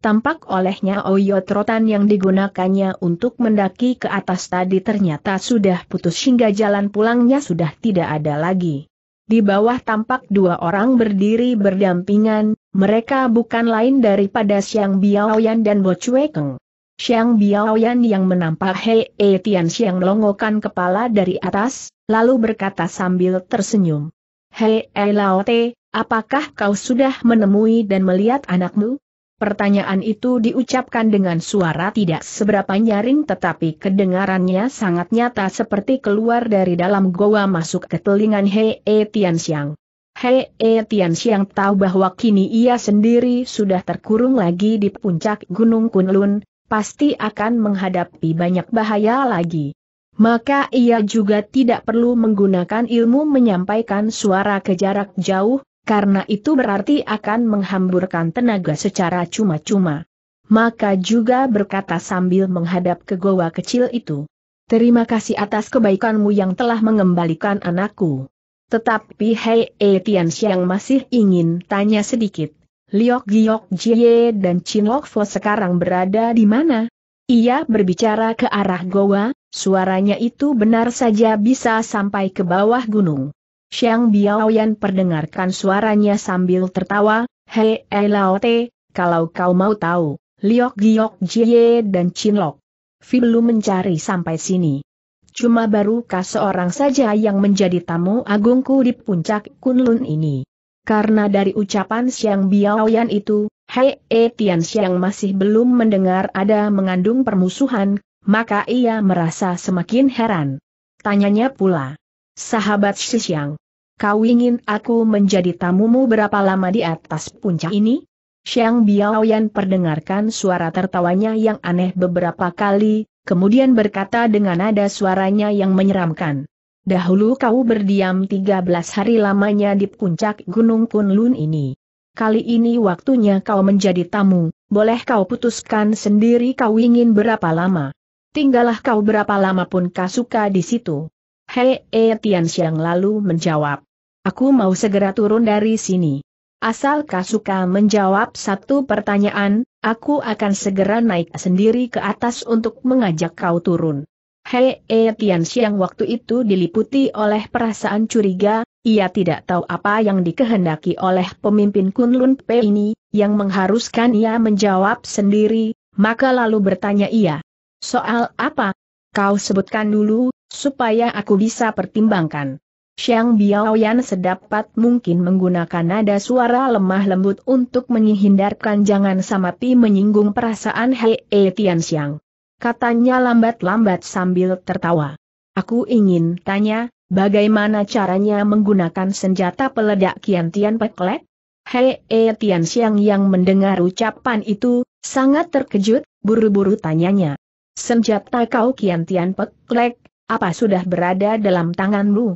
Tampak olehnya oyot rotan yang digunakannya untuk mendaki ke atas tadi ternyata sudah putus hingga jalan pulangnya sudah tidak ada lagi. Di bawah tampak dua orang berdiri berdampingan, mereka bukan lain daripada Xiang Biaoyan dan Bo Chue Keng. Xiang Biaoyan yang menampak Hei E Tian Xiang longokan kepala dari atas, lalu berkata sambil tersenyum. Hei E Lao Te, apakah kau sudah menemui dan melihat anakmu? Pertanyaan itu diucapkan dengan suara tidak seberapa nyaring tetapi kedengarannya sangat nyata seperti keluar dari dalam goa masuk ke telingan Hei e Tianxiang. Hei e Tianxiang tahu bahwa kini ia sendiri sudah terkurung lagi di puncak Gunung Kunlun, pasti akan menghadapi banyak bahaya lagi. Maka ia juga tidak perlu menggunakan ilmu menyampaikan suara ke jarak jauh, karena itu berarti akan menghamburkan tenaga secara cuma-cuma. Maka juga berkata sambil menghadap ke goa kecil itu. Terima kasih atas kebaikanmu yang telah mengembalikan anakku. Tetapi Hei E Tian masih ingin tanya sedikit. Liok Giok Jie dan Chin Lok Fo sekarang berada di mana? Ia berbicara ke arah goa, suaranya itu benar saja bisa sampai ke bawah gunung. Xiang Biaoyan perdengarkan suaranya sambil tertawa, Hei Elaote, eh, kalau kau mau tahu, Liok Giok Jie dan Chinlok. Fi belum mencari sampai sini. Cuma baru barukah seorang saja yang menjadi tamu agungku di puncak Kunlun ini. Karena dari ucapan Xiang Biaoyan itu, Hei E eh, Tian Xiang masih belum mendengar ada mengandung permusuhan, maka ia merasa semakin heran. Tanyanya pula, Sahabat Sisyang, kau ingin aku menjadi tamumu berapa lama di atas puncak ini? Biao Biaoyan perdengarkan suara tertawanya yang aneh beberapa kali, kemudian berkata dengan nada suaranya yang menyeramkan. Dahulu kau berdiam 13 hari lamanya di puncak Gunung Kunlun ini. Kali ini waktunya kau menjadi tamu, boleh kau putuskan sendiri kau ingin berapa lama. Tinggallah kau berapa lama pun kau suka di situ. Hei E Tian Xiang lalu menjawab. Aku mau segera turun dari sini. Asal Kasuka menjawab satu pertanyaan, aku akan segera naik sendiri ke atas untuk mengajak kau turun. Hei E Tian Xiang waktu itu diliputi oleh perasaan curiga, ia tidak tahu apa yang dikehendaki oleh pemimpin Kunlun P ini, yang mengharuskan ia menjawab sendiri, maka lalu bertanya ia. Soal apa? Kau sebutkan dulu, supaya aku bisa pertimbangkan. Xiang Biaoyan sedapat mungkin menggunakan nada suara lemah lembut untuk menghindarkan jangan sampai menyinggung perasaan Hei e Tianxiang. Katanya lambat-lambat sambil tertawa. Aku ingin tanya, bagaimana caranya menggunakan senjata peledak Kian Tian Peklek? Hei e Tianxiang yang mendengar ucapan itu, sangat terkejut, buru-buru tanyanya. Senjata kau Kian Tian Peklek, apa sudah berada dalam tanganmu?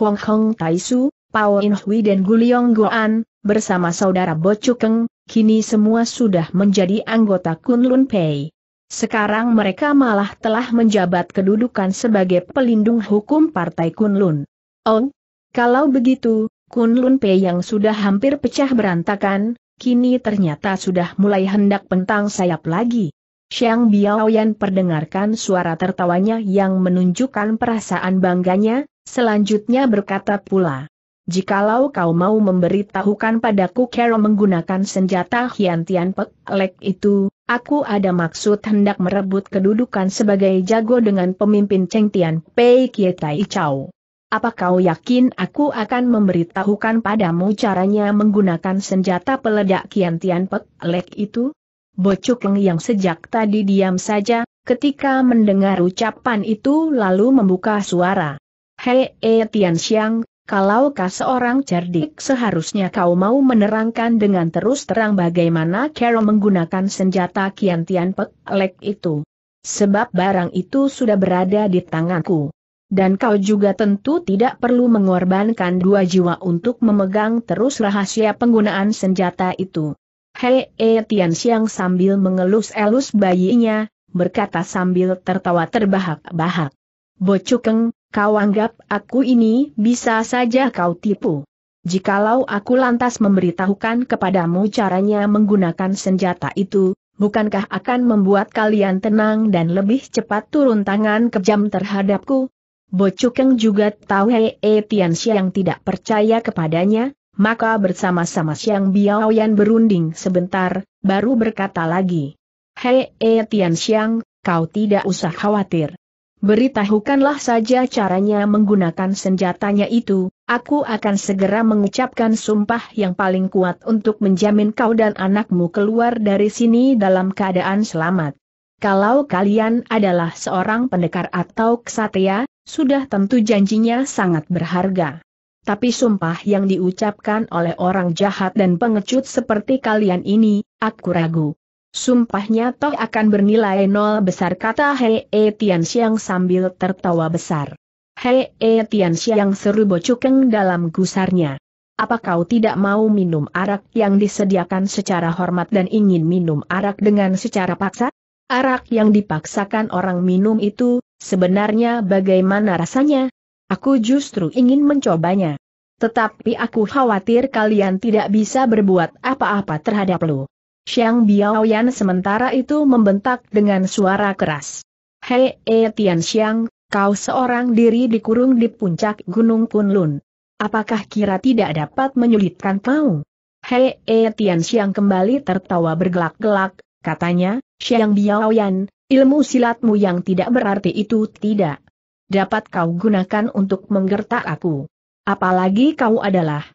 Hong Hong Taisu, Pao In Hui dan Guliong Goan, bersama saudara Bo Bocukeng, kini semua sudah menjadi anggota Kunlun Pei. Sekarang mereka malah telah menjabat kedudukan sebagai pelindung hukum Partai Kunlun. Oh, kalau begitu, Kunlun Pei yang sudah hampir pecah berantakan, kini ternyata sudah mulai hendak pentang sayap lagi. Xiang Biaoyan perdengarkan suara tertawanya yang menunjukkan perasaan bangganya, selanjutnya berkata pula. Jikalau kau mau memberitahukan padaku Carol menggunakan senjata Hian Tian Pek Lek itu, aku ada maksud hendak merebut kedudukan sebagai jago dengan pemimpin Cheng Tian Pei Kie Tai Chau. Apa kau yakin aku akan memberitahukan padamu caranya menggunakan senjata peledak Kian Tian Pek Lek itu? Bocukeng yang sejak tadi diam saja, ketika mendengar ucapan itu lalu membuka suara. Hei e Tian Xiang, kalau kau seorang cerdik seharusnya kau mau menerangkan dengan terus terang bagaimana Carol menggunakan senjata Kian Tian Pek Lek itu. Sebab barang itu sudah berada di tanganku. Dan kau juga tentu tidak perlu mengorbankan dua jiwa untuk memegang terus rahasia penggunaan senjata itu. Hei E Tian Xiang sambil mengelus-elus bayinya, berkata sambil tertawa terbahak-bahak. Bocukeng, kau anggap aku ini bisa saja kau tipu. Jikalau aku lantas memberitahukan kepadamu caranya menggunakan senjata itu, bukankah akan membuat kalian tenang dan lebih cepat turun tangan kejam terhadapku? Bocukeng juga tahu Hei E Tian yang tidak percaya kepadanya, maka bersama-sama Siang Biaoyan berunding sebentar, baru berkata lagi. Hei E Tian Xiang, kau tidak usah khawatir. Beritahukanlah saja caranya menggunakan senjatanya itu, aku akan segera mengucapkan sumpah yang paling kuat untuk menjamin kau dan anakmu keluar dari sini dalam keadaan selamat. Kalau kalian adalah seorang pendekar atau ksatria, sudah tentu janjinya sangat berharga. Tapi sumpah yang diucapkan oleh orang jahat dan pengecut seperti kalian ini, aku ragu. Sumpahnya toh akan bernilai nol besar kata Hei e Tian Xiang sambil tertawa besar. Hei e Tian Xiang seru bocukeng dalam gusarnya. Apa kau tidak mau minum arak yang disediakan secara hormat dan ingin minum arak dengan secara paksa? Arak yang dipaksakan orang minum itu, sebenarnya bagaimana rasanya? Aku justru ingin mencobanya. Tetapi aku khawatir kalian tidak bisa berbuat apa-apa terhadap lu. Xiang Biaoyan sementara itu membentak dengan suara keras. Hei E eh, Tian Xiang, kau seorang diri dikurung di puncak Gunung Kunlun. Apakah kira tidak dapat menyulitkan kau? Hei E eh, Tian Xiang kembali tertawa bergelak-gelak, katanya, Xiang Biaoyan, ilmu silatmu yang tidak berarti itu tidak dapat kau gunakan untuk menggertak aku. Apalagi kau adalah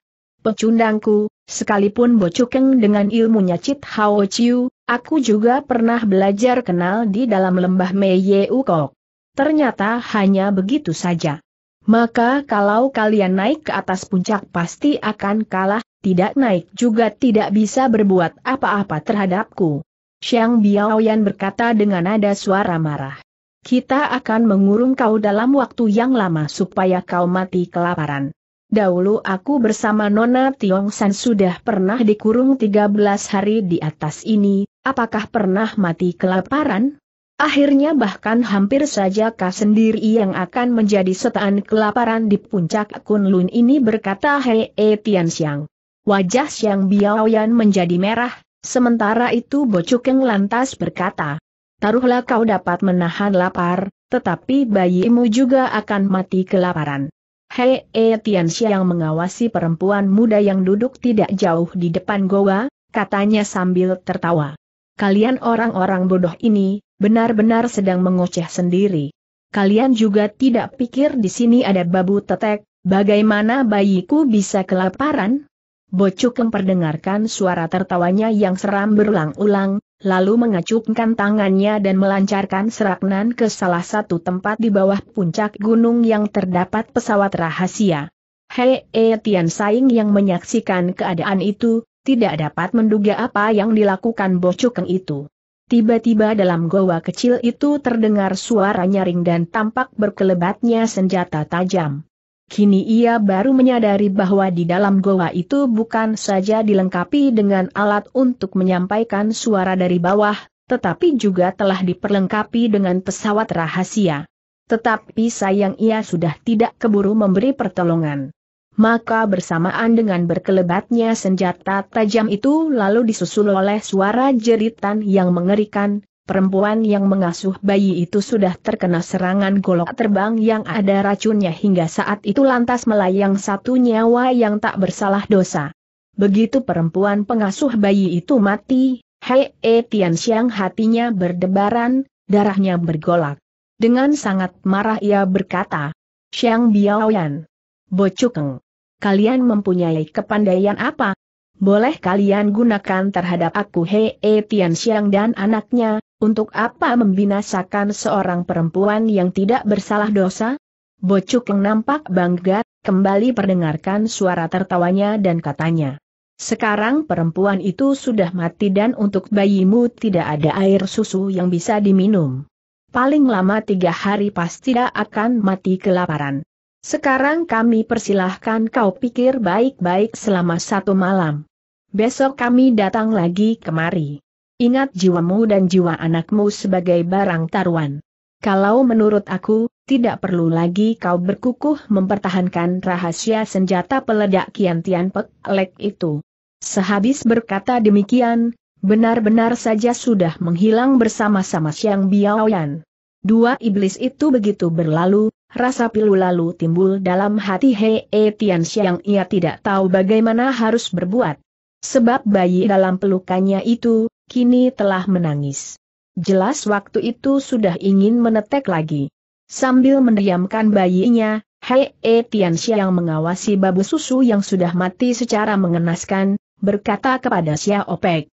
pecundangku, sekalipun Bocukeng dengan ilmunya Cit Hao Chiu, aku juga pernah belajar kenal di dalam lembah Meiyeu Ukok. Ternyata hanya begitu saja. Maka kalau kalian naik ke atas puncak pasti akan kalah, tidak naik juga tidak bisa berbuat apa-apa terhadapku. Xiang Biaoyan berkata dengan nada suara marah. Kita akan mengurung kau dalam waktu yang lama supaya kau mati kelaparan. Dahulu aku bersama Nona Tiong San sudah pernah dikurung 13 hari di atas ini, apakah pernah mati kelaparan? Akhirnya bahkan hampir saja kau sendiri yang akan menjadi setan kelaparan di puncak Kunlun ini berkata Hei e Tian Xiang. Wajah Xiang Biaoyan menjadi merah, sementara itu Bocukeng lantas berkata, Taruhlah kau dapat menahan lapar, tetapi bayimu juga akan mati kelaparan. Hei E eh, Tianxia yang mengawasi perempuan muda yang duduk tidak jauh di depan goa, katanya sambil tertawa. Kalian orang-orang bodoh ini, benar-benar sedang mengoceh sendiri. Kalian juga tidak pikir di sini ada babu tetek, bagaimana bayiku bisa kelaparan? Bocuk memperdengarkan suara tertawanya yang seram berulang-ulang, lalu mengacungkan tangannya dan melancarkan seraknan ke salah satu tempat di bawah puncak gunung yang terdapat pesawat rahasia. Hei e Tian Saing yang menyaksikan keadaan itu, tidak dapat menduga apa yang dilakukan Bocukeng itu. Tiba-tiba dalam goa kecil itu terdengar suara nyaring dan tampak berkelebatnya senjata tajam. Kini ia baru menyadari bahwa di dalam goa itu bukan saja dilengkapi dengan alat untuk menyampaikan suara dari bawah, tetapi juga telah diperlengkapi dengan pesawat rahasia. Tetapi sayang ia sudah tidak keburu memberi pertolongan. Maka bersamaan dengan berkelebatnya senjata tajam itu lalu disusul oleh suara jeritan yang mengerikan, perempuan yang mengasuh bayi itu sudah terkena serangan golok terbang yang ada racunnya hingga saat itu lantas melayang satu nyawa yang tak bersalah dosa. Begitu perempuan pengasuh bayi itu mati, Hei e Tian Xiang hatinya berdebaran, darahnya bergolak. Dengan sangat marah ia berkata, Xiang Biaoyan, Bocukeng, kalian mempunyai kepandaian apa? boleh kalian gunakan terhadap aku Hei e Tian Xiang dan anaknya, untuk apa membinasakan seorang perempuan yang tidak bersalah dosa? Bocuk yang nampak bangga, kembali perdengarkan suara tertawanya dan katanya. Sekarang perempuan itu sudah mati dan untuk bayimu tidak ada air susu yang bisa diminum. Paling lama tiga hari pasti tidak akan mati kelaparan. Sekarang kami persilahkan kau pikir baik-baik selama satu malam. Besok kami datang lagi kemari. Ingat jiwamu dan jiwa anakmu sebagai barang taruhan. Kalau menurut aku, tidak perlu lagi kau berkukuh mempertahankan rahasia senjata peledak Kian Tian Pek Lek itu. Sehabis berkata demikian, benar-benar saja sudah menghilang bersama-sama Siang Biaoyan. Dua iblis itu begitu berlalu, Rasa pilu lalu timbul dalam hati Hei e Tian Siang ia tidak tahu bagaimana harus berbuat. Sebab bayi dalam pelukannya itu, kini telah menangis. Jelas waktu itu sudah ingin menetek lagi. Sambil mendiamkan bayinya, Hei E Tianxia yang mengawasi babu susu yang sudah mati secara mengenaskan, berkata kepada Xia Opek.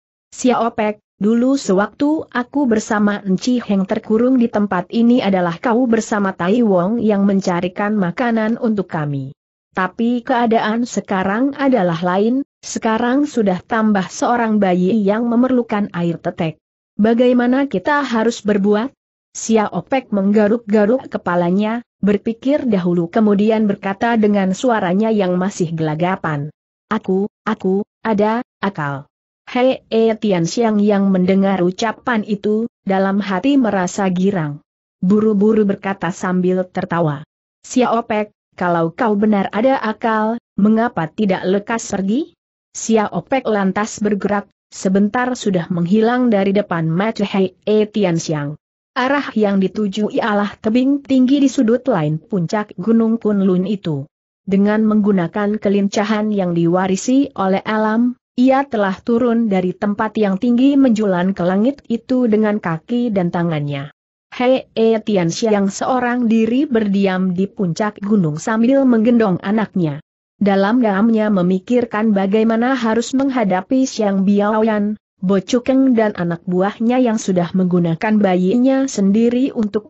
dulu sewaktu aku bersama Enci Heng terkurung di tempat ini adalah kau bersama Tai Wong yang mencarikan makanan untuk kami. Tapi keadaan sekarang adalah lain, sekarang sudah tambah seorang bayi yang memerlukan air tetek. Bagaimana kita harus berbuat? Sia Opek menggaruk-garuk kepalanya, berpikir dahulu kemudian berkata dengan suaranya yang masih gelagapan. Aku, aku, ada, akal. Hei E Tian Xiang yang mendengar ucapan itu, dalam hati merasa girang. Buru-buru berkata sambil tertawa. Sia Opek, kalau kau benar ada akal, mengapa tidak lekas pergi? Sia Opek lantas bergerak, sebentar sudah menghilang dari depan mata Hei e Tian Xiang. Arah yang dituju ialah tebing tinggi di sudut lain puncak Gunung Kunlun itu. Dengan menggunakan kelincahan yang diwarisi oleh alam, ia telah turun dari tempat yang tinggi menjulang ke langit itu dengan kaki dan tangannya. Hei e Tianxia yang seorang diri berdiam di puncak gunung sambil menggendong anaknya. Dalam dalamnya memikirkan bagaimana harus menghadapi Xiang Biaoyan, Bocukeng dan anak buahnya yang sudah menggunakan bayinya sendiri untuk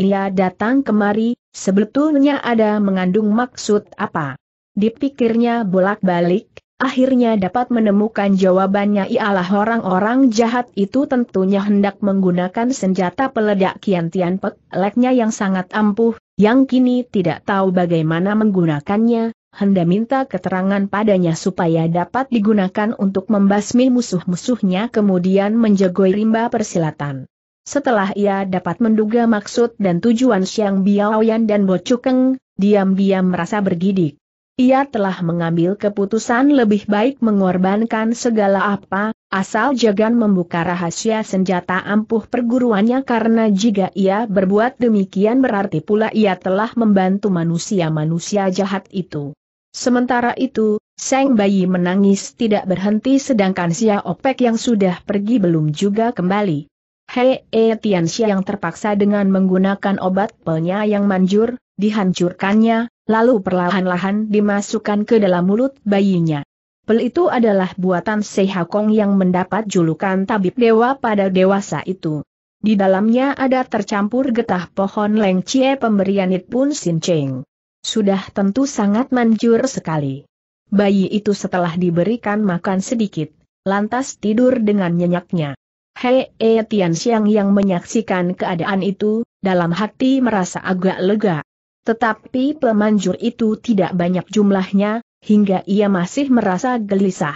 ia datang kemari, sebetulnya ada mengandung maksud apa. Dipikirnya bolak-balik, akhirnya dapat menemukan jawabannya ialah orang-orang jahat itu tentunya hendak menggunakan senjata peledak Kian Tian Pek, leknya yang sangat ampuh, yang kini tidak tahu bagaimana menggunakannya, hendak minta keterangan padanya supaya dapat digunakan untuk membasmi musuh-musuhnya kemudian menjagoi rimba persilatan. Setelah ia dapat menduga maksud dan tujuan Siang Biaoyan dan Bo Cukeng, diam-diam merasa bergidik. Ia telah mengambil keputusan lebih baik mengorbankan segala apa, asal jangan membuka rahasia senjata ampuh perguruannya karena jika ia berbuat demikian berarti pula ia telah membantu manusia-manusia jahat itu. Sementara itu, Seng Bayi menangis tidak berhenti sedangkan sia Opek yang sudah pergi belum juga kembali. Hei E Tianxia yang terpaksa dengan menggunakan obat pelnya yang manjur, dihancurkannya, lalu perlahan-lahan dimasukkan ke dalam mulut bayinya. Pel itu adalah buatan Kong yang mendapat julukan tabib dewa pada dewasa itu. Di dalamnya ada tercampur getah pohon lengcie pemberian Itpun ceng. Sudah tentu sangat manjur sekali. Bayi itu setelah diberikan makan sedikit, lantas tidur dengan nyenyaknya. Hei e Tian Xiang yang menyaksikan keadaan itu, dalam hati merasa agak lega. Tetapi pemanjur itu tidak banyak jumlahnya, hingga ia masih merasa gelisah.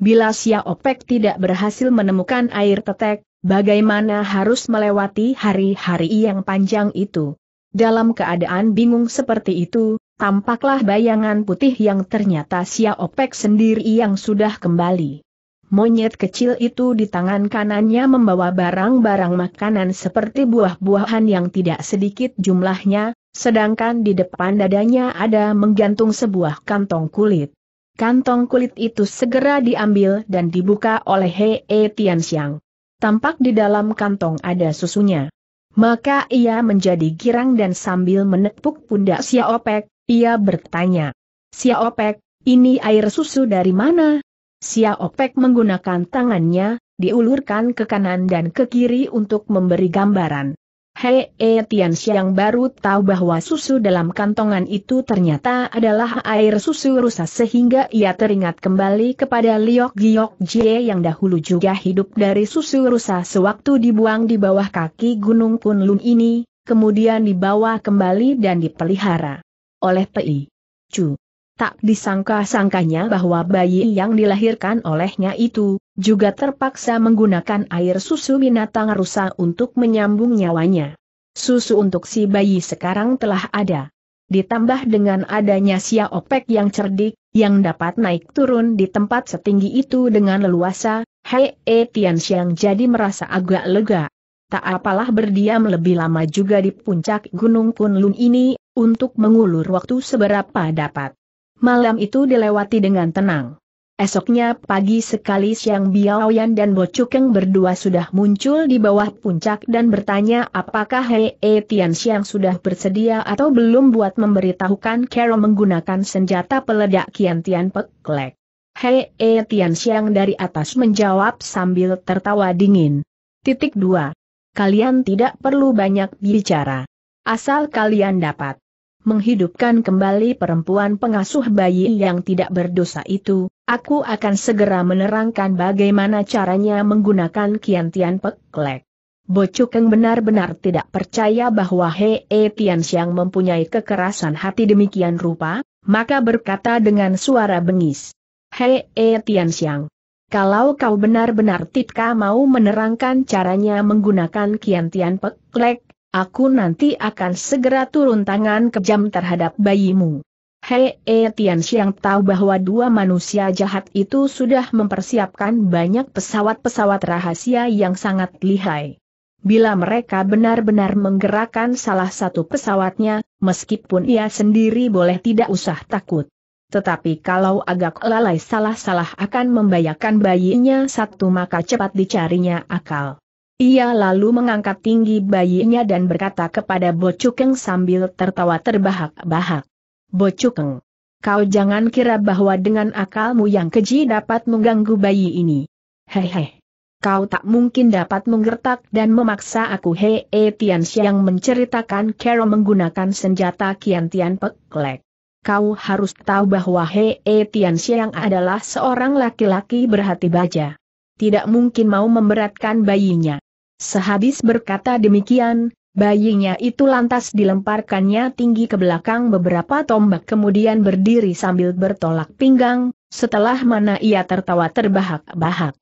Bila Sia Opek tidak berhasil menemukan air tetek, bagaimana harus melewati hari-hari yang panjang itu? Dalam keadaan bingung seperti itu, tampaklah bayangan putih yang ternyata Sia Opek sendiri yang sudah kembali. Monyet kecil itu di tangan kanannya membawa barang-barang makanan seperti buah-buahan yang tidak sedikit jumlahnya, Sedangkan di depan dadanya ada menggantung sebuah kantong kulit. Kantong kulit itu segera diambil dan dibuka oleh Hei e Tianxiang. Tampak di dalam kantong ada susunya. Maka ia menjadi girang dan sambil menepuk pundak Xiao Xiaopek, ia bertanya. Xiao Xiaopek, ini air susu dari mana? Xiao Xiaopek menggunakan tangannya, diulurkan ke kanan dan ke kiri untuk memberi gambaran. Hei, E eh, Tian Xiang baru tahu bahwa susu dalam kantongan itu ternyata adalah air susu rusa sehingga ia teringat kembali kepada Liok Giok Jie yang dahulu juga hidup dari susu rusa sewaktu dibuang di bawah kaki gunung Kunlun ini, kemudian dibawa kembali dan dipelihara oleh Pei Chu. Tak disangka-sangkanya bahwa bayi yang dilahirkan olehnya itu, juga terpaksa menggunakan air susu binatang rusa untuk menyambung nyawanya. Susu untuk si bayi sekarang telah ada. Ditambah dengan adanya Sia Opek yang cerdik, yang dapat naik turun di tempat setinggi itu dengan leluasa, Hei E Tian jadi merasa agak lega. Tak apalah berdiam lebih lama juga di puncak Gunung Kunlun ini, untuk mengulur waktu seberapa dapat. Malam itu dilewati dengan tenang. Esoknya pagi sekali Siang Biao Yan dan Bo Cukeng berdua sudah muncul di bawah puncak dan bertanya apakah Hei e Tian Xiang sudah bersedia atau belum buat memberitahukan Carol menggunakan senjata peledak Kian Tian Peklek. Hei e Tian Xiang dari atas menjawab sambil tertawa dingin. Titik 2. Kalian tidak perlu banyak bicara. Asal kalian dapat menghidupkan kembali perempuan pengasuh bayi yang tidak berdosa itu, aku akan segera menerangkan bagaimana caranya menggunakan Kian Tian Peklek. Bocukeng benar-benar tidak percaya bahwa Hee Tian Xiang mempunyai kekerasan hati demikian rupa, maka berkata dengan suara bengis. Hee Tian Xiang, kalau kau benar-benar Titka mau menerangkan caranya menggunakan Kian Tian Peklek, Aku nanti akan segera turun tangan kejam terhadap bayimu. Hei e, Tian Xiang tahu bahwa dua manusia jahat itu sudah mempersiapkan banyak pesawat-pesawat rahasia yang sangat lihai. Bila mereka benar-benar menggerakkan salah satu pesawatnya, meskipun ia sendiri boleh tidak usah takut. Tetapi kalau agak lalai salah-salah akan membahayakan bayinya satu maka cepat dicarinya akal. Ia lalu mengangkat tinggi bayinya dan berkata kepada Bocukeng sambil tertawa terbahak-bahak. Bocukeng, kau jangan kira bahwa dengan akalmu yang keji dapat mengganggu bayi ini. Hehe. Kau tak mungkin dapat menggertak dan memaksa aku Hei -he Tian yang menceritakan Kero menggunakan senjata Kian Tian Peklek. Kau harus tahu bahwa Hei -he Tian Xiang adalah seorang laki-laki berhati baja. Tidak mungkin mau memberatkan bayinya. Sehabis berkata demikian, bayinya itu lantas dilemparkannya tinggi ke belakang beberapa tombak kemudian berdiri sambil bertolak pinggang, setelah mana ia tertawa terbahak-bahak.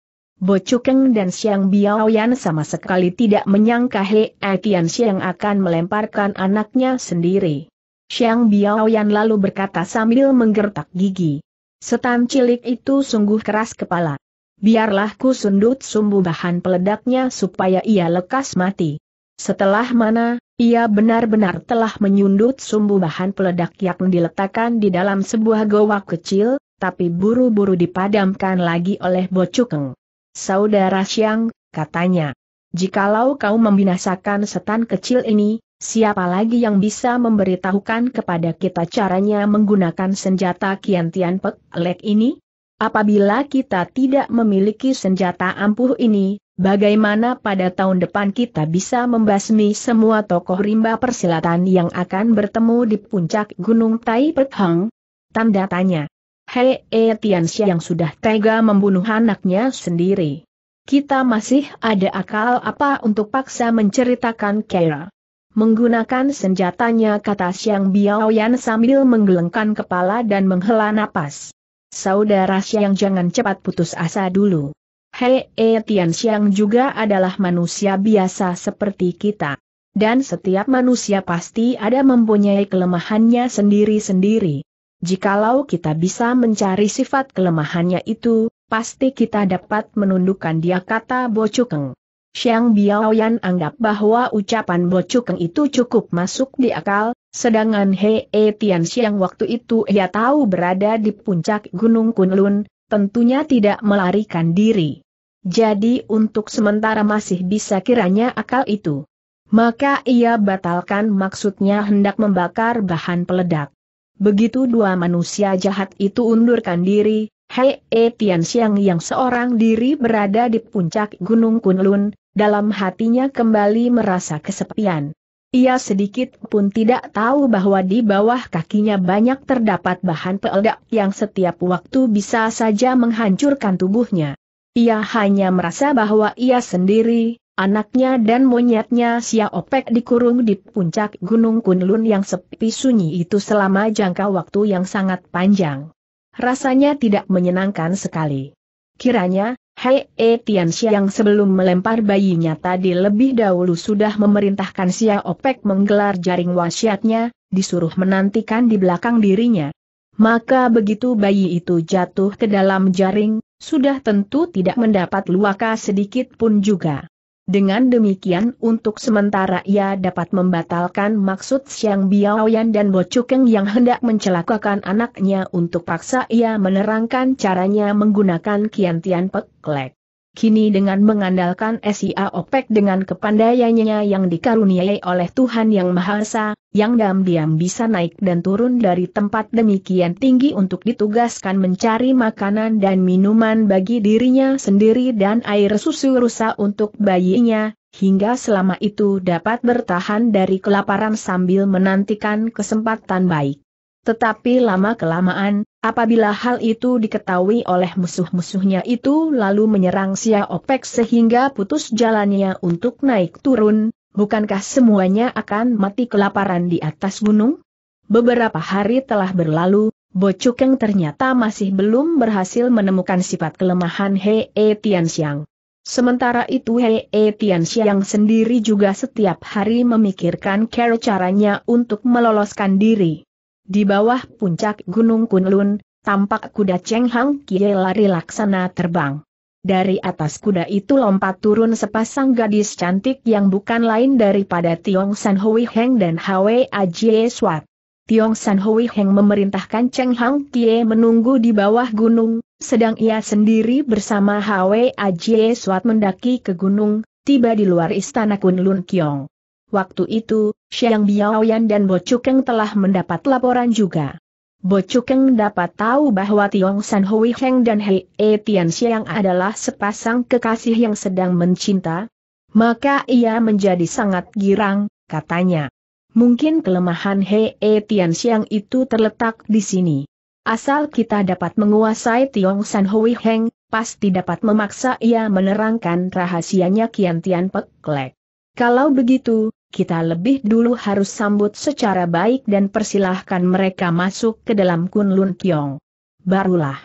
Bo Cukeng dan Siang Biao Yan sama sekali tidak menyangka He Tian Siang akan melemparkan anaknya sendiri. Siang Biao Yan lalu berkata sambil menggertak gigi. Setan cilik itu sungguh keras kepala. Biarlah ku sundut sumbu bahan peledaknya supaya ia lekas mati. Setelah mana, ia benar-benar telah menyundut sumbu bahan peledak yang diletakkan di dalam sebuah goa kecil, tapi buru-buru dipadamkan lagi oleh Bocukeng. Saudara Siang, katanya, jikalau kau membinasakan setan kecil ini, siapa lagi yang bisa memberitahukan kepada kita caranya menggunakan senjata Kian Tian Pek Lek ini? Apabila kita tidak memiliki senjata ampuh ini, bagaimana pada tahun depan kita bisa membasmi semua tokoh rimba persilatan yang akan bertemu di puncak Gunung Tai Pekhang? Tanda tanya. Hei E Tianxia yang sudah tega membunuh anaknya sendiri. Kita masih ada akal apa untuk paksa menceritakan Kera? Menggunakan senjatanya kata Xiang Yan sambil menggelengkan kepala dan menghela napas. Saudara Xiang jangan cepat putus asa dulu. Hei e Tian Xiang juga adalah manusia biasa seperti kita. Dan setiap manusia pasti ada mempunyai kelemahannya sendiri-sendiri. Jikalau kita bisa mencari sifat kelemahannya itu, pasti kita dapat menundukkan dia kata Bocukeng. Xiang Biaoyan anggap bahwa ucapan Bo Cukeng itu cukup masuk di akal, sedangkan Hei Tian Xiang waktu itu ia tahu berada di puncak Gunung Kunlun, tentunya tidak melarikan diri. Jadi untuk sementara masih bisa kiranya akal itu. Maka ia batalkan maksudnya hendak membakar bahan peledak. Begitu dua manusia jahat itu undurkan diri, Hei Tian Xiang yang seorang diri berada di puncak Gunung Kunlun, dalam hatinya kembali merasa kesepian. Ia sedikit pun tidak tahu bahwa di bawah kakinya banyak terdapat bahan peledak yang setiap waktu bisa saja menghancurkan tubuhnya. Ia hanya merasa bahwa ia sendiri, anaknya dan monyetnya Sia Opek dikurung di puncak Gunung Kunlun yang sepi sunyi itu selama jangka waktu yang sangat panjang. Rasanya tidak menyenangkan sekali. Kiranya, Hei E eh, Tian yang sebelum melempar bayinya tadi lebih dahulu sudah memerintahkan Xia Opek menggelar jaring wasiatnya, disuruh menantikan di belakang dirinya. Maka begitu bayi itu jatuh ke dalam jaring, sudah tentu tidak mendapat luaka sedikit pun juga. Dengan demikian untuk sementara ia dapat membatalkan maksud Siang Biaoyan dan Bo Chukeng yang hendak mencelakakan anaknya untuk paksa ia menerangkan caranya menggunakan Kian Tian Peklek. Kini dengan mengandalkan SIA OPEC dengan kepandaiannya yang dikaruniai oleh Tuhan Yang Maha Esa, yang diam-diam bisa naik dan turun dari tempat demikian tinggi untuk ditugaskan mencari makanan dan minuman bagi dirinya sendiri dan air susu rusa untuk bayinya, hingga selama itu dapat bertahan dari kelaparan sambil menantikan kesempatan baik. Tetapi lama-kelamaan, Apabila hal itu diketahui oleh musuh-musuhnya itu lalu menyerang Sia Opek sehingga putus jalannya untuk naik turun, bukankah semuanya akan mati kelaparan di atas gunung? Beberapa hari telah berlalu, Bocukeng ternyata masih belum berhasil menemukan sifat kelemahan Hei e Tianxiang. Sementara itu Hei e Tianxiang sendiri juga setiap hari memikirkan cara caranya untuk meloloskan diri. Di bawah puncak Gunung Kunlun, tampak kuda Cheng Hang Kie lari laksana terbang. Dari atas kuda itu lompat turun sepasang gadis cantik yang bukan lain daripada Tiong San Hui Heng dan Hwe Ajie Swat. Tiong San Hui Heng memerintahkan Cheng Hang Kie menunggu di bawah gunung, sedang ia sendiri bersama Hwe Ajie Swat mendaki ke gunung, tiba di luar istana Kunlun Kiong. Waktu itu, Xiang Biaoyan dan Bo Chukeng telah mendapat laporan juga. Bo Chukeng dapat tahu bahwa Tiong San Hui Heng dan Hei E Tian Xiang adalah sepasang kekasih yang sedang mencinta. Maka ia menjadi sangat girang, katanya. Mungkin kelemahan Hei E Tian Xiang itu terletak di sini. Asal kita dapat menguasai Tiong San Hui Heng, pasti dapat memaksa ia menerangkan rahasianya Kian Tian Pecklek. Kalau begitu, kita lebih dulu harus sambut secara baik dan persilahkan mereka masuk ke dalam Kunlun Kiong. Barulah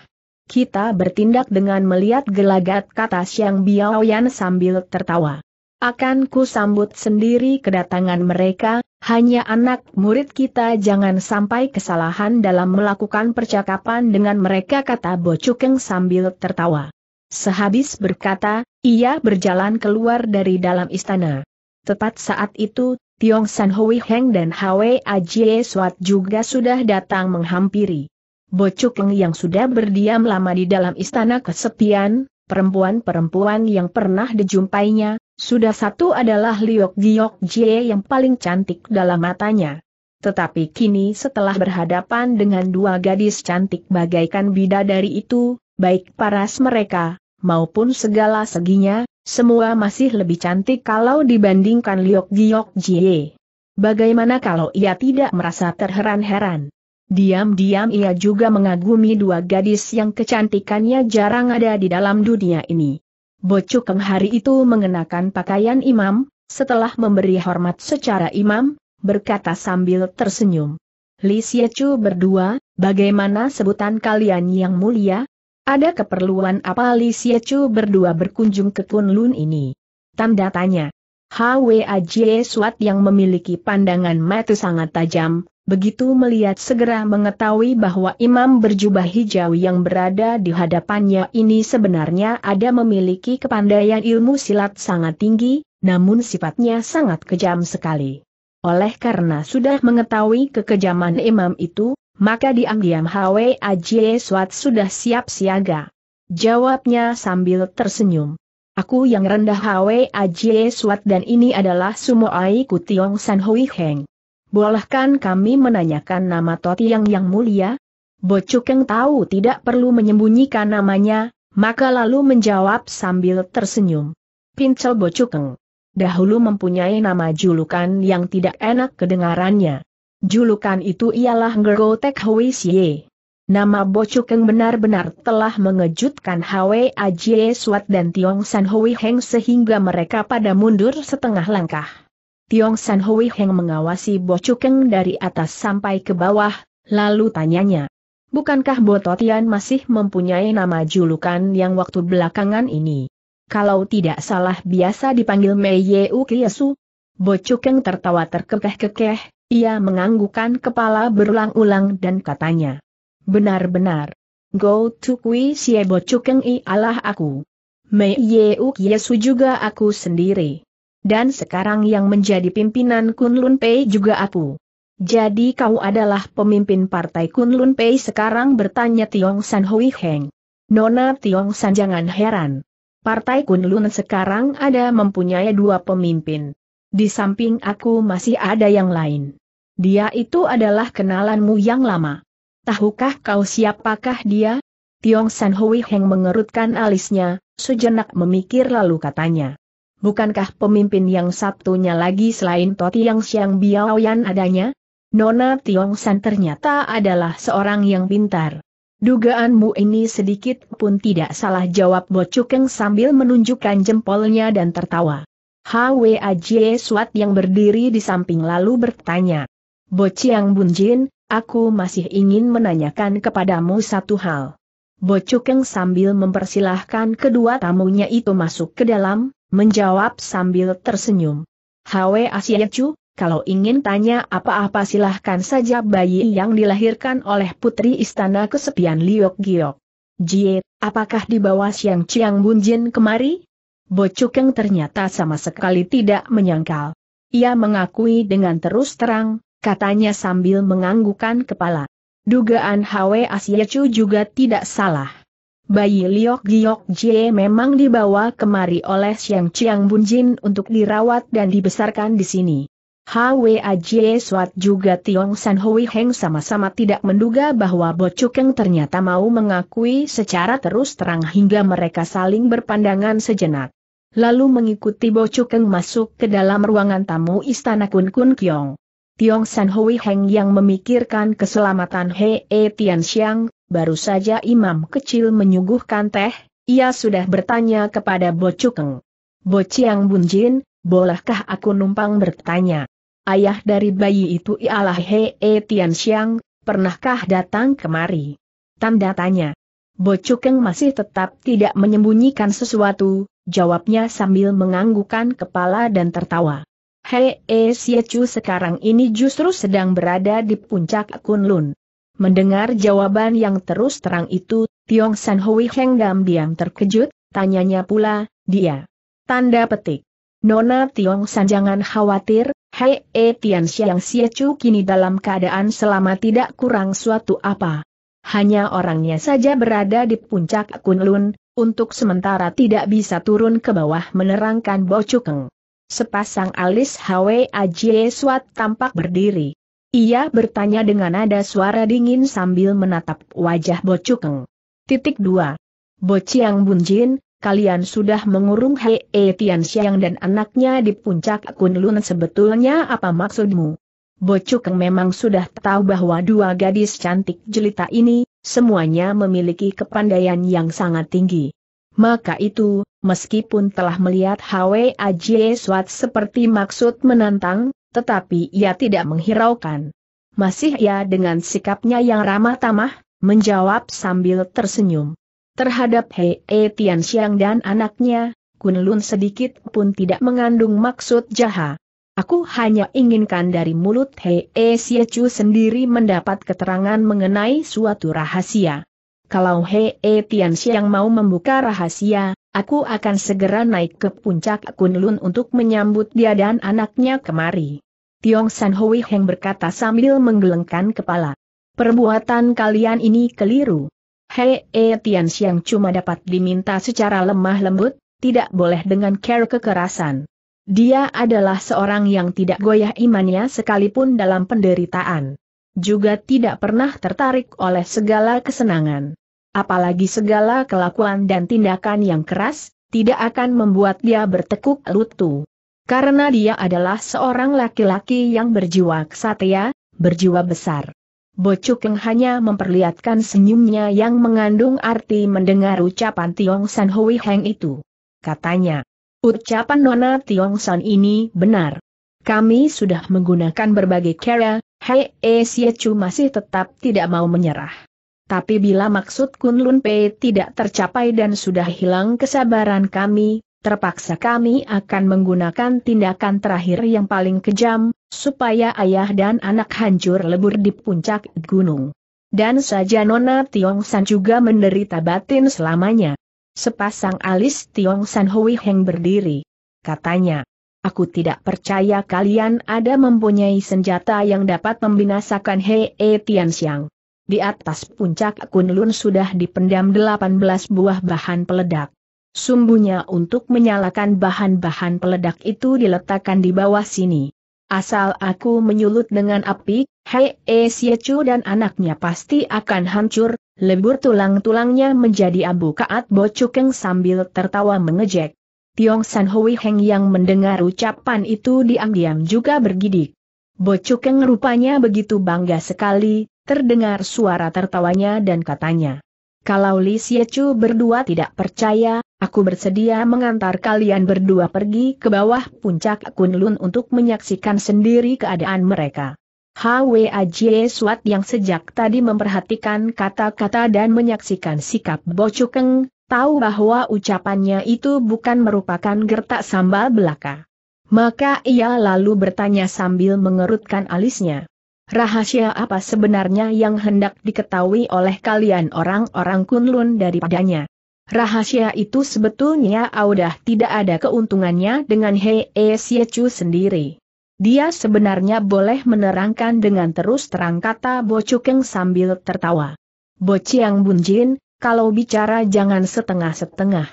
kita bertindak dengan melihat gelagat kata Siang Biaoyan sambil tertawa. Akan ku sambut sendiri kedatangan mereka, hanya anak murid kita jangan sampai kesalahan dalam melakukan percakapan dengan mereka kata Bochukeng sambil tertawa. Sehabis berkata, ia berjalan keluar dari dalam istana. Tepat saat itu, Tiong San Hui Heng dan Hwe Ajie Swat juga sudah datang menghampiri. Bocuk Leng yang sudah berdiam lama di dalam istana kesepian, perempuan-perempuan yang pernah dijumpainya, sudah satu adalah Liok Giok Jie yang paling cantik dalam matanya. Tetapi kini setelah berhadapan dengan dua gadis cantik bagaikan bidadari itu, baik paras mereka, maupun segala seginya, semua masih lebih cantik kalau dibandingkan Liok Giok Jie. Bagaimana kalau ia tidak merasa terheran-heran? Diam-diam ia juga mengagumi dua gadis yang kecantikannya jarang ada di dalam dunia ini. Bocukeng hari itu mengenakan pakaian imam, setelah memberi hormat secara imam, berkata sambil tersenyum. Li Xiechu berdua, bagaimana sebutan kalian yang mulia? Ada keperluan apa Li Xiechu berdua berkunjung ke Kunlun ini? Tanda tanya. Hwa Jie Suat yang memiliki pandangan mata sangat tajam, begitu melihat segera mengetahui bahwa imam berjubah hijau yang berada di hadapannya ini sebenarnya ada memiliki kepandaian ilmu silat sangat tinggi, namun sifatnya sangat kejam sekali. Oleh karena sudah mengetahui kekejaman imam itu, maka diam-diam Hwe Ajie Swat sudah siap siaga. Jawabnya sambil tersenyum. Aku yang rendah Hwe Ajie Swat dan ini adalah Sumo Aiku Kutiong San Hui Heng. Bolehkan kami menanyakan nama Totiang yang mulia? Bocukeng tahu tidak perlu menyembunyikan namanya, maka lalu menjawab sambil tersenyum. Pincel Bocukeng. Dahulu mempunyai nama julukan yang tidak enak kedengarannya. Julukan itu ialah Ngergo Tek Nama Bocukeng benar-benar telah mengejutkan Hwe Ajie Suat dan Tiong San Hui Heng sehingga mereka pada mundur setengah langkah. Tiong San Hui Heng mengawasi Bocukeng dari atas sampai ke bawah, lalu tanyanya. Bukankah Bototian masih mempunyai nama julukan yang waktu belakangan ini? Kalau tidak salah biasa dipanggil Mei Yeu Kiesu? Bocukeng tertawa terkekeh-kekeh, ia menganggukkan kepala berulang-ulang dan katanya. Benar-benar. Go to kui siebo cukeng i Allah aku. Mei yeuk yesu juga aku sendiri. Dan sekarang yang menjadi pimpinan Kunlun Pei juga aku. Jadi kau adalah pemimpin partai Kunlun Pei sekarang bertanya Tiong San Hui Heng. Nona Tiong San jangan heran. Partai Kunlun sekarang ada mempunyai dua pemimpin di samping aku masih ada yang lain. Dia itu adalah kenalanmu yang lama. Tahukah kau siapakah dia? Tiong San Hui Heng mengerutkan alisnya, sejenak memikir lalu katanya. Bukankah pemimpin yang satunya lagi selain Toti yang Siang Biaoyan adanya? Nona Tiong San ternyata adalah seorang yang pintar. Dugaanmu ini sedikit pun tidak salah jawab Bo Cukeng sambil menunjukkan jempolnya dan tertawa. Jie suat yang berdiri di samping lalu bertanya. Bociang Bunjin, aku masih ingin menanyakan kepadamu satu hal. Bocukeng sambil mempersilahkan kedua tamunya itu masuk ke dalam, menjawab sambil tersenyum. Hwe Asyacu, kalau ingin tanya apa-apa silahkan saja bayi yang dilahirkan oleh putri istana kesepian Liok Giok. Jie, apakah di bawah Siang Chiang Bunjin kemari? Bocukeng ternyata sama sekali tidak menyangkal. Ia mengakui dengan terus terang, katanya sambil menganggukan kepala. Dugaan Hwe Asia Chu juga tidak salah. Bayi Liok Giok Jie memang dibawa kemari oleh Siang Chiang Bunjin untuk dirawat dan dibesarkan di sini. Hwe Ajie Suat juga Tiong San Hui Heng sama-sama tidak menduga bahwa Bocukeng ternyata mau mengakui secara terus terang hingga mereka saling berpandangan sejenak lalu mengikuti Bo Chukeng masuk ke dalam ruangan tamu istana Kun Kun Kiong. Tiong San Hui Heng yang memikirkan keselamatan He E Tian Xiang, baru saja imam kecil menyuguhkan teh, ia sudah bertanya kepada Bo Chukeng. Bo Chiang Bunjin, bolehkah aku numpang bertanya? Ayah dari bayi itu ialah He E Tian Xiang, pernahkah datang kemari? Tanda tanya. Bocukeng masih tetap tidak menyembunyikan sesuatu, jawabnya sambil menganggukkan kepala dan tertawa. Hei eh, Siacu sekarang ini justru sedang berada di puncak Kunlun. Mendengar jawaban yang terus terang itu, Tiong San Hui Heng diam terkejut, tanyanya pula, dia. Tanda petik. Nona Tiong San jangan khawatir, Hei eh, Tian Xiang Siacu kini dalam keadaan selama tidak kurang suatu apa hanya orangnya saja berada di puncak Kunlun, untuk sementara tidak bisa turun ke bawah menerangkan Bo Cukeng. Sepasang alis Hwa Ajie Swat tampak berdiri. Ia bertanya dengan nada suara dingin sambil menatap wajah Bo Cukeng. Titik 2. Bo Bunjin, kalian sudah mengurung Hei e Tian Xiang dan anaknya di puncak Kunlun sebetulnya apa maksudmu? Bocukeng memang sudah tahu bahwa dua gadis cantik jelita ini, semuanya memiliki kepandaian yang sangat tinggi. Maka itu, meskipun telah melihat Hwe Ajie Swat seperti maksud menantang, tetapi ia tidak menghiraukan. Masih ia dengan sikapnya yang ramah tamah, menjawab sambil tersenyum. Terhadap Hei e Tian Xiang dan anaknya, Kun Lun sedikit pun tidak mengandung maksud jahat. Aku hanya inginkan dari mulut Hei e Chu sendiri mendapat keterangan mengenai suatu rahasia. Kalau Hei e Tian mau membuka rahasia, aku akan segera naik ke puncak Kunlun untuk menyambut dia dan anaknya kemari. Tiong San Hui Heng berkata sambil menggelengkan kepala. Perbuatan kalian ini keliru. Hei e Tian cuma dapat diminta secara lemah lembut, tidak boleh dengan care kekerasan. Dia adalah seorang yang tidak goyah imannya sekalipun dalam penderitaan. Juga tidak pernah tertarik oleh segala kesenangan. Apalagi segala kelakuan dan tindakan yang keras, tidak akan membuat dia bertekuk lutut, Karena dia adalah seorang laki-laki yang berjiwa kesatria, berjiwa besar. Bocukeng hanya memperlihatkan senyumnya yang mengandung arti mendengar ucapan Tiong San Hui Heng itu. Katanya, Ucapan Nona Tiong San ini benar. Kami sudah menggunakan berbagai cara, Hei e Chu masih tetap tidak mau menyerah. Tapi bila maksud Kunlun Pei tidak tercapai dan sudah hilang kesabaran kami, terpaksa kami akan menggunakan tindakan terakhir yang paling kejam, supaya ayah dan anak hancur lebur di puncak gunung. Dan saja Nona Tiong San juga menderita batin selamanya. Sepasang alis Tiong San Hui Heng berdiri. Katanya, aku tidak percaya kalian ada mempunyai senjata yang dapat membinasakan Hei e Tian Xiang. Di atas puncak Kunlun sudah dipendam 18 buah bahan peledak. Sumbunya untuk menyalakan bahan-bahan peledak itu diletakkan di bawah sini. Asal aku menyulut dengan api, Hei e Siecu dan anaknya pasti akan hancur, lebur tulang-tulangnya menjadi abu kaat bocukeng sambil tertawa mengejek. Tiong San Hui Heng yang mendengar ucapan itu diam-diam juga bergidik. Bocukeng rupanya begitu bangga sekali, terdengar suara tertawanya dan katanya. Kalau Li Siecu berdua tidak percaya, Aku bersedia mengantar kalian berdua pergi ke bawah puncak Kunlun untuk menyaksikan sendiri keadaan mereka. Hwa Jie Suat yang sejak tadi memperhatikan kata-kata dan menyaksikan sikap Bocukeng, tahu bahwa ucapannya itu bukan merupakan gertak sambal belaka. Maka ia lalu bertanya sambil mengerutkan alisnya. Rahasia apa sebenarnya yang hendak diketahui oleh kalian orang-orang Kunlun daripadanya? Rahasia itu sebetulnya Audah tidak ada keuntungannya dengan Hei Siechu e sendiri. Dia sebenarnya boleh menerangkan dengan terus terang kata Bo Cukeng sambil tertawa. Bo Chiang Bunjin, kalau bicara jangan setengah-setengah.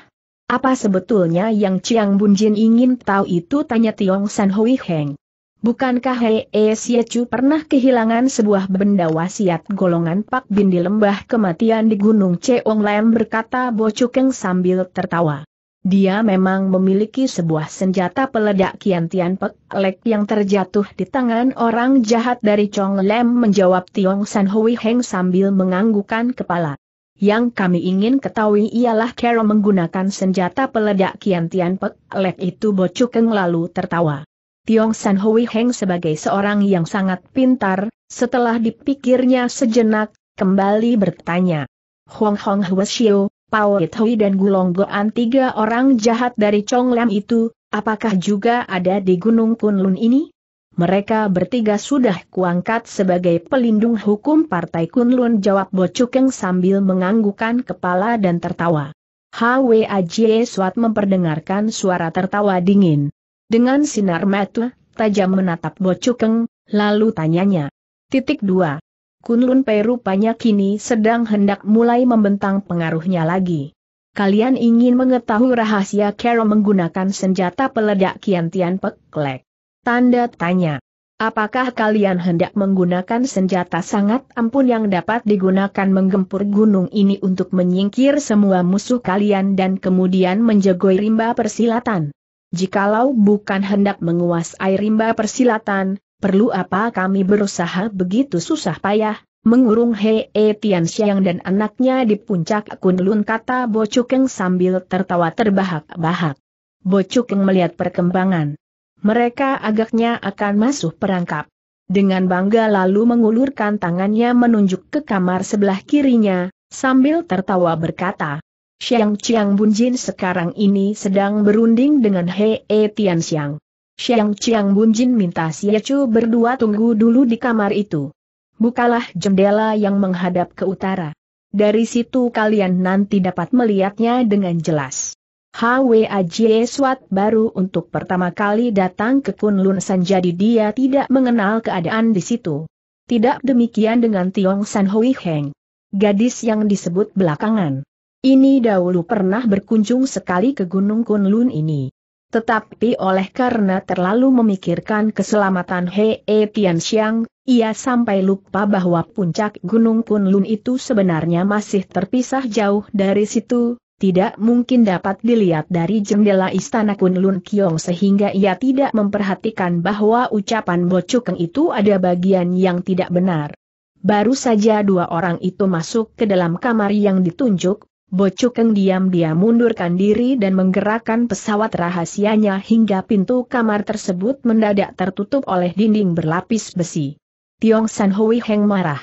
Apa sebetulnya yang Chiang Bunjin ingin tahu itu tanya Tiong San Hui Heng. Bukankah Hei eh, Siacu pernah kehilangan sebuah benda wasiat golongan Pak Bin di lembah kematian di Gunung Cheong Lam berkata Bo Chukeng sambil tertawa. Dia memang memiliki sebuah senjata peledak Kian Tian Pek Lek yang terjatuh di tangan orang jahat dari Chong Lam menjawab Tiong San Hui Heng sambil menganggukan kepala. Yang kami ingin ketahui ialah Kero menggunakan senjata peledak Kian Tian Pek Lek itu Bo Chukeng lalu tertawa. Tiong San Hui Heng sebagai seorang yang sangat pintar, setelah dipikirnya sejenak, kembali bertanya. Hong Hong Hua Xiu, Pao Hui dan Gulong Goan tiga orang jahat dari Chong Chonglam itu, apakah juga ada di Gunung Kunlun ini? Mereka bertiga sudah kuangkat sebagai pelindung hukum Partai Kunlun jawab Bo Chukeng sambil menganggukan kepala dan tertawa. HWAJ Swat Suat memperdengarkan suara tertawa dingin. Dengan sinar mata, tajam menatap Cukeng, lalu tanyanya. Titik 2. Kunlun Pei rupanya kini sedang hendak mulai membentang pengaruhnya lagi. Kalian ingin mengetahui rahasia Kero menggunakan senjata peledak Kian Tian Peklek? Tanda tanya. Apakah kalian hendak menggunakan senjata sangat ampun yang dapat digunakan menggempur gunung ini untuk menyingkir semua musuh kalian dan kemudian menjegoi rimba persilatan? Jikalau bukan hendak menguasai rimba persilatan, perlu apa kami berusaha begitu susah payah, mengurung Hei -he e, Tian dan anaknya di puncak Kunlun kata Bocukeng sambil tertawa terbahak-bahak. Bocukeng melihat perkembangan. Mereka agaknya akan masuk perangkap. Dengan bangga lalu mengulurkan tangannya menunjuk ke kamar sebelah kirinya, sambil tertawa berkata, Xiang Chiang Bunjin sekarang ini sedang berunding dengan He E Tian Xiang. Xiang Chiang Bunjin minta Xie Chu berdua tunggu dulu di kamar itu. Bukalah jendela yang menghadap ke utara. Dari situ kalian nanti dapat melihatnya dengan jelas. Hwa Jie Swat baru untuk pertama kali datang ke Kunlun San jadi dia tidak mengenal keadaan di situ. Tidak demikian dengan Tiong San Hui Heng. Gadis yang disebut belakangan. Ini dahulu pernah berkunjung sekali ke Gunung Kunlun ini. Tetapi oleh karena terlalu memikirkan keselamatan Hei e Tianxiang, ia sampai lupa bahwa puncak Gunung Kunlun itu sebenarnya masih terpisah jauh dari situ, tidak mungkin dapat dilihat dari jendela istana Kunlun Kiong sehingga ia tidak memperhatikan bahwa ucapan Bocukeng itu ada bagian yang tidak benar. Baru saja dua orang itu masuk ke dalam kamar yang ditunjuk, Bocukeng diam-diam mundurkan diri dan menggerakkan pesawat rahasianya hingga pintu kamar tersebut mendadak tertutup oleh dinding berlapis besi. Tiong San Hui Heng marah.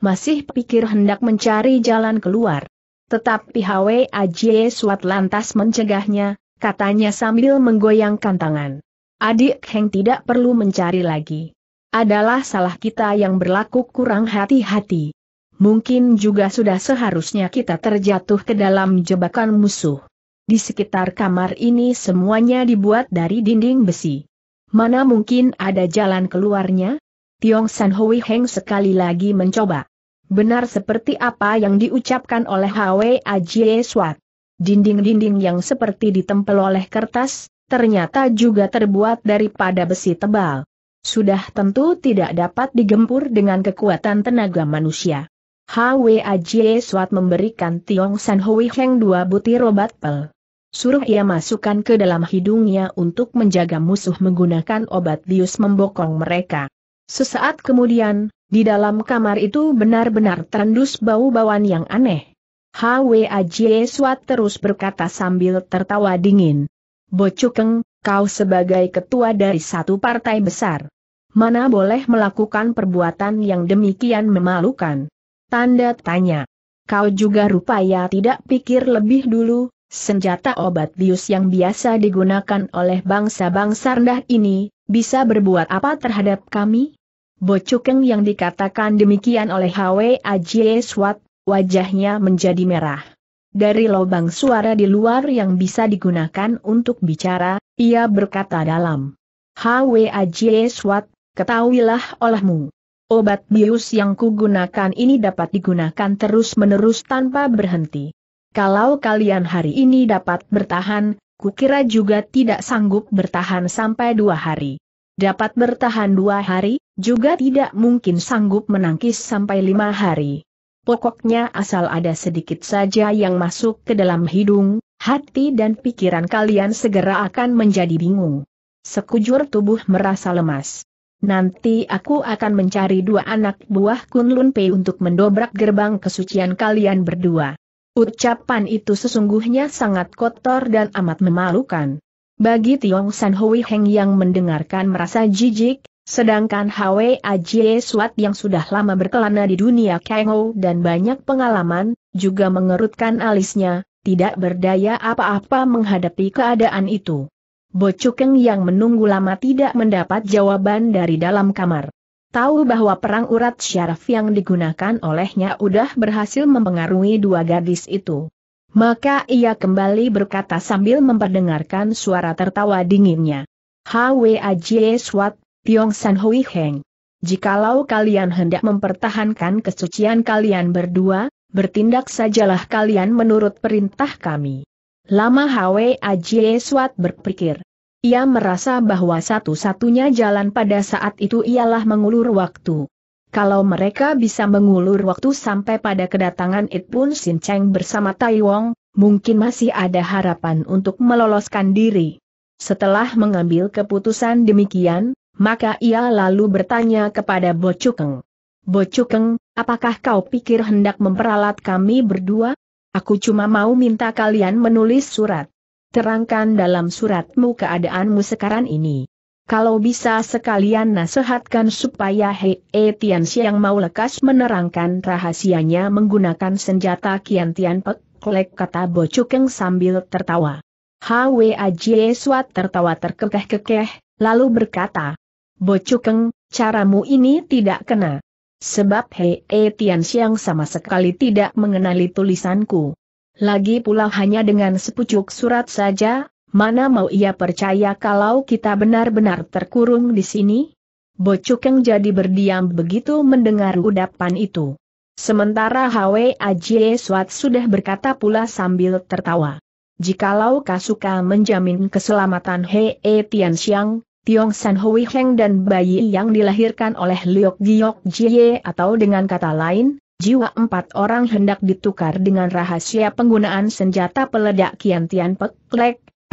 Masih pikir hendak mencari jalan keluar. Tetapi Hwe Ajie Suat lantas mencegahnya, katanya sambil menggoyangkan tangan. Adik Heng tidak perlu mencari lagi. Adalah salah kita yang berlaku kurang hati-hati mungkin juga sudah seharusnya kita terjatuh ke dalam jebakan musuh. Di sekitar kamar ini semuanya dibuat dari dinding besi. Mana mungkin ada jalan keluarnya? Tiong San Hui Heng sekali lagi mencoba. Benar seperti apa yang diucapkan oleh Hwe Ajie Swat. Dinding-dinding yang seperti ditempel oleh kertas, ternyata juga terbuat daripada besi tebal. Sudah tentu tidak dapat digempur dengan kekuatan tenaga manusia. HWAJ Suat memberikan Tiong San Hui Heng dua butir obat pel. Suruh ia masukkan ke dalam hidungnya untuk menjaga musuh menggunakan obat bius membokong mereka. Sesaat kemudian, di dalam kamar itu benar-benar terendus bau-bauan yang aneh. HWAJ Suat terus berkata sambil tertawa dingin. Bocukeng, kau sebagai ketua dari satu partai besar. Mana boleh melakukan perbuatan yang demikian memalukan. Tanda tanya. Kau juga rupanya tidak pikir lebih dulu, senjata obat bius yang biasa digunakan oleh bangsa-bangsa rendah ini, bisa berbuat apa terhadap kami? Bocukeng yang dikatakan demikian oleh Hwe Ajie Swat, wajahnya menjadi merah. Dari lubang suara di luar yang bisa digunakan untuk bicara, ia berkata dalam. Hwe Ajie Swat, ketahuilah olehmu. Obat bius yang kugunakan ini dapat digunakan terus-menerus tanpa berhenti. Kalau kalian hari ini dapat bertahan, kukira juga tidak sanggup bertahan sampai dua hari. Dapat bertahan dua hari, juga tidak mungkin sanggup menangkis sampai lima hari. Pokoknya asal ada sedikit saja yang masuk ke dalam hidung, hati dan pikiran kalian segera akan menjadi bingung. Sekujur tubuh merasa lemas. Nanti aku akan mencari dua anak buah Kunlun Pei untuk mendobrak gerbang kesucian kalian berdua. Ucapan itu sesungguhnya sangat kotor dan amat memalukan. Bagi Tiong San Hui Heng yang mendengarkan merasa jijik, sedangkan Hwe Ajie Suat yang sudah lama berkelana di dunia Kengo dan banyak pengalaman, juga mengerutkan alisnya, tidak berdaya apa-apa menghadapi keadaan itu. Bocukeng yang menunggu lama tidak mendapat jawaban dari dalam kamar. Tahu bahwa perang urat syaraf yang digunakan olehnya udah berhasil mempengaruhi dua gadis itu. Maka ia kembali berkata sambil memperdengarkan suara tertawa dinginnya. Hwa Jie Swat, Tiong San Hui Heng. Jikalau kalian hendak mempertahankan kesucian kalian berdua, bertindak sajalah kalian menurut perintah kami. Lama Hwe Ajie Swat berpikir. Ia merasa bahwa satu-satunya jalan pada saat itu ialah mengulur waktu. Kalau mereka bisa mengulur waktu sampai pada kedatangan It Pun Sin Cheng bersama Tai Wong, mungkin masih ada harapan untuk meloloskan diri. Setelah mengambil keputusan demikian, maka ia lalu bertanya kepada Bo Cukeng. Bo Cukeng, apakah kau pikir hendak memperalat kami berdua? Aku cuma mau minta kalian menulis surat. Terangkan dalam suratmu keadaanmu sekarang ini. Kalau bisa sekalian nasihatkan supaya Hei E Tian Siang mau lekas menerangkan rahasianya menggunakan senjata Kian Tian Pek, klek kata Bo Cukeng sambil tertawa. Hwajie Suat tertawa terkekeh-kekeh, lalu berkata, Bo Cukeng, caramu ini tidak kena sebab Hei e Tian Xiang sama sekali tidak mengenali tulisanku. Lagi pula hanya dengan sepucuk surat saja, mana mau ia percaya kalau kita benar-benar terkurung di sini? yang jadi berdiam begitu mendengar udapan itu. Sementara Hwe Ajie Swat sudah berkata pula sambil tertawa. Jikalau Kasuka menjamin keselamatan Hei e Tian Xiang, Tiong San Hui Heng dan bayi yang dilahirkan oleh Liok Giok Jie atau dengan kata lain, jiwa empat orang hendak ditukar dengan rahasia penggunaan senjata peledak Kian Tian Pek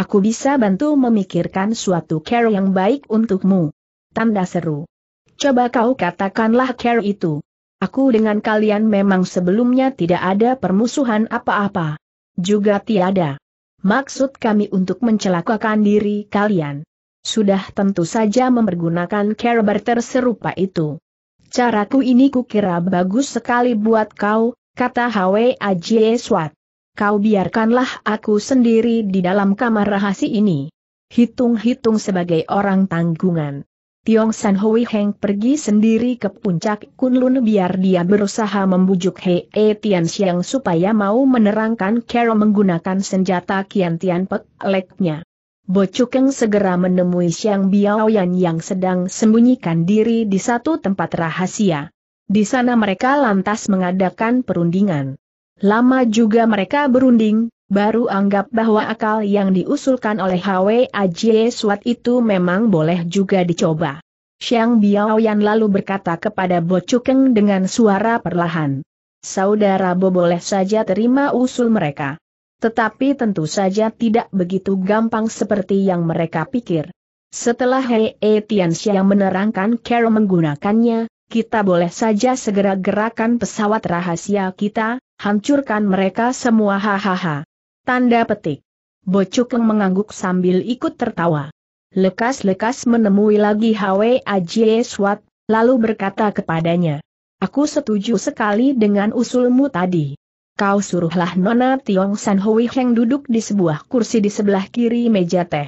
aku bisa bantu memikirkan suatu care yang baik untukmu. Tanda seru. Coba kau katakanlah care itu. Aku dengan kalian memang sebelumnya tidak ada permusuhan apa-apa. Juga tiada maksud kami untuk mencelakakan diri kalian. Sudah tentu saja mempergunakan karakter terserupa itu. Caraku ini kukira bagus sekali buat kau, kata Hwe Ajie Swat. Kau biarkanlah aku sendiri di dalam kamar rahasia ini. Hitung-hitung sebagai orang tanggungan. Tiong San Hui Heng pergi sendiri ke puncak Kunlun biar dia berusaha membujuk He e Tian Xiang supaya mau menerangkan Carol menggunakan senjata Kian Tian Pek Leknya. Bo Chukeng segera menemui Biao Biaoyan yang sedang sembunyikan diri di satu tempat rahasia. Di sana mereka lantas mengadakan perundingan. Lama juga mereka berunding, baru anggap bahwa akal yang diusulkan oleh Hwe Ajie Suat itu memang boleh juga dicoba. Biao Biaoyan lalu berkata kepada Bo Chukeng dengan suara perlahan. Saudara Bo boleh saja terima usul mereka. Tetapi tentu saja tidak begitu gampang seperti yang mereka pikir. Setelah Hei e Tianxia menerangkan cara menggunakannya, kita boleh saja segera gerakan pesawat rahasia kita, hancurkan mereka semua hahaha. Tanda petik. Bocukeng mengangguk sambil ikut tertawa. Lekas-lekas menemui lagi Hwe Ajie Swat, lalu berkata kepadanya. Aku setuju sekali dengan usulmu tadi kau suruhlah Nona Tiong San Hui Heng duduk di sebuah kursi di sebelah kiri meja teh.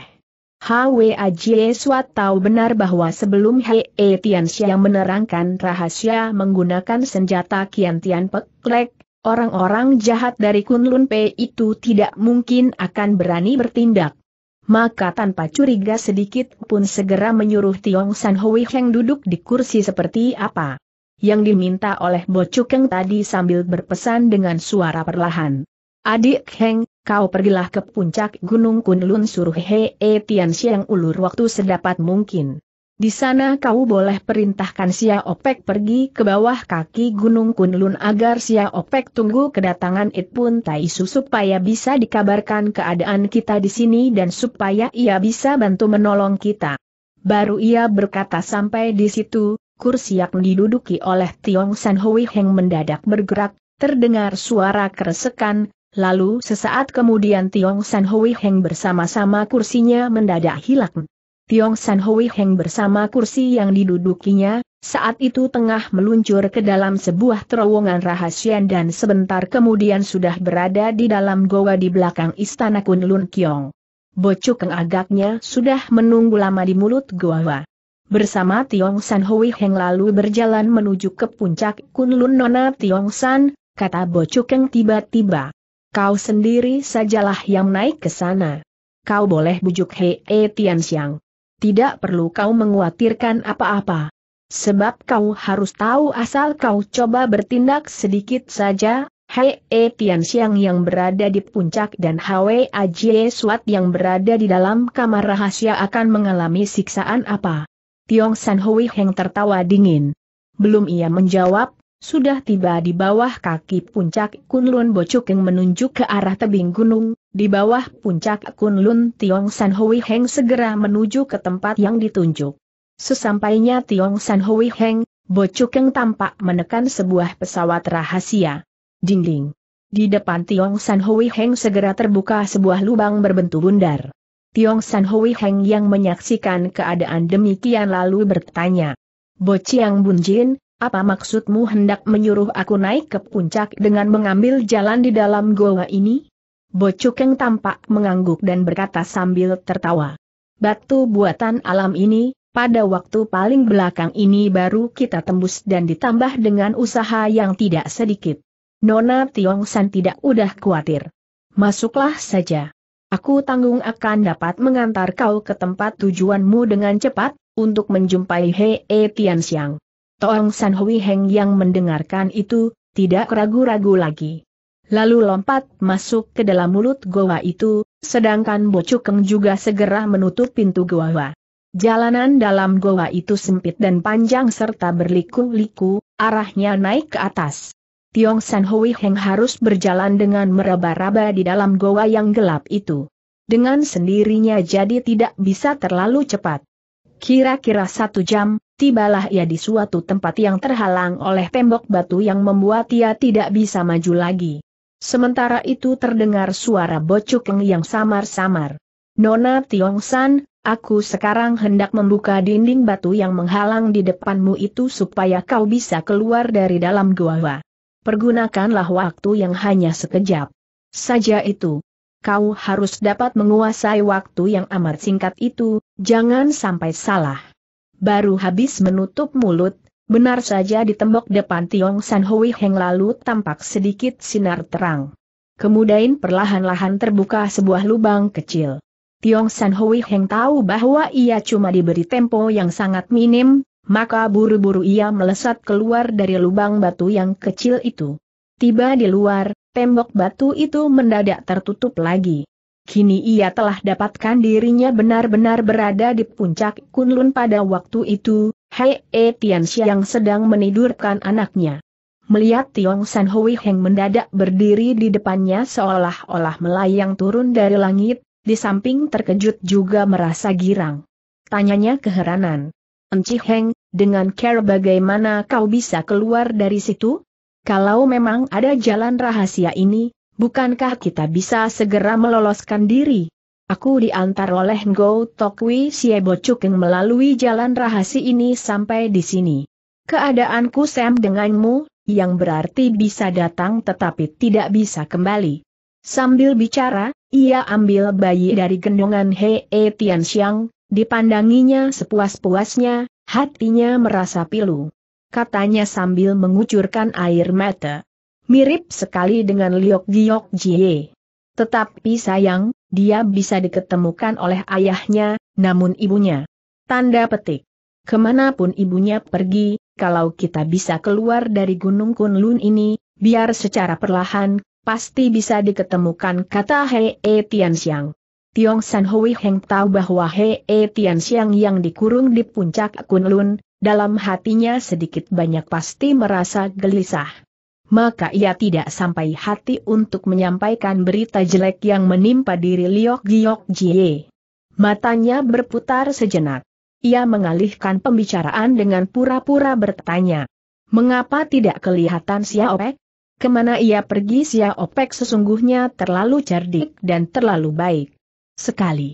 Hwe Jie Suat tahu benar bahwa sebelum Hei e Tian yang menerangkan rahasia menggunakan senjata Kian Tian Peklek, orang-orang jahat dari Kunlun P itu tidak mungkin akan berani bertindak. Maka tanpa curiga sedikit pun segera menyuruh Tiong San Hui Heng duduk di kursi seperti apa yang diminta oleh Bo Cukeng tadi sambil berpesan dengan suara perlahan. Adik Heng, kau pergilah ke puncak Gunung Kunlun suruh Hei e Tian Xiang ulur waktu sedapat mungkin. Di sana kau boleh perintahkan Sia Opek pergi ke bawah kaki Gunung Kunlun agar Sia Opek tunggu kedatangan It Pun Taisu supaya bisa dikabarkan keadaan kita di sini dan supaya ia bisa bantu menolong kita. Baru ia berkata sampai di situ, kursi yang diduduki oleh Tiong San Hui Heng mendadak bergerak, terdengar suara keresekan, lalu sesaat kemudian Tiong San Hui Heng bersama-sama kursinya mendadak hilang. Tiong San Hui Heng bersama kursi yang didudukinya, saat itu tengah meluncur ke dalam sebuah terowongan rahasia dan sebentar kemudian sudah berada di dalam goa di belakang istana Kunlun Kiong. Bocukeng agaknya sudah menunggu lama di mulut goa. Bersama Tiong San Hui Heng lalu berjalan menuju ke puncak Kunlun Nona Tiong San, kata Bo Chukeng tiba-tiba. Kau sendiri sajalah yang naik ke sana. Kau boleh bujuk Hei e Tian Xiang. Tidak perlu kau menguatirkan apa-apa. Sebab kau harus tahu asal kau coba bertindak sedikit saja, Hei e Tian Xiang yang berada di puncak dan Hwe Ajie Suat yang berada di dalam kamar rahasia akan mengalami siksaan apa. Tiong San Hui Heng tertawa dingin. Belum ia menjawab, sudah tiba di bawah kaki puncak Kunlun Bocukeng menunjuk ke arah tebing gunung, di bawah puncak Kunlun Tiong San Hui Heng segera menuju ke tempat yang ditunjuk. Sesampainya Tiong San Hui Heng, Bocukeng tampak menekan sebuah pesawat rahasia. Dinding. Di depan Tiong San Hui Heng segera terbuka sebuah lubang berbentuk bundar. Tiong San Hui Heng yang menyaksikan keadaan demikian lalu bertanya. Bo Chiang Bunjin, apa maksudmu hendak menyuruh aku naik ke puncak dengan mengambil jalan di dalam goa ini? Bo tampak mengangguk dan berkata sambil tertawa. Batu buatan alam ini, pada waktu paling belakang ini baru kita tembus dan ditambah dengan usaha yang tidak sedikit. Nona Tiong San tidak udah khawatir. Masuklah saja aku tanggung akan dapat mengantar kau ke tempat tujuanmu dengan cepat, untuk menjumpai Hei e Tian Xiang. Toong San Hui Heng yang mendengarkan itu, tidak ragu-ragu lagi. Lalu lompat masuk ke dalam mulut goa itu, sedangkan Bocukeng juga segera menutup pintu goa. Jalanan dalam goa itu sempit dan panjang serta berliku-liku, arahnya naik ke atas. Tiong San Hui Heng harus berjalan dengan meraba-raba di dalam goa yang gelap itu. Dengan sendirinya jadi tidak bisa terlalu cepat. Kira-kira satu jam, tibalah ia di suatu tempat yang terhalang oleh tembok batu yang membuat ia tidak bisa maju lagi. Sementara itu terdengar suara bocukeng yang samar-samar. Nona Tiong San, aku sekarang hendak membuka dinding batu yang menghalang di depanmu itu supaya kau bisa keluar dari dalam gua pergunakanlah waktu yang hanya sekejap. Saja itu. Kau harus dapat menguasai waktu yang amat singkat itu, jangan sampai salah. Baru habis menutup mulut, benar saja di tembok depan Tiong San Hui Heng lalu tampak sedikit sinar terang. Kemudian perlahan-lahan terbuka sebuah lubang kecil. Tiong San Hui Heng tahu bahwa ia cuma diberi tempo yang sangat minim, maka buru-buru ia melesat keluar dari lubang batu yang kecil itu. Tiba di luar, tembok batu itu mendadak tertutup lagi. Kini ia telah dapatkan dirinya benar-benar berada di puncak Kunlun pada waktu itu, Hei E Tianxia yang sedang menidurkan anaknya. Melihat Tiong San Hui Heng mendadak berdiri di depannya seolah-olah melayang turun dari langit, di samping terkejut juga merasa girang. Tanyanya keheranan. Enci Heng, dengan care bagaimana kau bisa keluar dari situ? Kalau memang ada jalan rahasia ini, bukankah kita bisa segera meloloskan diri? Aku diantar oleh Ngo Tokwi Siebo Cukeng melalui jalan rahasia ini sampai di sini. Keadaanku Sam denganmu, yang berarti bisa datang tetapi tidak bisa kembali. Sambil bicara, ia ambil bayi dari gendongan Hei Tian Xiang, dipandanginya sepuas-puasnya, Hatinya merasa pilu. Katanya sambil mengucurkan air mata. Mirip sekali dengan Liok Giok Jie. Tetapi sayang, dia bisa diketemukan oleh ayahnya, namun ibunya. Tanda petik. Kemanapun ibunya pergi, kalau kita bisa keluar dari Gunung Kunlun ini, biar secara perlahan, pasti bisa diketemukan kata Hei Tian Tianxiang. Tiong San Hui Heng tahu bahwa He E Tian Xiang yang dikurung di puncak Kunlun, dalam hatinya sedikit banyak pasti merasa gelisah. Maka ia tidak sampai hati untuk menyampaikan berita jelek yang menimpa diri Liok Giok Jie. Matanya berputar sejenak. Ia mengalihkan pembicaraan dengan pura-pura bertanya. Mengapa tidak kelihatan Xiaopek? Kemana ia pergi Xiaopek sesungguhnya terlalu cerdik dan terlalu baik sekali.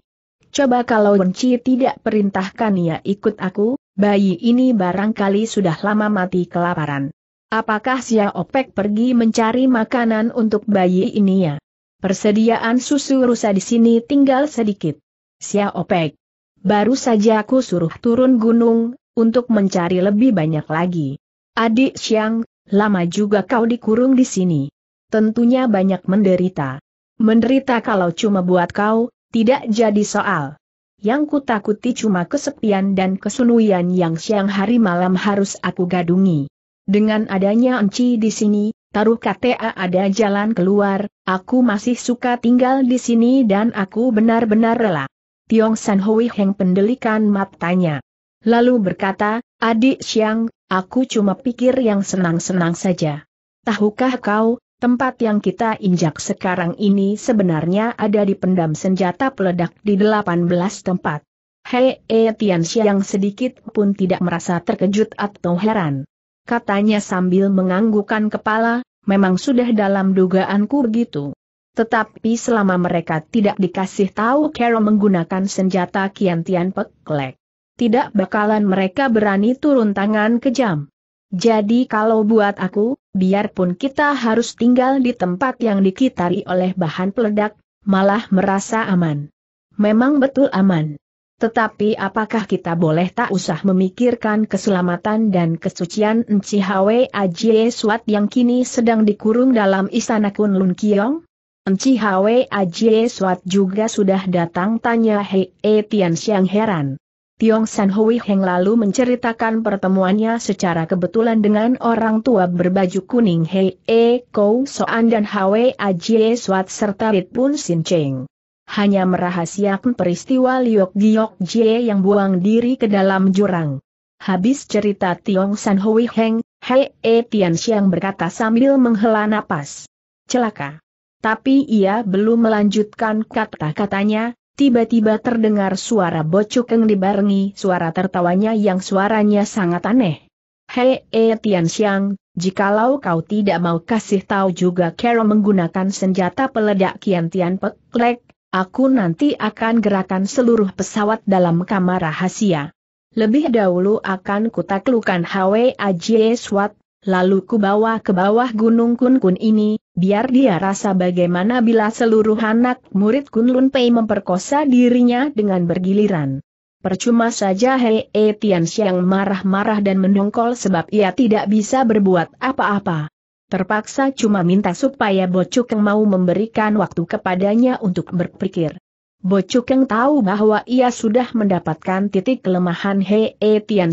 Coba kalau Wenci tidak perintahkan ia ikut aku, bayi ini barangkali sudah lama mati kelaparan. Apakah Sia Opek pergi mencari makanan untuk bayi ini ya? Persediaan susu rusa di sini tinggal sedikit. Sia Opek. Baru saja aku suruh turun gunung, untuk mencari lebih banyak lagi. Adik Siang, lama juga kau dikurung di sini. Tentunya banyak menderita. Menderita kalau cuma buat kau, tidak jadi soal. Yang kutakuti cuma kesepian dan kesunuian yang siang hari malam harus aku gadungi. Dengan adanya Enci di sini, taruh KTA ada jalan keluar, aku masih suka tinggal di sini dan aku benar-benar rela. Tiong San Hui Heng pendelikan matanya. Lalu berkata, adik Siang, aku cuma pikir yang senang-senang saja. Tahukah kau, Tempat yang kita injak sekarang ini sebenarnya ada di pendam senjata peledak di 18 tempat. Hei e Tianxia yang sedikit pun tidak merasa terkejut atau heran. Katanya sambil menganggukan kepala, memang sudah dalam dugaanku begitu. Tetapi selama mereka tidak dikasih tahu Carol menggunakan senjata Kian Tian Peklek, tidak bakalan mereka berani turun tangan kejam. Jadi kalau buat aku, Biarpun kita harus tinggal di tempat yang dikitari oleh bahan peledak, malah merasa aman. Memang betul aman. Tetapi apakah kita boleh tak usah memikirkan keselamatan dan kesucian Enci Hwe Ajie Suat yang kini sedang dikurung dalam istana Kunlun Kiong? Enci Hwe Ajie Suat juga sudah datang tanya Hei e Tian Siang heran. Tiong San Hui Heng lalu menceritakan pertemuannya secara kebetulan dengan orang tua berbaju kuning Hei E Kou Soan dan Hwe Ajie Suat serta Rit Pun Sin Cheng. Hanya merahasiakan peristiwa Liok Giok Jie yang buang diri ke dalam jurang. Habis cerita Tiong San Hui Heng, Hei E Tian Xiang berkata sambil menghela napas. Celaka. Tapi ia belum melanjutkan kata-katanya, tiba-tiba terdengar suara bocuk yang dibarengi suara tertawanya yang suaranya sangat aneh. Hei, e Tian Xiang, jikalau kau tidak mau kasih tahu juga Carol menggunakan senjata peledak Kian Tian Peklek, aku nanti akan gerakan seluruh pesawat dalam kamar rahasia. Lebih dahulu akan kutaklukan Hwe Ajie Swat, Lalu kubawa ke bawah gunung Kun Kun ini, biar dia rasa bagaimana bila seluruh anak murid Kun Lun Pei memperkosa dirinya dengan bergiliran. Percuma saja Hei E Tian marah-marah dan mendongkol sebab ia tidak bisa berbuat apa-apa. Terpaksa cuma minta supaya Bocukeng mau memberikan waktu kepadanya untuk berpikir. Bocukeng tahu bahwa ia sudah mendapatkan titik kelemahan Hei E Tian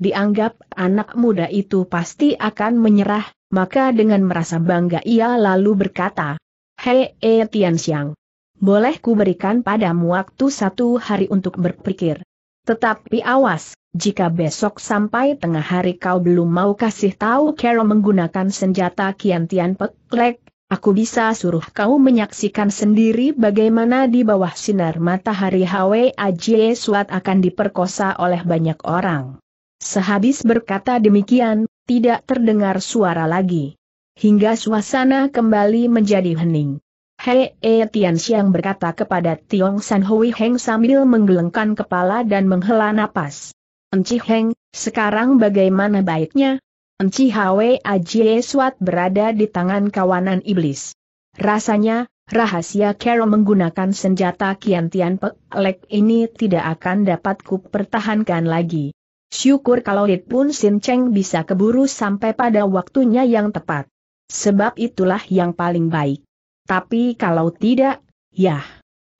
dianggap anak muda itu pasti akan menyerah, maka dengan merasa bangga ia lalu berkata, Hei e Tian Xiang, boleh ku berikan padamu waktu satu hari untuk berpikir. Tetapi awas, jika besok sampai tengah hari kau belum mau kasih tahu Carol menggunakan senjata Kian Tian Peklek, Aku bisa suruh kau menyaksikan sendiri bagaimana di bawah sinar matahari Hwa Jie Suat akan diperkosa oleh banyak orang. Sehabis berkata demikian, tidak terdengar suara lagi. Hingga suasana kembali menjadi hening. Hei E Tian Xiang berkata kepada Tiong San Hui Heng sambil menggelengkan kepala dan menghela napas. Enci Heng, sekarang bagaimana baiknya? Enci Hwe Ajie Suat berada di tangan kawanan iblis. Rasanya, rahasia Carol menggunakan senjata Kian Tian Pek Lek ini tidak akan dapat kupertahankan lagi. Syukur kalau Red Pun Sin Cheng bisa keburu sampai pada waktunya yang tepat. Sebab itulah yang paling baik. Tapi kalau tidak, yah.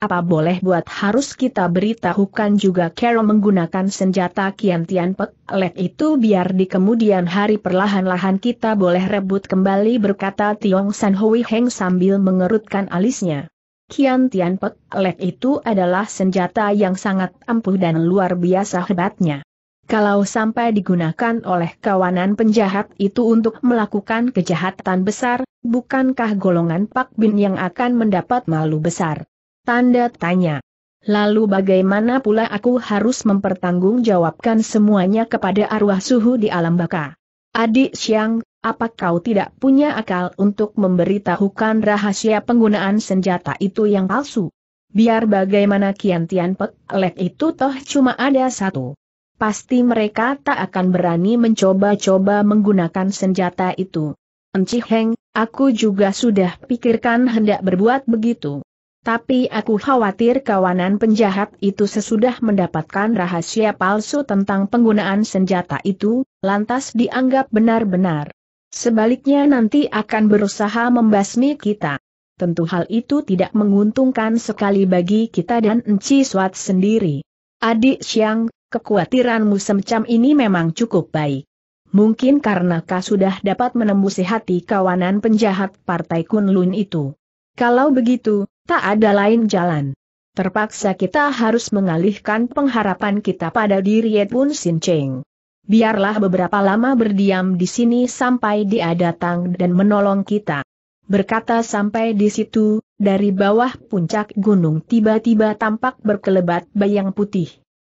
Apa boleh buat harus kita beritahukan juga Carol menggunakan senjata Kian Tian Pek Lek itu biar di kemudian hari perlahan-lahan kita boleh rebut kembali berkata Tiong San Hui Heng sambil mengerutkan alisnya. Kian Tian Pek Lek itu adalah senjata yang sangat ampuh dan luar biasa hebatnya. Kalau sampai digunakan oleh kawanan penjahat itu untuk melakukan kejahatan besar, bukankah golongan Pak Bin yang akan mendapat malu besar? Tanda tanya. Lalu bagaimana pula aku harus mempertanggungjawabkan semuanya kepada arwah suhu di alam baka? Adik Siang, apa kau tidak punya akal untuk memberitahukan rahasia penggunaan senjata itu yang palsu? Biar bagaimana Kian Tian Pek Lek itu toh cuma ada satu pasti mereka tak akan berani mencoba-coba menggunakan senjata itu. Enci Heng, aku juga sudah pikirkan hendak berbuat begitu. Tapi aku khawatir kawanan penjahat itu sesudah mendapatkan rahasia palsu tentang penggunaan senjata itu, lantas dianggap benar-benar. Sebaliknya nanti akan berusaha membasmi kita. Tentu hal itu tidak menguntungkan sekali bagi kita dan Enci Swat sendiri. Adik Siang, kekhawatiranmu semacam ini memang cukup baik. Mungkin karena kau sudah dapat menembusi hati kawanan penjahat Partai Kunlun itu. Kalau begitu, tak ada lain jalan. Terpaksa kita harus mengalihkan pengharapan kita pada diri Edwin Cheng. Biarlah beberapa lama berdiam di sini sampai dia datang dan menolong kita. Berkata sampai di situ, dari bawah puncak gunung tiba-tiba tampak berkelebat bayang putih.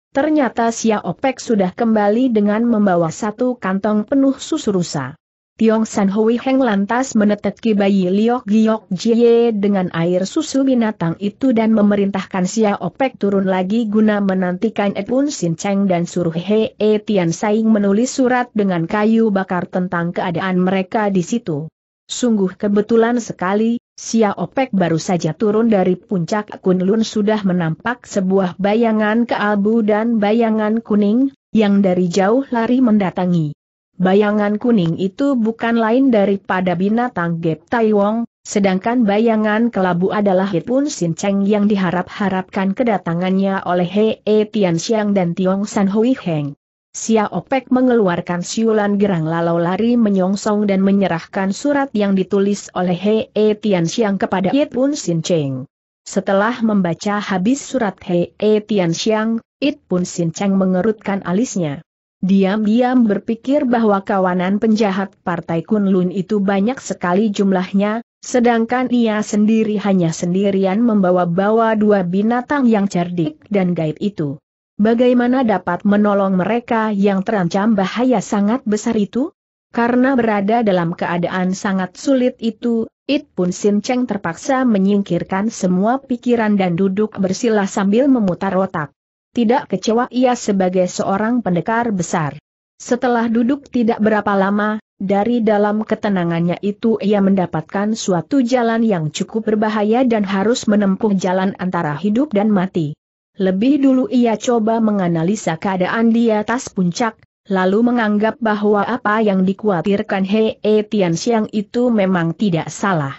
Ternyata Xia Opek sudah kembali dengan membawa satu kantong penuh susu rusa. Tiong San Hui Heng lantas meneteki bayi Liok Giok Jie dengan air susu binatang itu dan memerintahkan Xia Opek turun lagi guna menantikan Edun Sin Cheng dan suruh He E Tian Saing menulis surat dengan kayu bakar tentang keadaan mereka di situ. Sungguh kebetulan sekali, Sia Opek baru saja turun dari puncak Kunlun sudah menampak sebuah bayangan kealbu dan bayangan kuning, yang dari jauh lari mendatangi. Bayangan kuning itu bukan lain daripada binatang Gep Taiwong, Sedangkan bayangan kelabu adalah Hitun Sin Cheng yang diharap-harapkan kedatangannya oleh E Tian Xiang dan Tiong San Hui Heng. Sia Opek mengeluarkan siulan gerang lalu lari menyongsong dan menyerahkan surat yang ditulis oleh He e Tian Xiang kepada Ye Pun Sin Cheng. Setelah membaca habis surat He e Tian Xiang, It Pun Sin Cheng mengerutkan alisnya. Diam-diam berpikir bahwa kawanan penjahat Partai Kunlun itu banyak sekali jumlahnya, sedangkan ia sendiri hanya sendirian membawa-bawa dua binatang yang cerdik dan gaib itu. Bagaimana dapat menolong mereka yang terancam bahaya sangat besar itu? Karena berada dalam keadaan sangat sulit itu, It pun Sin Cheng terpaksa menyingkirkan semua pikiran dan duduk bersila sambil memutar otak. Tidak kecewa ia sebagai seorang pendekar besar. Setelah duduk tidak berapa lama, dari dalam ketenangannya itu ia mendapatkan suatu jalan yang cukup berbahaya dan harus menempuh jalan antara hidup dan mati. Lebih dulu ia coba menganalisa keadaan di atas puncak, lalu menganggap bahwa apa yang dikhawatirkan Hei e Tian Xiang itu memang tidak salah.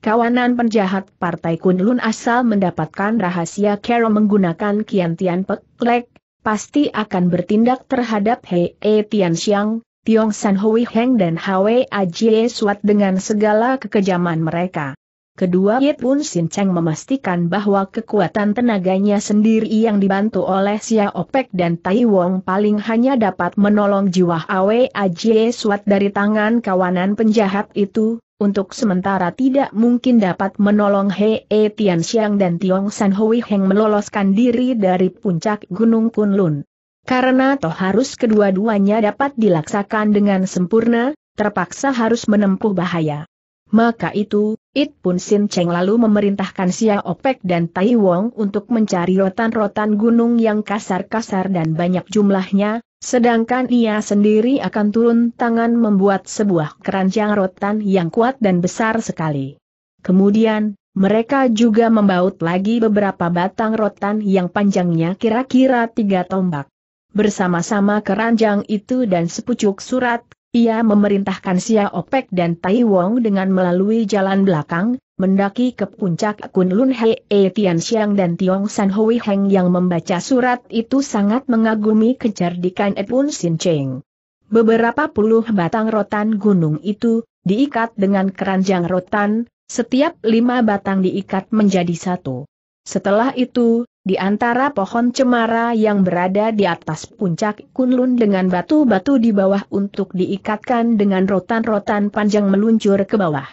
Kawanan penjahat Partai Kunlun asal mendapatkan rahasia Carol menggunakan Kian Tian Peklek, pasti akan bertindak terhadap Hei e Tian Xiang, Tiong San Hui Heng dan Hwe Ajie Suat dengan segala kekejaman mereka. Kedua Ye Pun Sin Cheng memastikan bahwa kekuatan tenaganya sendiri yang dibantu oleh Xia Opek dan Tai Wong paling hanya dapat menolong jiwa Awe Ajie Suat dari tangan kawanan penjahat itu, untuk sementara tidak mungkin dapat menolong He E Tian Xiang dan Tiong San Hui Heng meloloskan diri dari puncak Gunung Kunlun. Karena toh harus kedua-duanya dapat dilaksakan dengan sempurna, terpaksa harus menempuh bahaya. Maka itu, It Pun Sin Cheng lalu memerintahkan Xia Opek dan Tai Wong untuk mencari rotan-rotan gunung yang kasar-kasar dan banyak jumlahnya, sedangkan ia sendiri akan turun tangan membuat sebuah keranjang rotan yang kuat dan besar sekali. Kemudian, mereka juga membaut lagi beberapa batang rotan yang panjangnya kira-kira tiga tombak. Bersama-sama keranjang itu dan sepucuk surat ia memerintahkan Sia Opek dan Tai Wong dengan melalui jalan belakang, mendaki ke puncak Kunlun Hei e Tian Xiang dan Tiong San Hui Heng yang membaca surat itu sangat mengagumi kecerdikan Edwin Sin Cheng. Beberapa puluh batang rotan gunung itu, diikat dengan keranjang rotan, setiap lima batang diikat menjadi satu. Setelah itu, di antara pohon cemara yang berada di atas puncak Kunlun dengan batu-batu di bawah untuk diikatkan dengan rotan-rotan panjang meluncur ke bawah.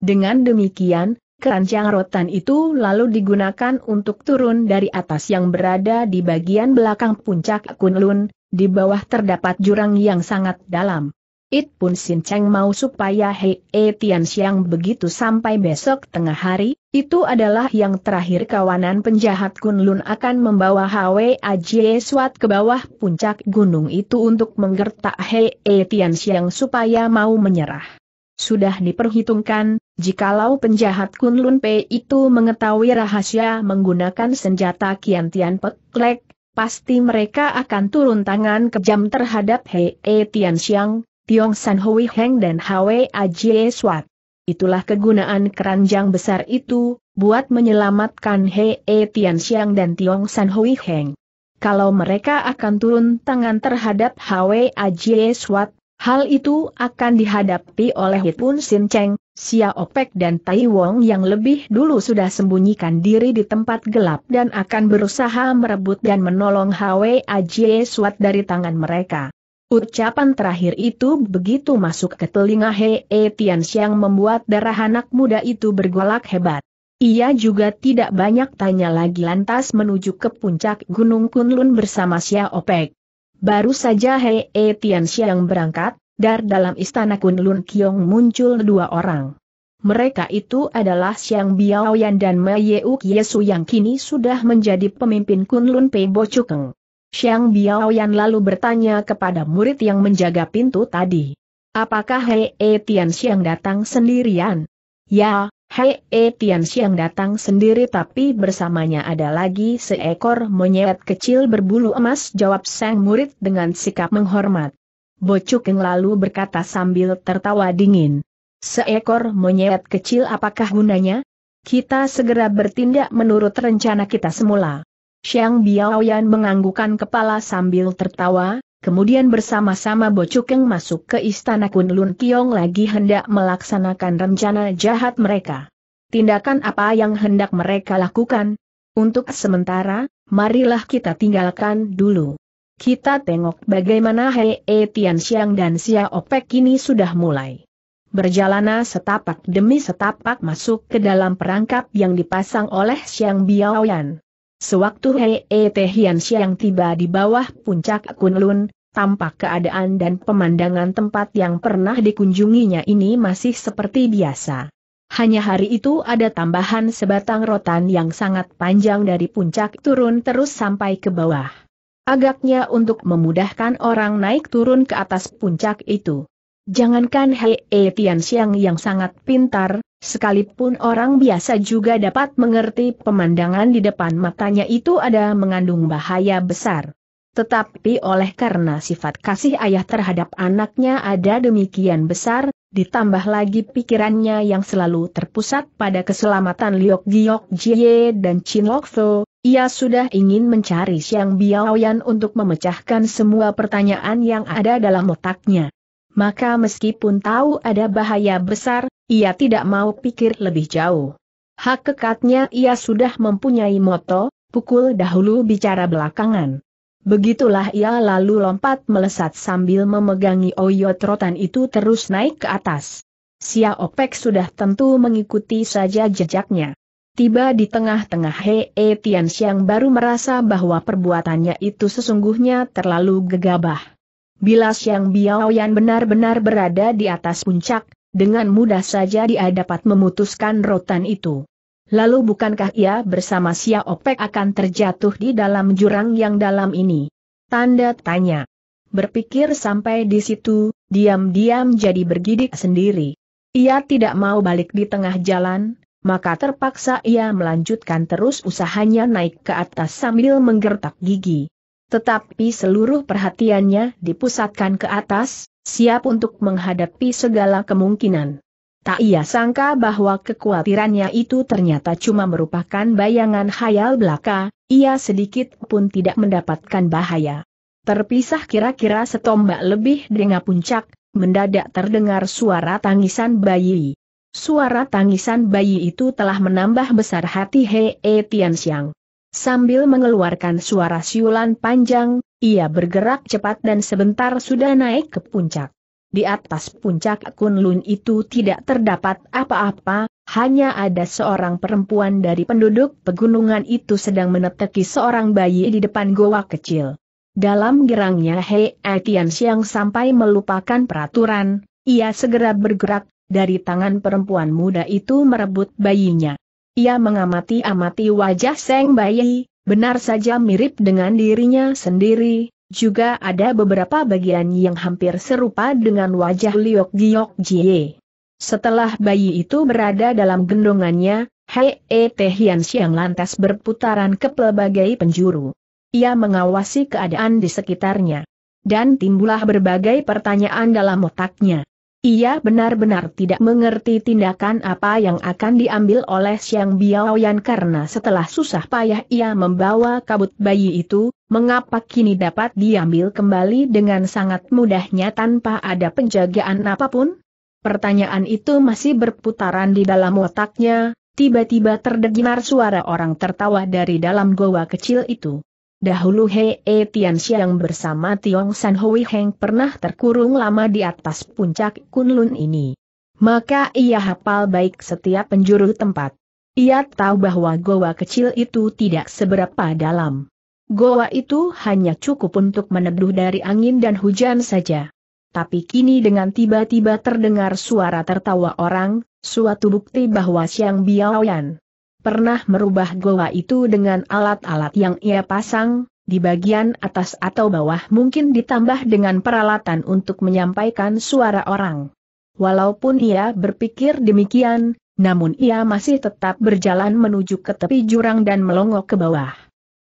Dengan demikian, keranjang rotan itu lalu digunakan untuk turun dari atas yang berada di bagian belakang puncak Kunlun, di bawah terdapat jurang yang sangat dalam. It pun Sin Cheng mau supaya Hei e Tian Xiang begitu sampai besok tengah hari, itu adalah yang terakhir kawanan penjahat Kunlun akan membawa Hwe Ajie Suat ke bawah puncak gunung itu untuk menggertak Hei e Tian Xiang supaya mau menyerah. Sudah diperhitungkan, jikalau penjahat Kunlun P itu mengetahui rahasia menggunakan senjata Kian Tian Peklek, pasti mereka akan turun tangan kejam terhadap Hei e Tian Xiang, Tiong San Hui Heng dan Hwe Ajie Swat. Itulah kegunaan keranjang besar itu, buat menyelamatkan He E Tian Xiang dan Tiong San Hui Heng. Kalau mereka akan turun tangan terhadap Hwe Ajie Swat, hal itu akan dihadapi oleh Hitun Sin Cheng, Xia Opek dan Tai Wong yang lebih dulu sudah sembunyikan diri di tempat gelap dan akan berusaha merebut dan menolong Hwe Ajie Swat dari tangan mereka. Ucapan terakhir itu begitu masuk ke telinga Hei e yang membuat darah anak muda itu bergolak hebat. Ia juga tidak banyak tanya lagi lantas menuju ke puncak Gunung Kunlun bersama Xia Opek. Baru saja Hei e yang berangkat, dar dalam istana Kunlun Kiong muncul dua orang. Mereka itu adalah Xiang Biaoyan dan Mei Yeu Su yang kini sudah menjadi pemimpin Kunlun Pei Bo Chukeng. Xiang Biaoyan lalu bertanya kepada murid yang menjaga pintu tadi. Apakah Hei e Tian datang sendirian? Ya, Hei e Tian datang sendiri tapi bersamanya ada lagi seekor monyet kecil berbulu emas jawab sang murid dengan sikap menghormat. Bocukeng lalu berkata sambil tertawa dingin. Seekor monyet kecil apakah gunanya? Kita segera bertindak menurut rencana kita semula. Xiang Biaoyan menganggukan kepala sambil tertawa, kemudian bersama-sama Bo Chukeng masuk ke istana Kunlun Kiong lagi hendak melaksanakan rencana jahat mereka. Tindakan apa yang hendak mereka lakukan? Untuk sementara, marilah kita tinggalkan dulu. Kita tengok bagaimana Hei e Tian Xiang dan Xia Opek kini sudah mulai. Berjalana setapak demi setapak masuk ke dalam perangkap yang dipasang oleh Xiang Biaoyan. Sewaktu Hei e Te Hian tiba di bawah puncak Kunlun, tampak keadaan dan pemandangan tempat yang pernah dikunjunginya ini masih seperti biasa. Hanya hari itu ada tambahan sebatang rotan yang sangat panjang dari puncak turun terus sampai ke bawah. Agaknya untuk memudahkan orang naik turun ke atas puncak itu. Jangankan Hei e eh Tian Xiang yang sangat pintar, sekalipun orang biasa juga dapat mengerti pemandangan di depan matanya itu ada mengandung bahaya besar. Tetapi oleh karena sifat kasih ayah terhadap anaknya ada demikian besar, ditambah lagi pikirannya yang selalu terpusat pada keselamatan Liok Giok Jie dan Chin Lok Tho, ia sudah ingin mencari Xiang Biaoyan untuk memecahkan semua pertanyaan yang ada dalam otaknya maka meskipun tahu ada bahaya besar, ia tidak mau pikir lebih jauh. Hak kekatnya ia sudah mempunyai moto, pukul dahulu bicara belakangan. Begitulah ia lalu lompat melesat sambil memegangi oyot rotan itu terus naik ke atas. Sia Opek sudah tentu mengikuti saja jejaknya. Tiba di tengah-tengah Hee Tian Xiang baru merasa bahwa perbuatannya itu sesungguhnya terlalu gegabah. Bila Biao Biaoyan benar-benar berada di atas puncak, dengan mudah saja dia dapat memutuskan rotan itu. Lalu bukankah ia bersama Sia Opek akan terjatuh di dalam jurang yang dalam ini? Tanda tanya. Berpikir sampai di situ, diam-diam jadi bergidik sendiri. Ia tidak mau balik di tengah jalan, maka terpaksa ia melanjutkan terus usahanya naik ke atas sambil menggertak gigi tetapi seluruh perhatiannya dipusatkan ke atas, siap untuk menghadapi segala kemungkinan. Tak ia sangka bahwa kekhawatirannya itu ternyata cuma merupakan bayangan khayal belaka, ia sedikit pun tidak mendapatkan bahaya. Terpisah kira-kira setombak lebih dengan puncak, mendadak terdengar suara tangisan bayi. Suara tangisan bayi itu telah menambah besar hati Hei Tian Xiang. Sambil mengeluarkan suara siulan panjang, ia bergerak cepat dan sebentar sudah naik ke puncak. Di atas puncak Kunlun itu tidak terdapat apa-apa, hanya ada seorang perempuan dari penduduk pegunungan itu sedang meneteki seorang bayi di depan goa kecil. Dalam gerangnya Hei Etian Siang sampai melupakan peraturan, ia segera bergerak, dari tangan perempuan muda itu merebut bayinya. Ia mengamati-amati wajah Seng Bayi, benar saja mirip dengan dirinya sendiri, juga ada beberapa bagian yang hampir serupa dengan wajah Liok Giok Jie. Setelah bayi itu berada dalam gendongannya, Hei e Teh Siang lantas berputaran ke pelbagai penjuru. Ia mengawasi keadaan di sekitarnya. Dan timbullah berbagai pertanyaan dalam otaknya. Ia benar-benar tidak mengerti tindakan apa yang akan diambil oleh Siang Biaoyan karena setelah susah payah ia membawa kabut bayi itu, mengapa kini dapat diambil kembali dengan sangat mudahnya tanpa ada penjagaan apapun? Pertanyaan itu masih berputaran di dalam otaknya, tiba-tiba terdengar suara orang tertawa dari dalam goa kecil itu. Dahulu Hei e Tian Xiang bersama Tiong San Hui Heng pernah terkurung lama di atas puncak Kunlun ini. Maka ia hafal baik setiap penjuru tempat. Ia tahu bahwa goa kecil itu tidak seberapa dalam. Goa itu hanya cukup untuk meneduh dari angin dan hujan saja. Tapi kini dengan tiba-tiba terdengar suara tertawa orang, suatu bukti bahwa Xiang Biaoyan pernah merubah goa itu dengan alat-alat yang ia pasang, di bagian atas atau bawah mungkin ditambah dengan peralatan untuk menyampaikan suara orang. Walaupun ia berpikir demikian, namun ia masih tetap berjalan menuju ke tepi jurang dan melongo ke bawah.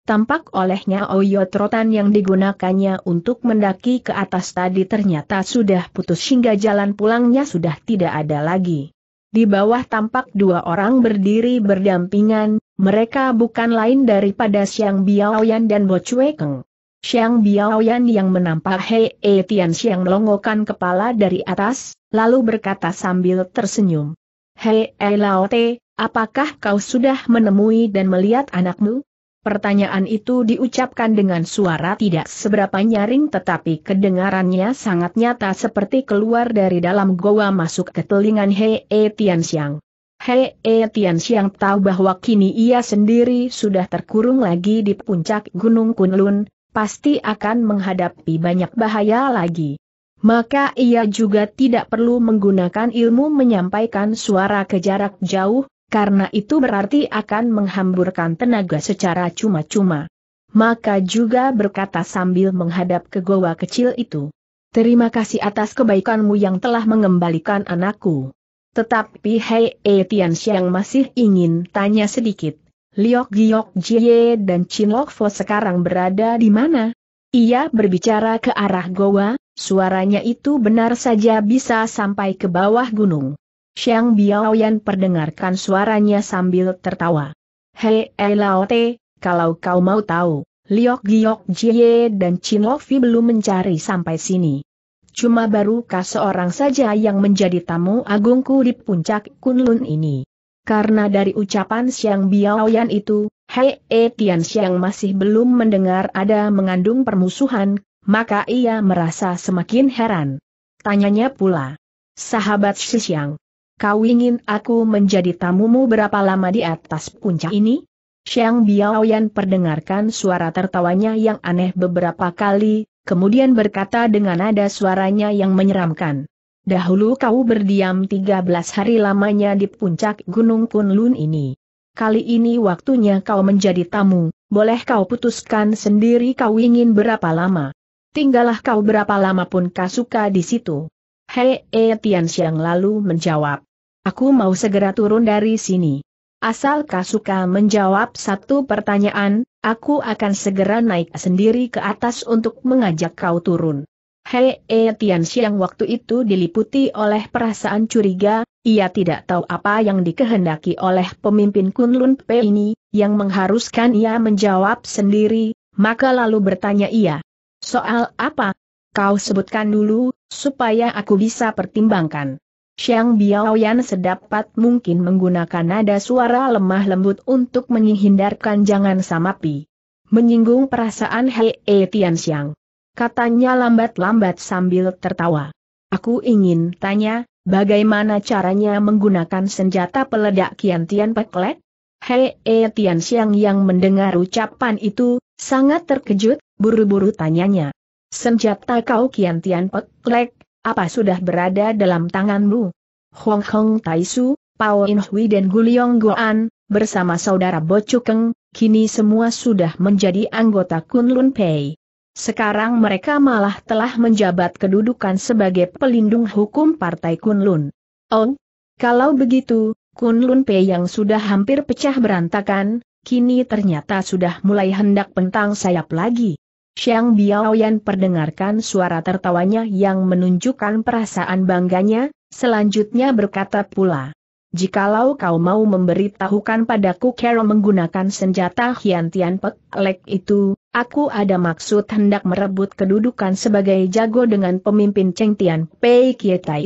Tampak olehnya oyot rotan yang digunakannya untuk mendaki ke atas tadi ternyata sudah putus hingga jalan pulangnya sudah tidak ada lagi. Di bawah tampak dua orang berdiri berdampingan, mereka bukan lain daripada Xiang Biaoyan dan Bo Chue Keng. Xiang Biaoyan yang menampak Hei e Tian Xiang melongokan kepala dari atas, lalu berkata sambil tersenyum. Hei e Lao Te, apakah kau sudah menemui dan melihat anakmu? Pertanyaan itu diucapkan dengan suara tidak seberapa nyaring tetapi kedengarannya sangat nyata seperti keluar dari dalam goa masuk ke telingan Hei e Tianxiang. Hei e Tianxiang tahu bahwa kini ia sendiri sudah terkurung lagi di puncak Gunung Kunlun, pasti akan menghadapi banyak bahaya lagi. Maka ia juga tidak perlu menggunakan ilmu menyampaikan suara ke jarak jauh, karena itu berarti akan menghamburkan tenaga secara cuma-cuma. Maka juga berkata sambil menghadap ke goa kecil itu. Terima kasih atas kebaikanmu yang telah mengembalikan anakku. Tetapi Hei E Tian masih ingin tanya sedikit. Liok Giok Jie dan Chin Lok Fo sekarang berada di mana? Ia berbicara ke arah goa, suaranya itu benar saja bisa sampai ke bawah gunung. Xiang Biaoyan perdengarkan suaranya sambil tertawa. Hei Elaote, eh, kalau kau mau tahu, Liok Giok Jie dan Chin Lofi belum mencari sampai sini. Cuma barukah seorang saja yang menjadi tamu agungku di puncak Kunlun ini. Karena dari ucapan Xiang Biaoyan itu, Hei E eh, Tian Xiang masih belum mendengar ada mengandung permusuhan, maka ia merasa semakin heran. Tanyanya pula, sahabat Xiang, kau ingin aku menjadi tamumu berapa lama di atas puncak ini? Xiang Biaoyan perdengarkan suara tertawanya yang aneh beberapa kali, kemudian berkata dengan nada suaranya yang menyeramkan. Dahulu kau berdiam 13 hari lamanya di puncak Gunung Kunlun ini. Kali ini waktunya kau menjadi tamu, boleh kau putuskan sendiri kau ingin berapa lama. Tinggallah kau berapa lama pun kau suka di situ. Hei E Tian Xiang lalu menjawab. Aku mau segera turun dari sini. Asal Kasuka menjawab satu pertanyaan, aku akan segera naik sendiri ke atas untuk mengajak kau turun. Hei E Tian Xiang waktu itu diliputi oleh perasaan curiga, ia tidak tahu apa yang dikehendaki oleh pemimpin Kunlun P ini, yang mengharuskan ia menjawab sendiri, maka lalu bertanya ia. Soal apa? Kau sebutkan dulu, supaya aku bisa pertimbangkan. Xiang Biaoyan sedapat mungkin menggunakan nada suara lemah lembut untuk menghindarkan jangan samapi. Menyinggung perasaan Hei e Xiang. Katanya lambat-lambat sambil tertawa. Aku ingin tanya, bagaimana caranya menggunakan senjata peledak Kian Tian Peklek? Hei e Xiang yang mendengar ucapan itu, sangat terkejut, buru-buru tanyanya. Senjata kau Kian Tian Pek apa sudah berada dalam tanganmu? Hong Hong Taisu, Pao In Hui dan Guliong Goan, bersama saudara Bo Bocukeng, kini semua sudah menjadi anggota Kunlun Pei. Sekarang mereka malah telah menjabat kedudukan sebagai pelindung hukum Partai Kunlun. Oh, kalau begitu, Kunlun Pei yang sudah hampir pecah berantakan, kini ternyata sudah mulai hendak pentang sayap lagi. Xiang Biaoyan perdengarkan suara tertawanya yang menunjukkan perasaan bangganya, selanjutnya berkata pula. Jikalau kau mau memberitahukan padaku Kero menggunakan senjata Hian Tian Pek itu, aku ada maksud hendak merebut kedudukan sebagai jago dengan pemimpin Cheng Tian Pei Kie Tai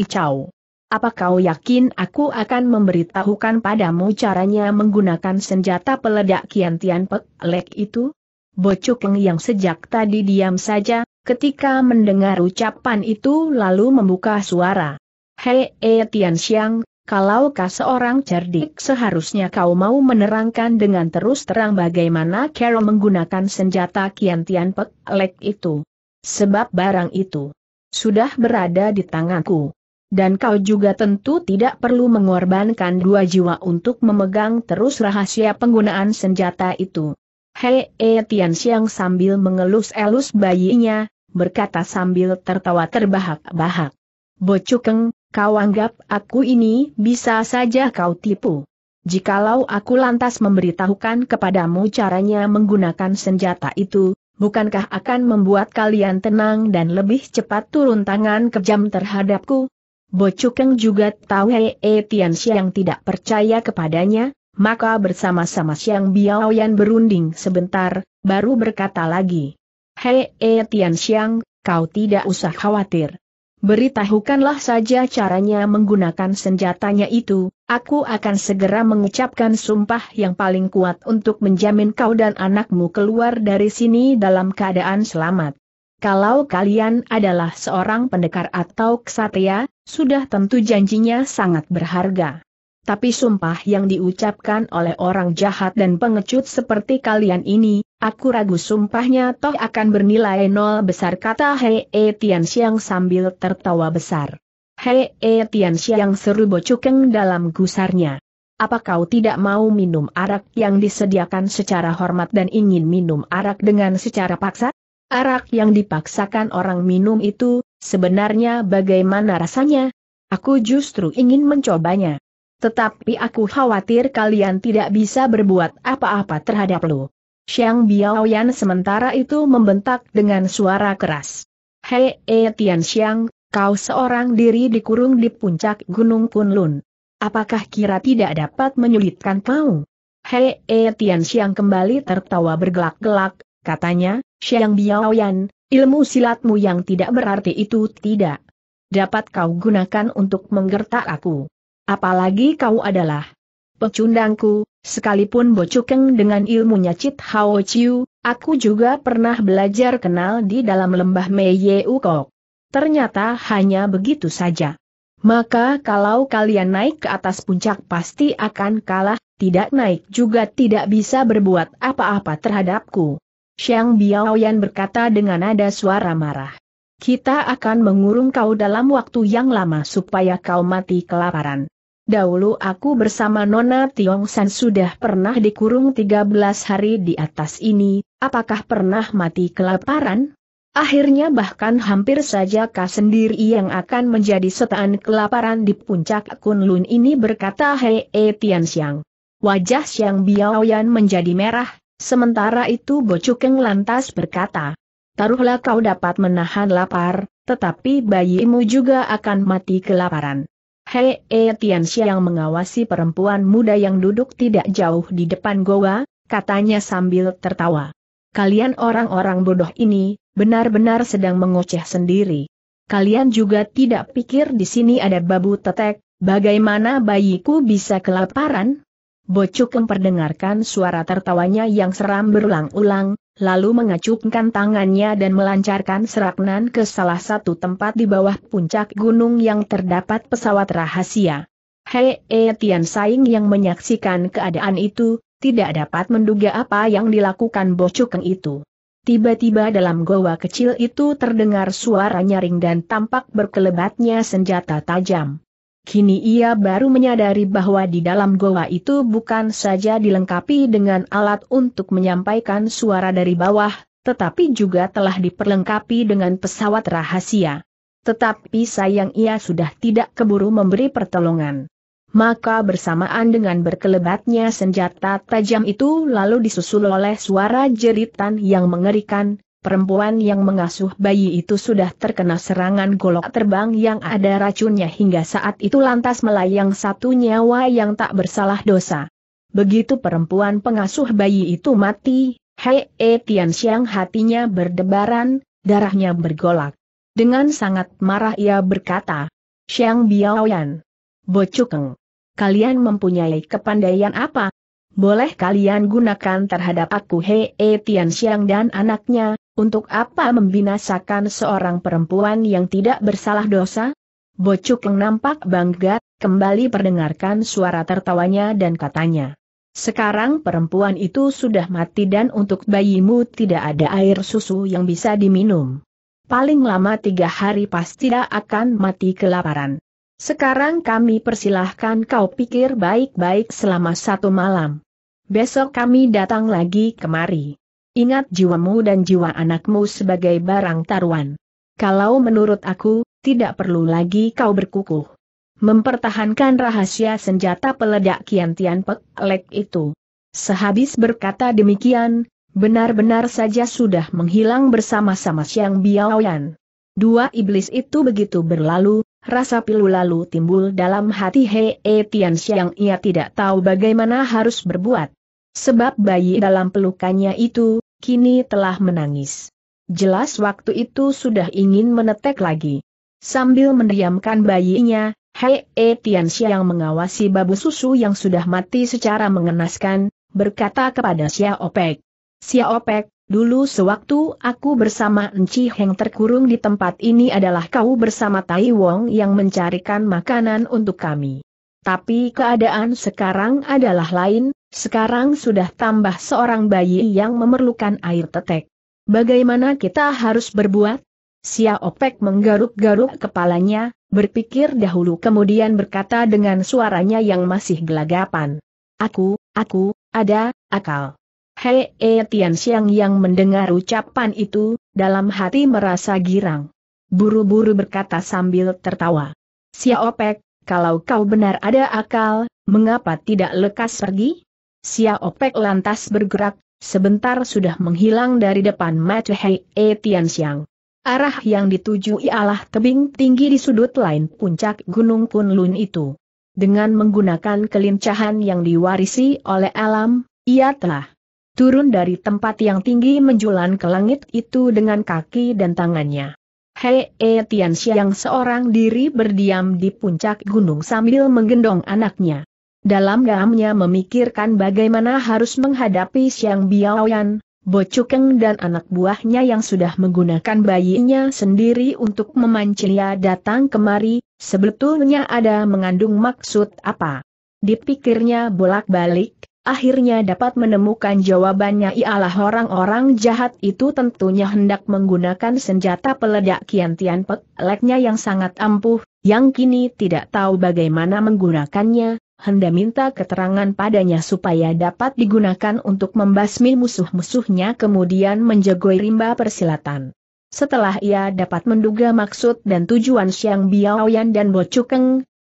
Apa kau yakin aku akan memberitahukan padamu caranya menggunakan senjata peledak Kian Tian Pek Lek itu? Bocukeng yang sejak tadi diam saja, ketika mendengar ucapan itu lalu membuka suara. Hei, e Tian Xiang, kalau kau seorang cerdik seharusnya kau mau menerangkan dengan terus terang bagaimana Carol menggunakan senjata Kian Tian Pek Lek itu. Sebab barang itu sudah berada di tanganku. Dan kau juga tentu tidak perlu mengorbankan dua jiwa untuk memegang terus rahasia penggunaan senjata itu. Hei E Tian Xiang sambil mengelus-elus bayinya, berkata sambil tertawa terbahak-bahak. Bocukeng, kau anggap aku ini bisa saja kau tipu. Jikalau aku lantas memberitahukan kepadamu caranya menggunakan senjata itu, bukankah akan membuat kalian tenang dan lebih cepat turun tangan kejam terhadapku? Bocukeng juga tahu Hei E Tian Xiang tidak percaya kepadanya, maka bersama-sama Siang Biaoyan berunding sebentar, baru berkata lagi. Hei e Tian Xiang, kau tidak usah khawatir. Beritahukanlah saja caranya menggunakan senjatanya itu, aku akan segera mengucapkan sumpah yang paling kuat untuk menjamin kau dan anakmu keluar dari sini dalam keadaan selamat. Kalau kalian adalah seorang pendekar atau ksatria, sudah tentu janjinya sangat berharga. Tapi sumpah yang diucapkan oleh orang jahat dan pengecut seperti kalian ini, aku ragu sumpahnya toh akan bernilai nol besar kata Hei e Tian Xiang sambil tertawa besar. Hei e Tian Xiang seru bocukeng dalam gusarnya. Apa kau tidak mau minum arak yang disediakan secara hormat dan ingin minum arak dengan secara paksa? Arak yang dipaksakan orang minum itu, sebenarnya bagaimana rasanya? Aku justru ingin mencobanya. Tetapi aku khawatir kalian tidak bisa berbuat apa-apa terhadap lu. Xiang Biaoyan sementara itu membentak dengan suara keras. Hei e eh, Tian Xiang, kau seorang diri dikurung di puncak Gunung Kunlun. Apakah kira tidak dapat menyulitkan kau? Hei e eh, Tian Xiang kembali tertawa bergelak-gelak, katanya, Xiang Biaoyan, ilmu silatmu yang tidak berarti itu tidak dapat kau gunakan untuk menggertak aku. Apalagi kau adalah pecundangku, sekalipun bocukeng dengan ilmunya Cit Hao Chiu, aku juga pernah belajar kenal di dalam lembah Mei Kok. Ternyata hanya begitu saja. Maka kalau kalian naik ke atas puncak pasti akan kalah, tidak naik juga tidak bisa berbuat apa-apa terhadapku. Xiang Biaoyan berkata dengan nada suara marah. Kita akan mengurung kau dalam waktu yang lama supaya kau mati kelaparan. Dahulu aku bersama Nona Tiong San sudah pernah dikurung 13 hari di atas ini, apakah pernah mati kelaparan? Akhirnya bahkan hampir saja Ka sendiri yang akan menjadi setan kelaparan di puncak Kunlun ini berkata Hei e Tian Xiang. Wajah Xiang Biaoyan menjadi merah, sementara itu Bocukeng lantas berkata, Taruhlah kau dapat menahan lapar, tetapi bayimu juga akan mati kelaparan. Hei E eh Tianxia yang mengawasi perempuan muda yang duduk tidak jauh di depan Goa, katanya sambil tertawa. Kalian orang-orang bodoh ini, benar-benar sedang mengoceh sendiri. Kalian juga tidak pikir di sini ada babu tetek, bagaimana bayiku bisa kelaparan? Bocuk memperdengarkan suara tertawanya yang seram berulang-ulang, lalu mengacungkan tangannya dan melancarkan seraknan ke salah satu tempat di bawah puncak gunung yang terdapat pesawat rahasia. Hei e Tian Saing yang menyaksikan keadaan itu, tidak dapat menduga apa yang dilakukan Bocukeng itu. Tiba-tiba dalam goa kecil itu terdengar suara nyaring dan tampak berkelebatnya senjata tajam. Kini ia baru menyadari bahwa di dalam goa itu bukan saja dilengkapi dengan alat untuk menyampaikan suara dari bawah, tetapi juga telah diperlengkapi dengan pesawat rahasia. Tetapi sayang ia sudah tidak keburu memberi pertolongan. Maka bersamaan dengan berkelebatnya senjata tajam itu lalu disusul oleh suara jeritan yang mengerikan, Perempuan yang mengasuh bayi itu sudah terkena serangan golok terbang yang ada racunnya hingga saat itu lantas melayang satu nyawa yang tak bersalah dosa. Begitu perempuan pengasuh bayi itu mati, Hei E Tian Xiang hatinya berdebaran, darahnya bergolak. Dengan sangat marah ia berkata, Xiang Biaoyan, Bocukeng, kalian mempunyai kepandaian apa? Boleh kalian gunakan terhadap aku Hei E Tian Xiang dan anaknya, untuk apa membinasakan seorang perempuan yang tidak bersalah dosa? Bocuk yang nampak bangga, kembali perdengarkan suara tertawanya dan katanya. Sekarang perempuan itu sudah mati dan untuk bayimu tidak ada air susu yang bisa diminum. Paling lama tiga hari pasti tidak akan mati kelaparan. Sekarang kami persilahkan kau pikir baik-baik selama satu malam. Besok kami datang lagi kemari. Ingat jiwamu dan jiwa anakmu sebagai barang taruhan. Kalau menurut aku, tidak perlu lagi kau berkukuh. Mempertahankan rahasia senjata peledak Kian Tian Pek Lek itu. Sehabis berkata demikian, benar-benar saja sudah menghilang bersama-sama Siang Biaoyan. Dua iblis itu begitu berlalu, rasa pilu lalu timbul dalam hati Hei e Tian Xiang ia tidak tahu bagaimana harus berbuat. Sebab bayi dalam pelukannya itu, kini telah menangis. Jelas waktu itu sudah ingin menetek lagi. Sambil mendiamkan bayinya, Hei E Tianxia yang mengawasi babu susu yang sudah mati secara mengenaskan, berkata kepada Xia Opek. Xia Opek, dulu sewaktu aku bersama Enci Heng terkurung di tempat ini adalah kau bersama Tai Wong yang mencarikan makanan untuk kami. Tapi keadaan sekarang adalah lain, sekarang sudah tambah seorang bayi yang memerlukan air tetek. Bagaimana kita harus berbuat? Sia Opek menggaruk-garuk kepalanya, berpikir dahulu kemudian berkata dengan suaranya yang masih gelagapan. Aku, aku, ada, akal. Hei E Tian Xiang yang mendengar ucapan itu, dalam hati merasa girang. Buru-buru berkata sambil tertawa. Sia Opek, kalau kau benar ada akal, mengapa tidak lekas pergi? Sia Opek lantas bergerak, sebentar sudah menghilang dari depan Mata Hei E Tian Xiang. Arah yang dituju ialah tebing tinggi di sudut lain puncak Gunung Lun itu. Dengan menggunakan kelincahan yang diwarisi oleh alam, ia telah turun dari tempat yang tinggi menjulang ke langit itu dengan kaki dan tangannya. Hei E Tian Xiang seorang diri berdiam di puncak gunung sambil menggendong anaknya dalam gamnya memikirkan bagaimana harus menghadapi siang Biaoyan, Bo dan anak buahnya yang sudah menggunakan bayinya sendiri untuk memancilia datang kemari, sebetulnya ada mengandung maksud apa. Dipikirnya bolak-balik, akhirnya dapat menemukan jawabannya ialah orang-orang jahat itu tentunya hendak menggunakan senjata peledak Kian Tian Pek, leknya yang sangat ampuh, yang kini tidak tahu bagaimana menggunakannya, hendak minta keterangan padanya supaya dapat digunakan untuk membasmi musuh-musuhnya kemudian menjagoi rimba persilatan. Setelah ia dapat menduga maksud dan tujuan Siang Biaoyan dan Bo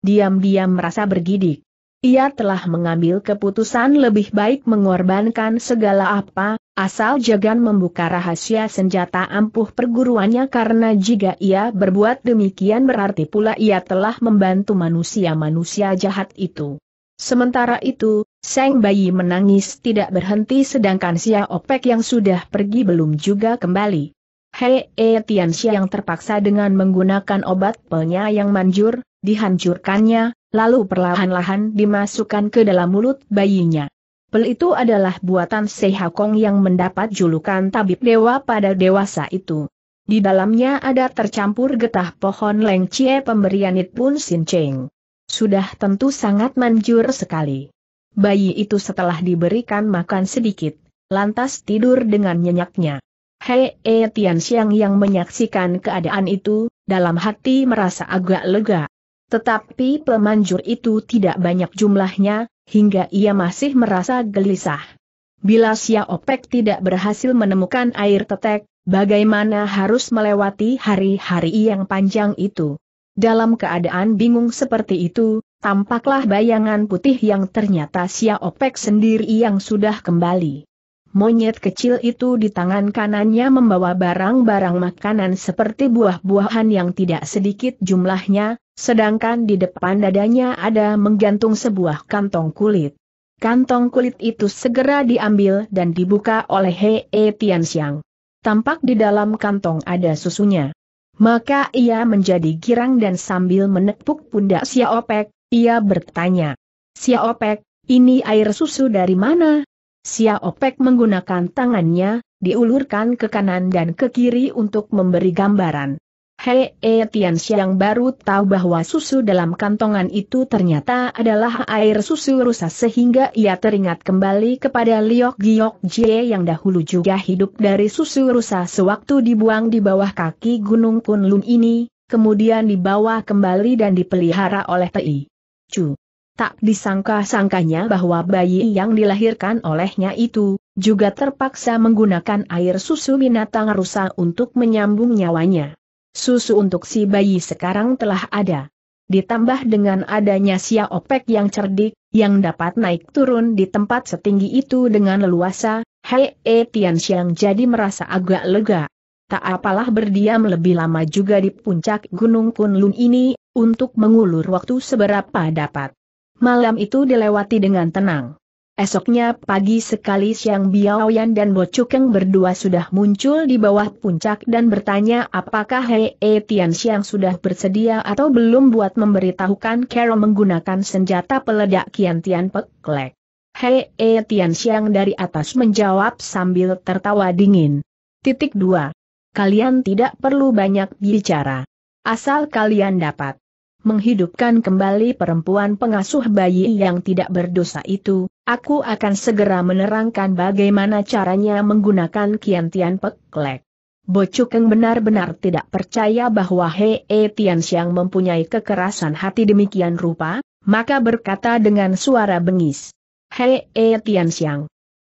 diam-diam merasa bergidik. Ia telah mengambil keputusan lebih baik mengorbankan segala apa, asal Jagan membuka rahasia senjata ampuh perguruannya karena jika ia berbuat demikian berarti pula ia telah membantu manusia-manusia jahat itu. Sementara itu, Seng Bayi menangis tidak berhenti sedangkan Xia Opek yang sudah pergi belum juga kembali. Hei E Tian yang terpaksa dengan menggunakan obat pelnya yang manjur, dihancurkannya, lalu perlahan-lahan dimasukkan ke dalam mulut bayinya. Pel itu adalah buatan Sehakong yang mendapat julukan tabib dewa pada dewasa itu. Di dalamnya ada tercampur getah pohon lengcie pemberian It Pun Sin Cheng. Sudah tentu sangat manjur sekali. Bayi itu setelah diberikan makan sedikit, lantas tidur dengan nyenyaknya. Hei E Tian Xiang yang menyaksikan keadaan itu, dalam hati merasa agak lega. Tetapi pemanjur itu tidak banyak jumlahnya, hingga ia masih merasa gelisah. Bila Xia Opek tidak berhasil menemukan air tetek, bagaimana harus melewati hari-hari yang panjang itu? Dalam keadaan bingung seperti itu, tampaklah bayangan putih yang ternyata Sia Opek sendiri yang sudah kembali. Monyet kecil itu di tangan kanannya membawa barang-barang makanan seperti buah-buahan yang tidak sedikit jumlahnya, sedangkan di depan dadanya ada menggantung sebuah kantong kulit. Kantong kulit itu segera diambil dan dibuka oleh Hei Tianxiang. Tampak di dalam kantong ada susunya. Maka ia menjadi girang dan sambil menepuk pundak Siaopek, ia bertanya. Siaopek, ini air susu dari mana? Siaopek menggunakan tangannya, diulurkan ke kanan dan ke kiri untuk memberi gambaran. Hei e Tian yang baru tahu bahwa susu dalam kantongan itu ternyata adalah air susu rusa sehingga ia teringat kembali kepada Liok Giok Jie yang dahulu juga hidup dari susu rusa sewaktu dibuang di bawah kaki gunung Kunlun ini, kemudian dibawa kembali dan dipelihara oleh Tei. Chu. Tak disangka-sangkanya bahwa bayi yang dilahirkan olehnya itu, juga terpaksa menggunakan air susu binatang rusa untuk menyambung nyawanya susu untuk si bayi sekarang telah ada. Ditambah dengan adanya Sia Opek yang cerdik, yang dapat naik turun di tempat setinggi itu dengan leluasa, Hei E Tian jadi merasa agak lega. Tak apalah berdiam lebih lama juga di puncak Gunung Kunlun ini, untuk mengulur waktu seberapa dapat. Malam itu dilewati dengan tenang. Esoknya pagi sekali Siang Biao Yan dan Bo Cukeng berdua sudah muncul di bawah puncak dan bertanya apakah Hei e Tian Xiang sudah bersedia atau belum buat memberitahukan Carol menggunakan senjata peledak Kian Tian Peklek. Hei e Tian Xiang dari atas menjawab sambil tertawa dingin. Titik 2. Kalian tidak perlu banyak bicara. Asal kalian dapat menghidupkan kembali perempuan pengasuh bayi yang tidak berdosa itu, aku akan segera menerangkan bagaimana caranya menggunakan Kian Tian Peklek. Bocukeng benar-benar tidak percaya bahwa Hei e Tian Xiang mempunyai kekerasan hati demikian rupa, maka berkata dengan suara bengis. Hei -he e Tian Xiang,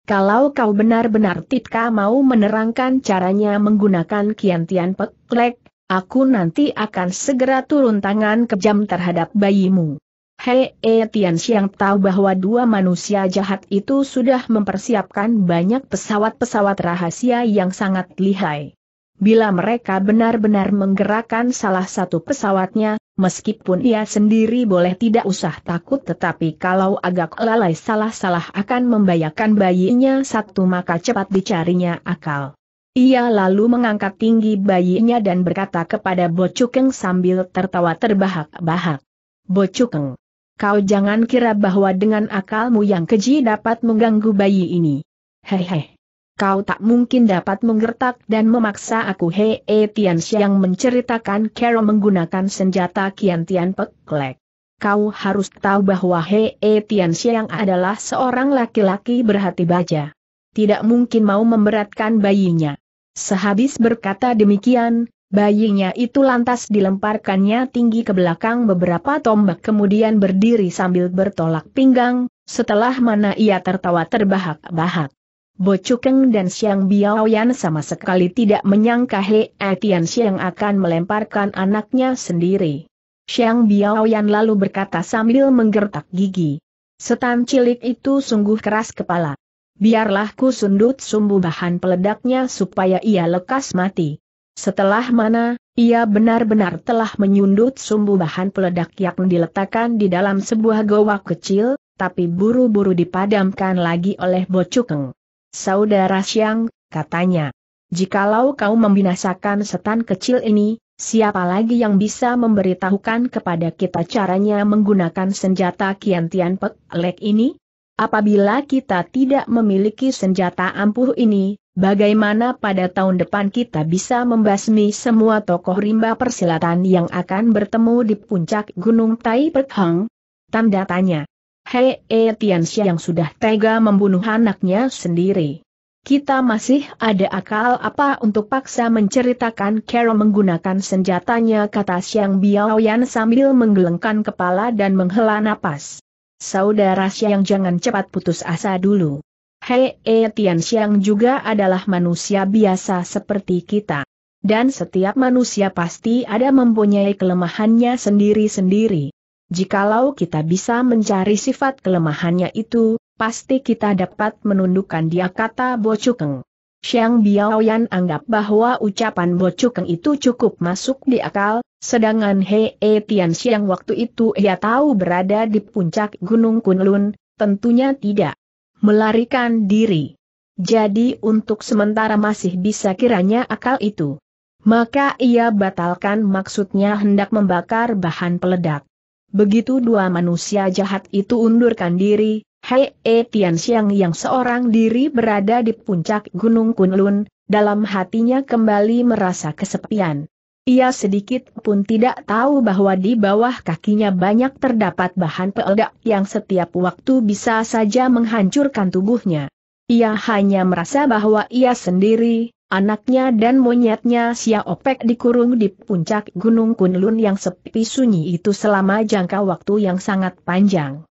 kalau kau benar-benar tidak mau menerangkan caranya menggunakan Kian Tian Peklek, Aku nanti akan segera turun tangan kejam terhadap bayimu. Hei e Tian Xiang tahu bahwa dua manusia jahat itu sudah mempersiapkan banyak pesawat-pesawat rahasia yang sangat lihai. Bila mereka benar-benar menggerakkan salah satu pesawatnya, meskipun ia sendiri boleh tidak usah takut tetapi kalau agak lalai salah-salah akan membayakan bayinya satu maka cepat dicarinya akal. Ia lalu mengangkat tinggi bayinya dan berkata kepada Bocukeng sambil tertawa terbahak-bahak. Bocukeng, kau jangan kira bahwa dengan akalmu yang keji dapat mengganggu bayi ini. Hehe. Kau tak mungkin dapat menggertak dan memaksa aku Hei -he e, Tian yang menceritakan Kero menggunakan senjata Kian Tian Peklek. Kau harus tahu bahwa Hei -he e, Tian yang adalah seorang laki-laki berhati baja. Tidak mungkin mau memberatkan bayinya. Sehabis berkata demikian, bayinya itu lantas dilemparkannya tinggi ke belakang beberapa tombak kemudian berdiri sambil bertolak pinggang, setelah mana ia tertawa terbahak-bahak. Bocukeng dan Biao Biaoyan sama sekali tidak menyangka He Etian Siang akan melemparkan anaknya sendiri. Biao Biaoyan lalu berkata sambil menggertak gigi. Setan cilik itu sungguh keras kepala biarlah ku sundut sumbu bahan peledaknya supaya ia lekas mati. Setelah mana, ia benar-benar telah menyundut sumbu bahan peledak yang diletakkan di dalam sebuah goa kecil, tapi buru-buru dipadamkan lagi oleh Bocukeng. Saudara Siang, katanya, jikalau kau membinasakan setan kecil ini, siapa lagi yang bisa memberitahukan kepada kita caranya menggunakan senjata kian Pek pelek ini? Apabila kita tidak memiliki senjata ampuh ini, bagaimana pada tahun depan kita bisa membasmi semua tokoh rimba persilatan yang akan bertemu di puncak Gunung Tai Pekhang? Tanda tanya. Hei e Tianxia yang sudah tega membunuh anaknya sendiri. Kita masih ada akal apa untuk paksa menceritakan Carol menggunakan senjatanya kata Xiang Yan sambil menggelengkan kepala dan menghela napas saudara siang jangan cepat putus asa dulu. Hei e Tian siang juga adalah manusia biasa seperti kita. Dan setiap manusia pasti ada mempunyai kelemahannya sendiri-sendiri. Jikalau kita bisa mencari sifat kelemahannya itu, pasti kita dapat menundukkan dia kata Bo Chukeng. Xiang Biaoyan anggap bahwa ucapan Bo Cukeng itu cukup masuk di akal, sedangkan Hei Tian Xiang waktu itu ia tahu berada di puncak Gunung Kunlun, tentunya tidak melarikan diri. Jadi untuk sementara masih bisa kiranya akal itu. Maka ia batalkan maksudnya hendak membakar bahan peledak. Begitu dua manusia jahat itu undurkan diri, Hei E Tian Xiang yang seorang diri berada di puncak Gunung Kunlun, dalam hatinya kembali merasa kesepian. Ia sedikit pun tidak tahu bahwa di bawah kakinya banyak terdapat bahan peledak yang setiap waktu bisa saja menghancurkan tubuhnya. Ia hanya merasa bahwa ia sendiri, anaknya dan monyetnya Sia Opek dikurung di puncak Gunung Kunlun yang sepi sunyi itu selama jangka waktu yang sangat panjang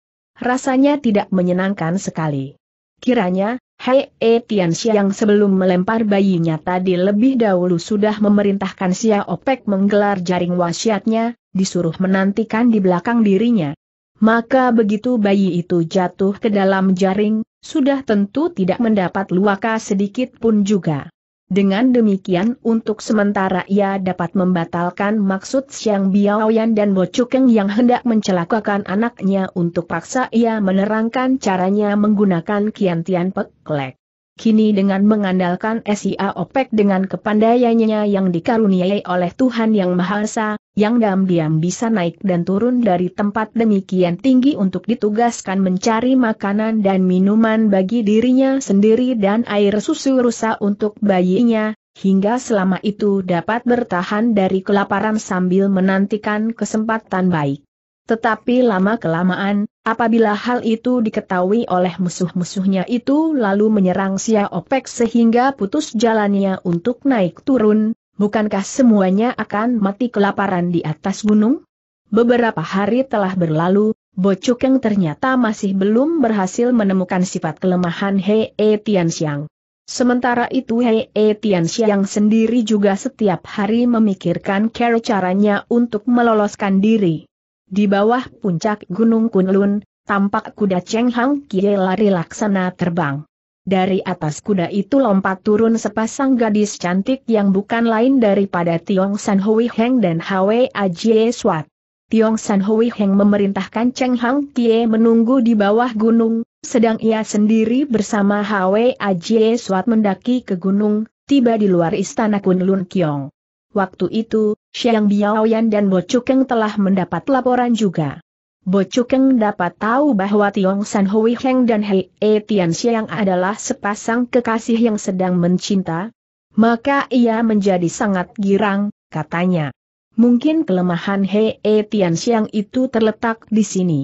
rasanya tidak menyenangkan sekali. Kiranya, Hei E Tian yang sebelum melempar bayinya tadi lebih dahulu sudah memerintahkan Xia Opek menggelar jaring wasiatnya, disuruh menantikan di belakang dirinya. Maka begitu bayi itu jatuh ke dalam jaring, sudah tentu tidak mendapat luaka sedikit pun juga. Dengan demikian untuk sementara ia dapat membatalkan maksud Siang Biaoyan dan Bo yang hendak mencelakakan anaknya untuk paksa ia menerangkan caranya menggunakan Kian Tian Peklek. Kini dengan mengandalkan SIA OPEC dengan kepandaiannya yang dikaruniai oleh Tuhan Yang Maha Esa, yang diam-diam bisa naik dan turun dari tempat demikian tinggi untuk ditugaskan mencari makanan dan minuman bagi dirinya sendiri dan air susu rusa untuk bayinya, hingga selama itu dapat bertahan dari kelaparan sambil menantikan kesempatan baik. Tetapi lama-kelamaan, apabila hal itu diketahui oleh musuh-musuhnya itu lalu menyerang Sia Opek sehingga putus jalannya untuk naik turun, bukankah semuanya akan mati kelaparan di atas gunung? Beberapa hari telah berlalu, yang ternyata masih belum berhasil menemukan sifat kelemahan Hei e Tianxiang. Sementara itu Hei e Tian sendiri juga setiap hari memikirkan cara caranya untuk meloloskan diri. Di bawah puncak Gunung Kunlun, tampak kuda Cheng Hang Kie lari laksana terbang. Dari atas kuda itu lompat turun sepasang gadis cantik yang bukan lain daripada Tiong San Hui Heng dan Hwe Ajie Swat. Tiong San Hui Heng memerintahkan Cheng Hang Kie menunggu di bawah gunung, sedang ia sendiri bersama Hwe Ajie Swat mendaki ke gunung, tiba di luar istana Kunlun Kiong. Waktu itu, Xiang Biaoyan dan Bo Chukeng telah mendapat laporan juga. Bo Chukeng dapat tahu bahwa Tiong San Hui Heng dan Hei E Tian Xiang adalah sepasang kekasih yang sedang mencinta. Maka ia menjadi sangat girang, katanya. Mungkin kelemahan Hei E Tian Xiang itu terletak di sini.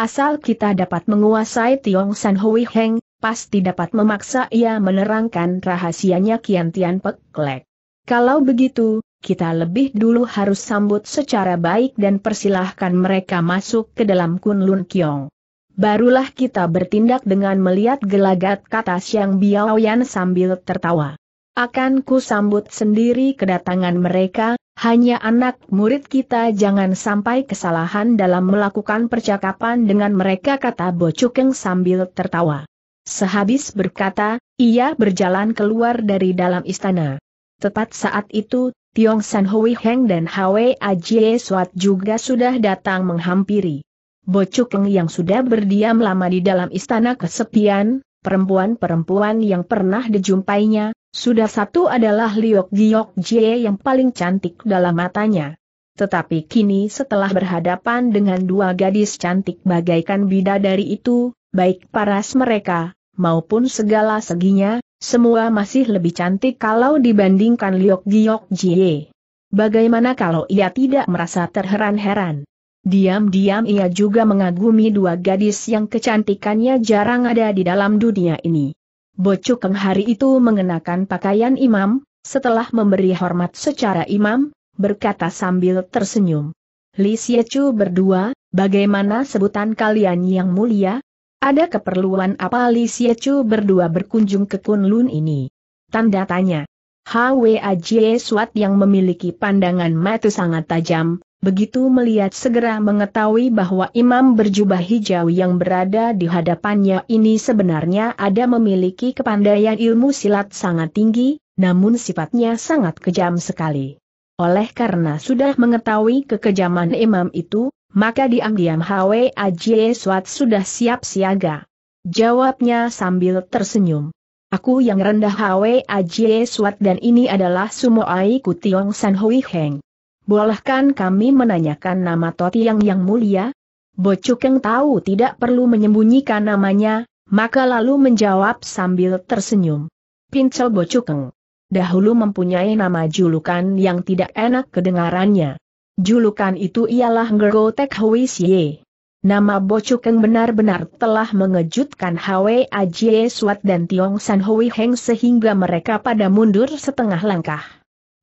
Asal kita dapat menguasai Tiong San Hui Heng, pasti dapat memaksa ia menerangkan rahasianya Kian Tian Pecklek. Kalau begitu, kita lebih dulu harus sambut secara baik dan persilahkan mereka masuk ke dalam Kunlun Kiong. Barulah kita bertindak dengan melihat gelagat kata Siang Biaoyan sambil tertawa. Akan ku sambut sendiri kedatangan mereka, hanya anak murid kita jangan sampai kesalahan dalam melakukan percakapan dengan mereka kata Bo Cukeng sambil tertawa. Sehabis berkata, ia berjalan keluar dari dalam istana. Tepat saat itu, Tiong San Hui Heng dan Hwe Ajie Suat juga sudah datang menghampiri. Bocukeng yang sudah berdiam lama di dalam istana kesepian, perempuan-perempuan yang pernah dijumpainya, sudah satu adalah Liok Giok Jie yang paling cantik dalam matanya. Tetapi kini setelah berhadapan dengan dua gadis cantik bagaikan bidadari itu, baik paras mereka, maupun segala seginya, semua masih lebih cantik kalau dibandingkan Liok Giok Jie. Bagaimana kalau ia tidak merasa terheran-heran? Diam-diam ia juga mengagumi dua gadis yang kecantikannya jarang ada di dalam dunia ini. Bocukeng hari itu mengenakan pakaian imam, setelah memberi hormat secara imam, berkata sambil tersenyum. Li Xiechu berdua, bagaimana sebutan kalian yang mulia? Ada keperluan apa Li Xiechu berdua berkunjung ke Kunlun ini? Tanda tanya. Hwa Jie Suat yang memiliki pandangan mata sangat tajam, begitu melihat segera mengetahui bahwa imam berjubah hijau yang berada di hadapannya ini sebenarnya ada memiliki kepandaian ilmu silat sangat tinggi, namun sifatnya sangat kejam sekali. Oleh karena sudah mengetahui kekejaman imam itu, maka diam-diam Hwe Ajie Swat sudah siap siaga. Jawabnya sambil tersenyum. Aku yang rendah Hwe Ajie Swat dan ini adalah Sumoai Tiong San Hui Heng. Bolehkan kami menanyakan nama Totiang yang mulia? Bocukeng tahu tidak perlu menyembunyikan namanya, maka lalu menjawab sambil tersenyum. Pincel Bocukeng dahulu mempunyai nama julukan yang tidak enak kedengarannya. Julukan itu ialah Ngergo Tek Hui Xie. Nama Bocukeng benar-benar telah mengejutkan Hwe Ajie Suat dan Tiong San Hui Heng sehingga mereka pada mundur setengah langkah.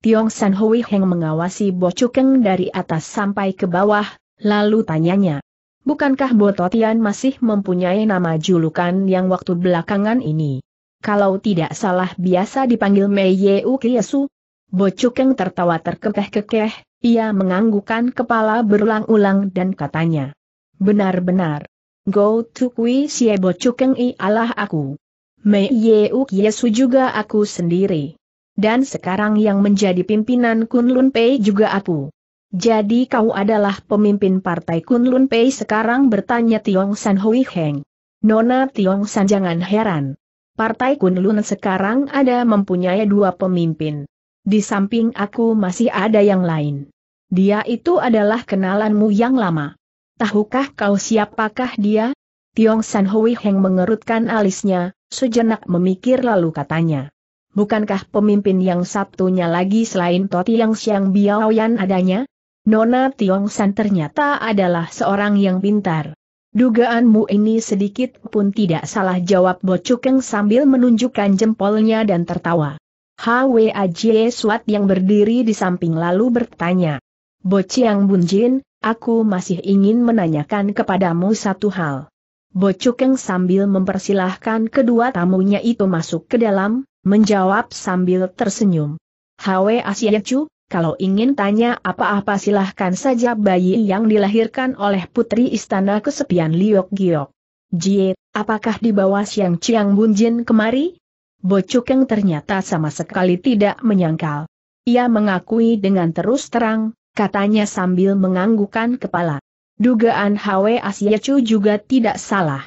Tiong San Hui Heng mengawasi Bocukeng dari atas sampai ke bawah, lalu tanyanya. Bukankah Bototian masih mempunyai nama julukan yang waktu belakangan ini? Kalau tidak salah biasa dipanggil Mei Yeu Kiesu? Bocukeng tertawa terkekeh-kekeh, ia menganggukkan kepala berulang-ulang dan katanya. Benar-benar. Go to kui siebo cukeng i Allah aku. Mei Yeuk Yesu juga aku sendiri. Dan sekarang yang menjadi pimpinan Kunlun Pei juga aku. Jadi kau adalah pemimpin partai Kunlun Pei sekarang bertanya Tiong San Hui Heng. Nona Tiong San jangan heran. Partai Kunlun sekarang ada mempunyai dua pemimpin. Di samping aku masih ada yang lain. Dia itu adalah kenalanmu yang lama. Tahukah kau siapakah dia? Tiong San Hui Heng mengerutkan alisnya, sejenak memikir lalu katanya. Bukankah pemimpin yang satunya lagi selain Toti yang Siang Biaoyan adanya? Nona Tiong San ternyata adalah seorang yang pintar. Dugaanmu ini sedikit pun tidak salah jawab Bo Bocukeng sambil menunjukkan jempolnya dan tertawa. Jie suat yang berdiri di samping lalu bertanya. Bociang Bunjin, aku masih ingin menanyakan kepadamu satu hal. Bocukeng sambil mempersilahkan kedua tamunya itu masuk ke dalam, menjawab sambil tersenyum. HW Chu, kalau ingin tanya apa-apa silahkan saja bayi yang dilahirkan oleh putri istana kesepian Liok Giok. Jie, apakah di bawah Siang Ciang Bunjin kemari? Bocukeng ternyata sama sekali tidak menyangkal. Ia mengakui dengan terus terang, katanya sambil menganggukan kepala. Dugaan Hwe Asia juga tidak salah.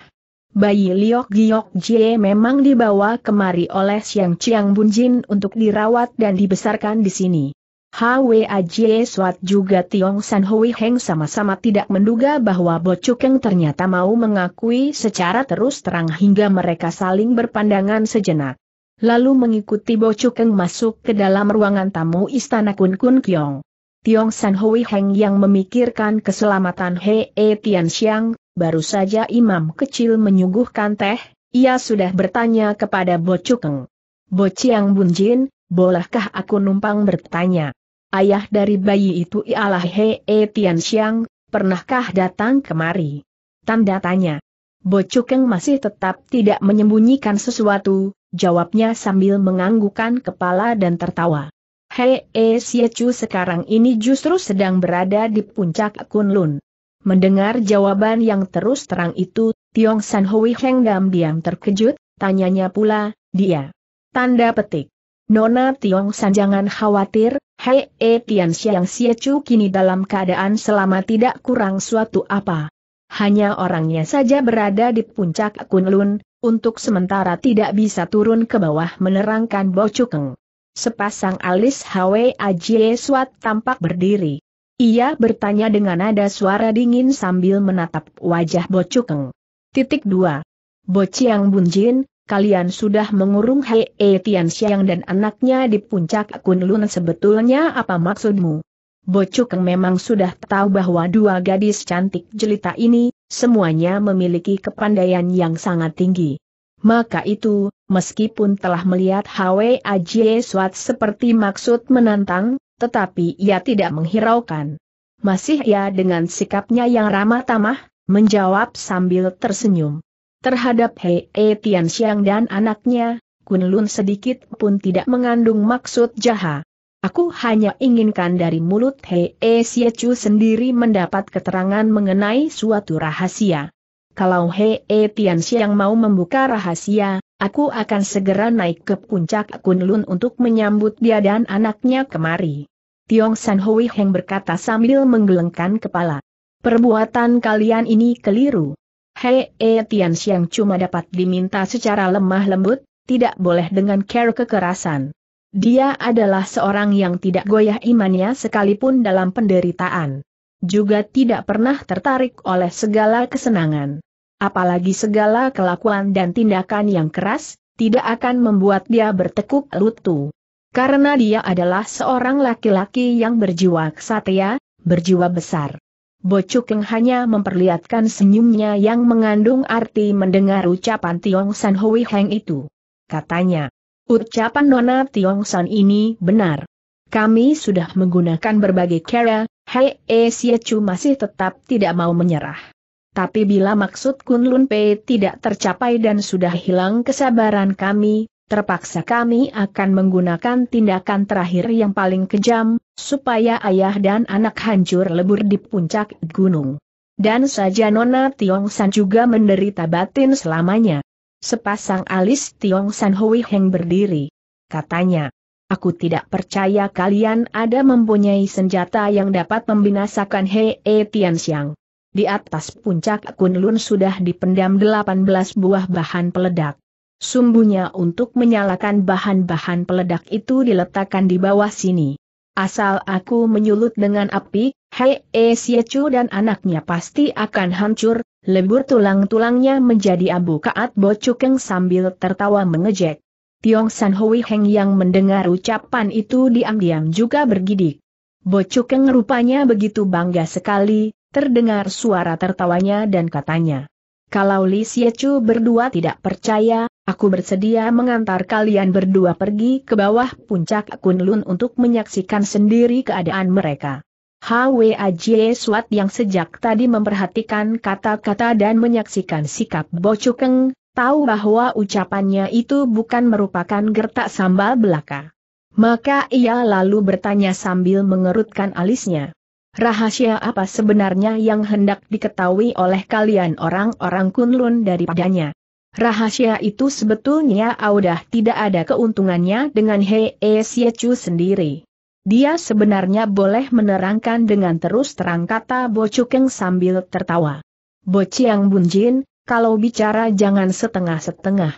Bayi Liok Giok Jie memang dibawa kemari oleh Siang Chiang Bunjin untuk dirawat dan dibesarkan di sini. Hwe Ajie Swat juga Tiong San Hui Heng sama-sama tidak menduga bahwa Bocukeng ternyata mau mengakui secara terus terang hingga mereka saling berpandangan sejenak lalu mengikuti Bo Chukeng masuk ke dalam ruangan tamu istana Kun Kun Kiong. Tiong San Hui Heng yang memikirkan keselamatan He E Tian Xiang, baru saja imam kecil menyuguhkan teh, ia sudah bertanya kepada Bo Chukeng. Bo Chiang Bunjin, bolehkah aku numpang bertanya? Ayah dari bayi itu ialah He E Tian Xiang, pernahkah datang kemari? Tanda tanya. Bo Chukeng masih tetap tidak menyembunyikan sesuatu, jawabnya sambil menganggukan kepala dan tertawa. Hei e sekarang ini justru sedang berada di puncak Kunlun. Mendengar jawaban yang terus terang itu, Tiong San Hui Heng diam-diam terkejut, tanyanya pula, dia. Tanda petik. Nona Tiong San jangan khawatir, Hei E Tian Xiang Siechu kini dalam keadaan selama tidak kurang suatu apa. Hanya orangnya saja berada di puncak Kunlun, untuk sementara tidak bisa turun ke bawah menerangkan Bo Bocukeng. Sepasang alis Hwe Ajie Suat tampak berdiri. Ia bertanya dengan nada suara dingin sambil menatap wajah Bo Bocukeng. Titik 2. Bo Ciang Bunjin, kalian sudah mengurung Hei e Tian Xiang dan anaknya di puncak Kunlun sebetulnya apa maksudmu? Bo Bocukeng memang sudah tahu bahwa dua gadis cantik jelita ini, semuanya memiliki kepandaian yang sangat tinggi. Maka itu, meskipun telah melihat Hwe Ajie Swat seperti maksud menantang, tetapi ia tidak menghiraukan. Masih ia dengan sikapnya yang ramah tamah, menjawab sambil tersenyum. Terhadap Hei e Tianxiang dan anaknya, Kunlun sedikit pun tidak mengandung maksud jahat. Aku hanya inginkan dari mulut Hei e Chu sendiri mendapat keterangan mengenai suatu rahasia. Kalau Hei e Tian yang mau membuka rahasia, aku akan segera naik ke puncak Kunlun untuk menyambut dia dan anaknya kemari. Tiong San Hui Heng berkata sambil menggelengkan kepala. Perbuatan kalian ini keliru. Hei e Tian Xiang cuma dapat diminta secara lemah lembut, tidak boleh dengan care kekerasan. Dia adalah seorang yang tidak goyah imannya sekalipun dalam penderitaan. Juga tidak pernah tertarik oleh segala kesenangan. Apalagi segala kelakuan dan tindakan yang keras, tidak akan membuat dia bertekuk lutut, Karena dia adalah seorang laki-laki yang berjiwa kesatria, berjiwa besar. Bocukeng hanya memperlihatkan senyumnya yang mengandung arti mendengar ucapan Tiong San Hui Heng itu. Katanya, Ucapan Nona Tiong San ini benar. Kami sudah menggunakan berbagai cara, Hei E Chu masih tetap tidak mau menyerah. Tapi bila maksud Kunlun Pei tidak tercapai dan sudah hilang kesabaran kami, terpaksa kami akan menggunakan tindakan terakhir yang paling kejam, supaya ayah dan anak hancur lebur di puncak gunung. Dan saja Nona Tiong San juga menderita batin selamanya. Sepasang alis Tiong San Hui Heng berdiri. Katanya, aku tidak percaya kalian ada mempunyai senjata yang dapat membinasakan He e Tian Xiang. Di atas puncak Kunlun sudah dipendam 18 buah bahan peledak. Sumbunya untuk menyalakan bahan-bahan peledak itu diletakkan di bawah sini. Asal aku menyulut dengan api, Hei E Siechu dan anaknya pasti akan hancur, Lebur tulang-tulangnya menjadi abu kaat bocukeng sambil tertawa mengejek. Tiong San Hui Heng yang mendengar ucapan itu diam-diam juga bergidik. Bocukeng rupanya begitu bangga sekali, terdengar suara tertawanya dan katanya. Kalau Li Siechu berdua tidak percaya, aku bersedia mengantar kalian berdua pergi ke bawah puncak Kunlun untuk menyaksikan sendiri keadaan mereka. Hwa e Swat yang sejak tadi memperhatikan kata-kata dan menyaksikan sikap Bocukeng, tahu bahwa ucapannya itu bukan merupakan gertak sambal belaka. Maka ia lalu bertanya sambil mengerutkan alisnya. Rahasia apa sebenarnya yang hendak diketahui oleh kalian orang-orang kunlun daripadanya? Rahasia itu sebetulnya audah tidak ada keuntungannya dengan Hei Siechu e sendiri. Dia sebenarnya boleh menerangkan dengan terus terang kata Bo Cukeng sambil tertawa. Bo Chiang Bunjin, kalau bicara jangan setengah-setengah.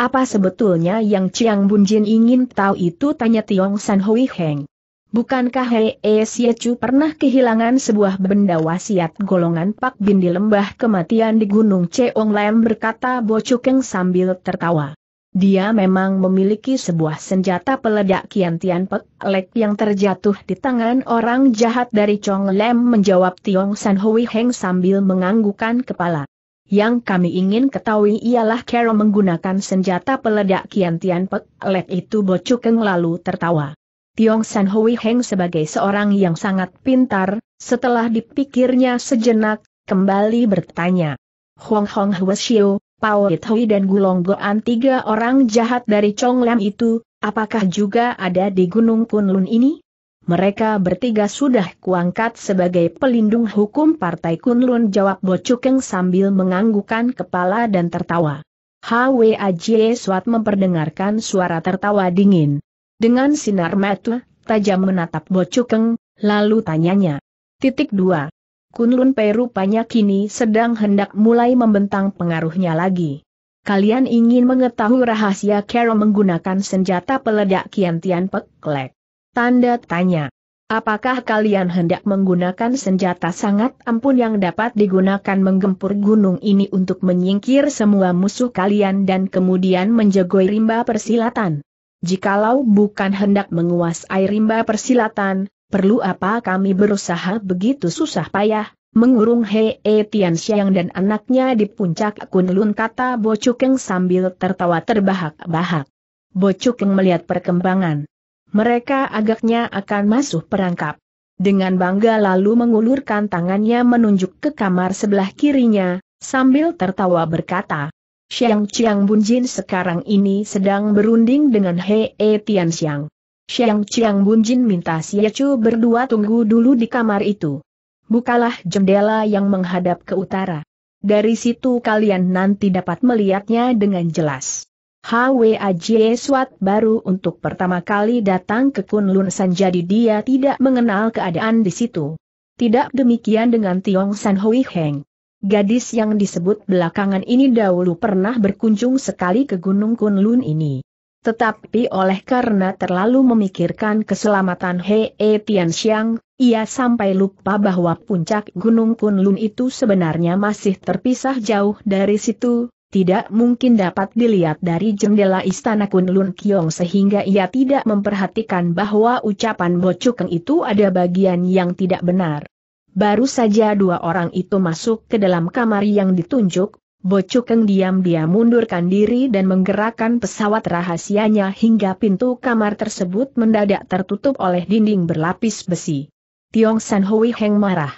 Apa sebetulnya yang Chiang Bunjin ingin tahu itu tanya Tiong San Hui Heng. Bukankah Hei e Chu pernah kehilangan sebuah benda wasiat golongan Pak Bin di lembah kematian di Gunung Cheong Lam berkata Bo Chukeng sambil tertawa. Dia memang memiliki sebuah senjata peledak Kian Tian Pek Lek yang terjatuh di tangan orang jahat dari Chong Lem menjawab Tiong San Hui Heng sambil menganggukan kepala. Yang kami ingin ketahui ialah Carol menggunakan senjata peledak Kian Tian Pek Lek itu bocukeng lalu tertawa. Tiong San Hui Heng sebagai seorang yang sangat pintar, setelah dipikirnya sejenak, kembali bertanya. Hong Hong Hwasio, Pao Hui dan Gulonggoan tiga orang jahat dari Chong Lam itu, apakah juga ada di Gunung Kunlun ini? Mereka bertiga sudah kuangkat sebagai pelindung hukum Partai Kunlun jawab Bo Cukeng sambil menganggukan kepala dan tertawa. Hwa Jie Suat memperdengarkan suara tertawa dingin. Dengan sinar mata, tajam menatap Bo Cukeng, lalu tanyanya. Titik 2. Kunlun Pei rupanya kini sedang hendak mulai membentang pengaruhnya lagi. Kalian ingin mengetahui rahasia Kero menggunakan senjata peledak Kian Tian Peklek? Tanda tanya. Apakah kalian hendak menggunakan senjata sangat ampun yang dapat digunakan menggempur gunung ini untuk menyingkir semua musuh kalian dan kemudian menjegoi rimba persilatan? Jikalau bukan hendak menguasai rimba persilatan, perlu apa kami berusaha begitu susah payah, mengurung Hei e Tian Xiang dan anaknya di puncak Kunlun kata Bo Bocukeng sambil tertawa terbahak-bahak. Bo Bocukeng melihat perkembangan. Mereka agaknya akan masuk perangkap. Dengan bangga lalu mengulurkan tangannya menunjuk ke kamar sebelah kirinya, sambil tertawa berkata, Xiang Chiang Bunjin sekarang ini sedang berunding dengan Hei e Tian Xiang. Xiang Chiang Bunjin minta Chu berdua tunggu dulu di kamar itu. Bukalah jendela yang menghadap ke utara. Dari situ kalian nanti dapat melihatnya dengan jelas. Jie Swat baru untuk pertama kali datang ke Kunlun San jadi dia tidak mengenal keadaan di situ. Tidak demikian dengan Tiong San Hui Heng. Gadis yang disebut belakangan ini dahulu pernah berkunjung sekali ke Gunung Kunlun ini. Tetapi oleh karena terlalu memikirkan keselamatan Hei Tianxiang, ia sampai lupa bahwa puncak Gunung Kunlun itu sebenarnya masih terpisah jauh dari situ, tidak mungkin dapat dilihat dari jendela istana Kunlun Kiong sehingga ia tidak memperhatikan bahwa ucapan Bo Chukeng itu ada bagian yang tidak benar. Baru saja dua orang itu masuk ke dalam kamar yang ditunjuk, Bocukeng diam-diam mundurkan diri dan menggerakkan pesawat rahasianya hingga pintu kamar tersebut mendadak tertutup oleh dinding berlapis besi. Tiong San Hui Heng marah.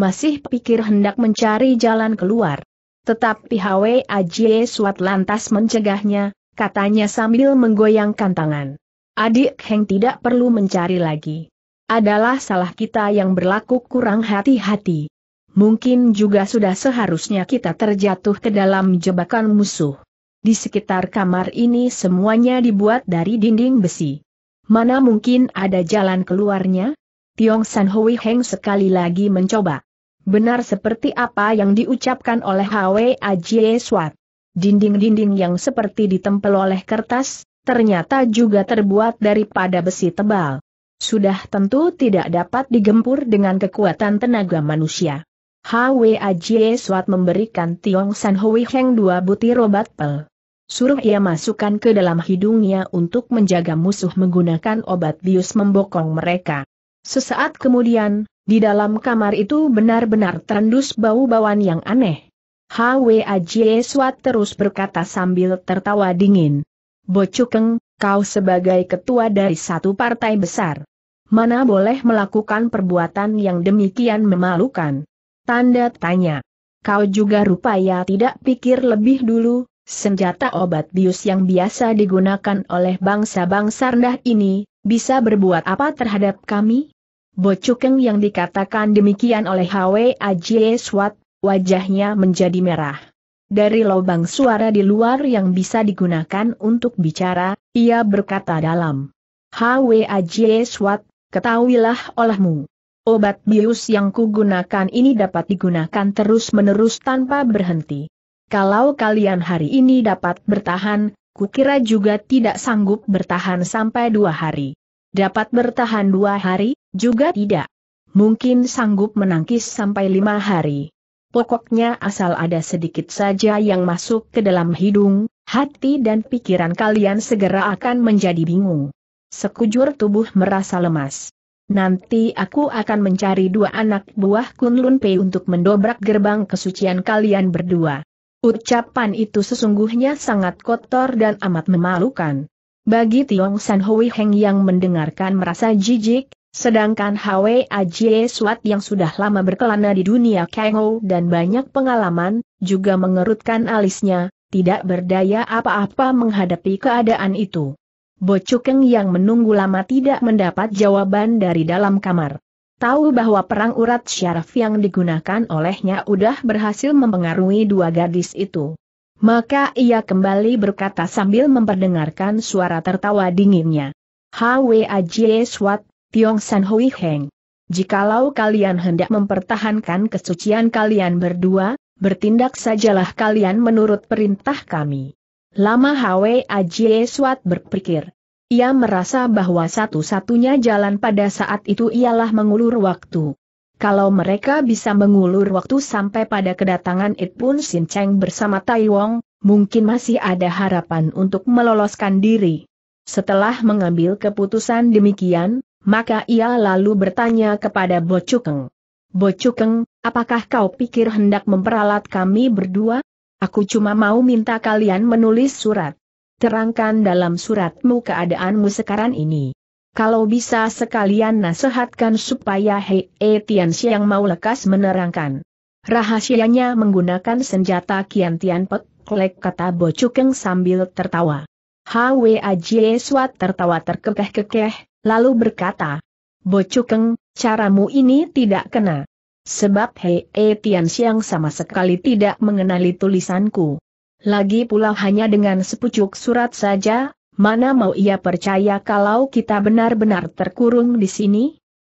Masih pikir hendak mencari jalan keluar. Tetapi Hwe Ajie Suat lantas mencegahnya, katanya sambil menggoyangkan tangan. Adik Heng tidak perlu mencari lagi. Adalah salah kita yang berlaku kurang hati-hati mungkin juga sudah seharusnya kita terjatuh ke dalam jebakan musuh. Di sekitar kamar ini semuanya dibuat dari dinding besi. Mana mungkin ada jalan keluarnya? Tiong San Hui Heng sekali lagi mencoba. Benar seperti apa yang diucapkan oleh Hwa Ajie Swat. Dinding-dinding yang seperti ditempel oleh kertas, ternyata juga terbuat daripada besi tebal. Sudah tentu tidak dapat digempur dengan kekuatan tenaga manusia. Hwa Jie Suat memberikan Tiong San Hui Heng dua butir obat pel. Suruh ia masukkan ke dalam hidungnya untuk menjaga musuh menggunakan obat bius membokong mereka. Sesaat kemudian, di dalam kamar itu benar-benar terendus bau-bauan yang aneh. Hwa Jie Suat terus berkata sambil tertawa dingin. Bocukeng, kau sebagai ketua dari satu partai besar. Mana boleh melakukan perbuatan yang demikian memalukan. Tanda tanya. Kau juga rupanya tidak pikir lebih dulu, senjata obat bius yang biasa digunakan oleh bangsa-bangsa rendah ini, bisa berbuat apa terhadap kami? Bocukeng yang dikatakan demikian oleh Hwe Ajie Swat, wajahnya menjadi merah. Dari lubang suara di luar yang bisa digunakan untuk bicara, ia berkata dalam. Hwe Ajie Swat, ketahuilah olehmu. Obat bius yang kugunakan ini dapat digunakan terus-menerus tanpa berhenti. Kalau kalian hari ini dapat bertahan, kukira juga tidak sanggup bertahan sampai dua hari. Dapat bertahan dua hari, juga tidak. Mungkin sanggup menangkis sampai lima hari. Pokoknya asal ada sedikit saja yang masuk ke dalam hidung, hati dan pikiran kalian segera akan menjadi bingung. Sekujur tubuh merasa lemas. Nanti aku akan mencari dua anak buah Kunlun Pei untuk mendobrak gerbang kesucian kalian berdua. Ucapan itu sesungguhnya sangat kotor dan amat memalukan. Bagi Tiong San Hui Heng yang mendengarkan merasa jijik, sedangkan Hwe Ajie Suat yang sudah lama berkelana di dunia Kengo dan banyak pengalaman, juga mengerutkan alisnya, tidak berdaya apa-apa menghadapi keadaan itu. Bocukeng yang menunggu lama tidak mendapat jawaban dari dalam kamar. Tahu bahwa perang urat syaraf yang digunakan olehnya udah berhasil mempengaruhi dua gadis itu. Maka ia kembali berkata sambil memperdengarkan suara tertawa dinginnya. Hwaj Swat, Tiong San Hui Heng. Jikalau kalian hendak mempertahankan kesucian kalian berdua, bertindak sajalah kalian menurut perintah kami. Lama Hwe Ajie Swat berpikir. Ia merasa bahwa satu-satunya jalan pada saat itu ialah mengulur waktu. Kalau mereka bisa mengulur waktu sampai pada kedatangan Itpun Sin Cheng bersama Tai Wong, mungkin masih ada harapan untuk meloloskan diri. Setelah mengambil keputusan demikian, maka ia lalu bertanya kepada Bo Cukeng. Bo Cukeng, apakah kau pikir hendak memperalat kami berdua? Aku cuma mau minta kalian menulis surat. Terangkan dalam suratmu keadaanmu sekarang ini. Kalau bisa sekalian nasihatkan supaya Hei E Tianxi yang mau lekas menerangkan. Rahasianya menggunakan senjata Kian Tian Pek, klek kata Bocukeng sambil tertawa. Hwa Jie Suat tertawa terkekeh-kekeh, lalu berkata, Bocukeng, caramu ini tidak kena. Sebab Hei e Tian Xiang sama sekali tidak mengenali tulisanku. Lagi pula hanya dengan sepucuk surat saja, mana mau ia percaya kalau kita benar-benar terkurung di sini?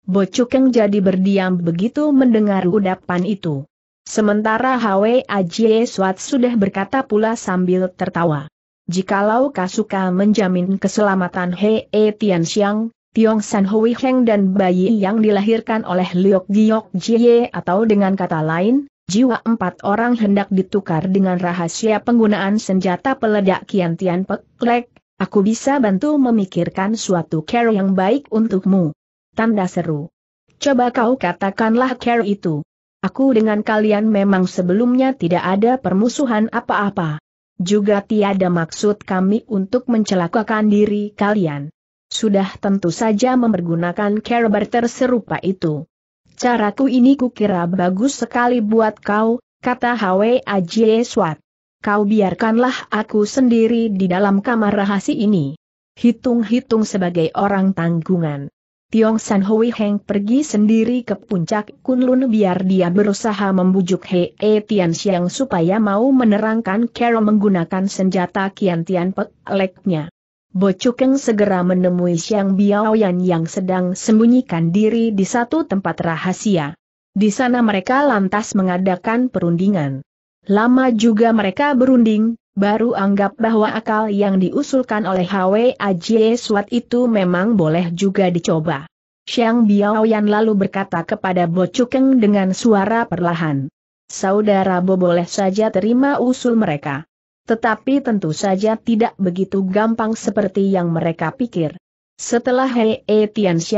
Bocukeng jadi berdiam begitu mendengar udapan itu. Sementara Hwe Ajie Suat sudah berkata pula sambil tertawa. Jikalau Kasuka menjamin keselamatan Hei e Tian Xiang, Tiong San Hui Heng dan bayi yang dilahirkan oleh Liok Giok Jie atau dengan kata lain, jiwa empat orang hendak ditukar dengan rahasia penggunaan senjata peledak Kian Tian Peklek, aku bisa bantu memikirkan suatu care yang baik untukmu. Tanda seru. Coba kau katakanlah care itu. Aku dengan kalian memang sebelumnya tidak ada permusuhan apa-apa. Juga tiada maksud kami untuk mencelakakan diri kalian sudah tentu saja mempergunakan karabarter serupa itu. Caraku ini kukira bagus sekali buat kau, kata Hwe Ajie Swat. Kau biarkanlah aku sendiri di dalam kamar rahasia ini. Hitung-hitung sebagai orang tanggungan. Tiong San Hui Heng pergi sendiri ke puncak Kunlun biar dia berusaha membujuk Hei e Tian Xiang supaya mau menerangkan Carol menggunakan senjata Kian Tian Pek leknya. Bo Chukeng segera menemui Biao Biaoyan yang sedang sembunyikan diri di satu tempat rahasia. Di sana mereka lantas mengadakan perundingan. Lama juga mereka berunding, baru anggap bahwa akal yang diusulkan oleh Hwe Ajie Suat itu memang boleh juga dicoba. Biao Biaoyan lalu berkata kepada Bo Chukeng dengan suara perlahan. Saudara Bo boleh saja terima usul mereka. Tetapi tentu saja tidak begitu gampang seperti yang mereka pikir. Setelah Hei e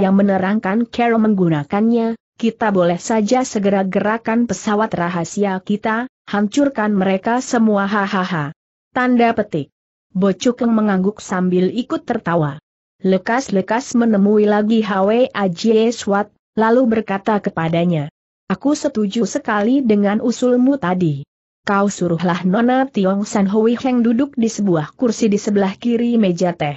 yang menerangkan Carol menggunakannya, kita boleh saja segera gerakan pesawat rahasia kita, hancurkan mereka semua hahaha. Tanda petik. Bocukeng mengangguk sambil ikut tertawa. Lekas-lekas menemui lagi Hwe Ajie Swat, lalu berkata kepadanya. Aku setuju sekali dengan usulmu tadi kau suruhlah Nona Tiong San Hui Heng duduk di sebuah kursi di sebelah kiri meja teh.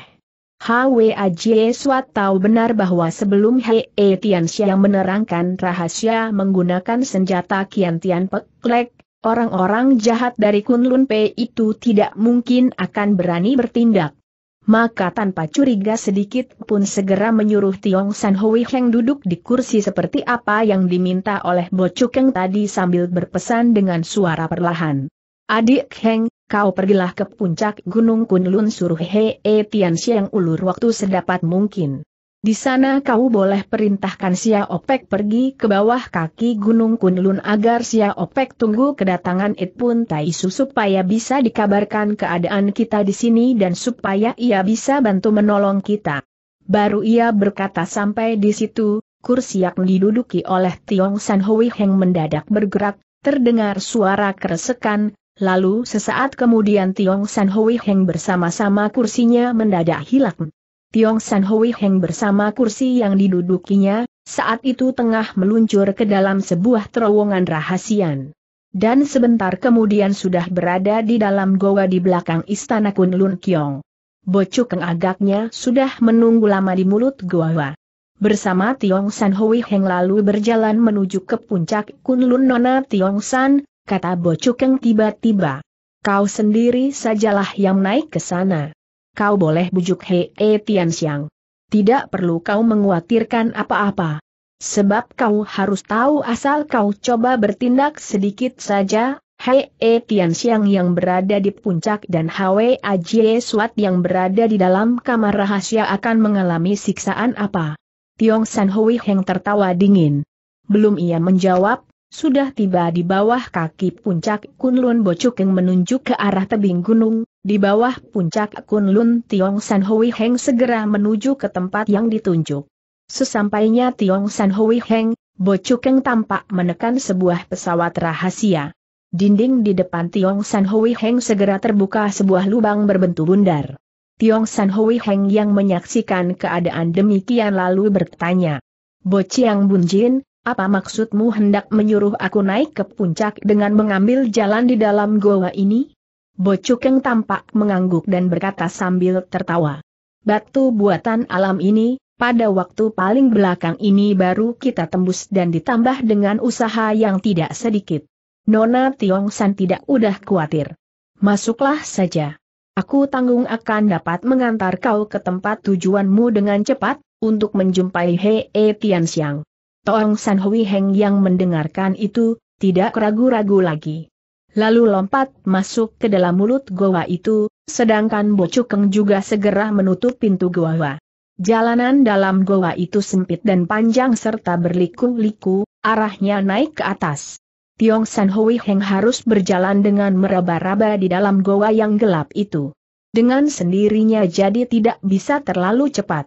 Hwa Jie Suat tahu benar bahwa sebelum Hei e Tian yang menerangkan rahasia menggunakan senjata Kian Tian Peklek, orang-orang jahat dari Kunlun Pei itu tidak mungkin akan berani bertindak maka tanpa curiga sedikit pun segera menyuruh Tiong San Hui Heng duduk di kursi seperti apa yang diminta oleh Bo Chukeng tadi sambil berpesan dengan suara perlahan. Adik Heng, kau pergilah ke puncak Gunung Kunlun suruh Hei Tian Xiang ulur waktu sedapat mungkin. Di sana kau boleh perintahkan Sia Opek pergi ke bawah kaki Gunung Kunlun agar Sia Opek tunggu kedatangan It Pun Taisu supaya bisa dikabarkan keadaan kita di sini dan supaya ia bisa bantu menolong kita. Baru ia berkata sampai di situ, kursi yang diduduki oleh Tiong San Hui Heng mendadak bergerak, terdengar suara keresekan, lalu sesaat kemudian Tiong San Hui Heng bersama-sama kursinya mendadak hilang. Tiong San Hui Heng bersama kursi yang didudukinya, saat itu tengah meluncur ke dalam sebuah terowongan rahasia Dan sebentar kemudian sudah berada di dalam goa di belakang istana Kun Kunlun Kiong. Bocukeng agaknya sudah menunggu lama di mulut goa. Bersama Tiong San Hui Heng lalu berjalan menuju ke puncak Kunlun Nona Tiong San, kata Bocukeng tiba-tiba. Kau sendiri sajalah yang naik ke sana kau boleh bujuk Hei eh, Tianxiang. Tidak perlu kau menguatirkan apa-apa. Sebab kau harus tahu asal kau coba bertindak sedikit saja, Hei eh, Tianxiang yang berada di puncak dan Hwe Ajie Suat yang berada di dalam kamar rahasia akan mengalami siksaan apa. Tiong San Hui Heng tertawa dingin. Belum ia menjawab, sudah tiba di bawah kaki puncak Kunlun Bocuk yang menunjuk ke arah tebing gunung, di bawah puncak Kunlun Tiong San Hui Heng segera menuju ke tempat yang ditunjuk. Sesampainya Tiong San Hui Heng, Bo Chukeng tampak menekan sebuah pesawat rahasia. Dinding di depan Tiong San Hui Heng segera terbuka sebuah lubang berbentuk bundar. Tiong San Hui Heng yang menyaksikan keadaan demikian lalu bertanya. Bo Chiang Bunjin, apa maksudmu hendak menyuruh aku naik ke puncak dengan mengambil jalan di dalam goa ini? Bocukeng tampak mengangguk dan berkata sambil tertawa. Batu buatan alam ini, pada waktu paling belakang ini baru kita tembus dan ditambah dengan usaha yang tidak sedikit. Nona Tiong San tidak udah khawatir. Masuklah saja. Aku tanggung akan dapat mengantar kau ke tempat tujuanmu dengan cepat, untuk menjumpai Hei e Tian Xiang. Tong San Hui Heng yang mendengarkan itu, tidak ragu-ragu lagi lalu lompat masuk ke dalam mulut goa itu, sedangkan Bocukeng juga segera menutup pintu goa. Jalanan dalam goa itu sempit dan panjang serta berliku-liku, arahnya naik ke atas. Tiong San Hui Heng harus berjalan dengan meraba-raba di dalam goa yang gelap itu. Dengan sendirinya jadi tidak bisa terlalu cepat.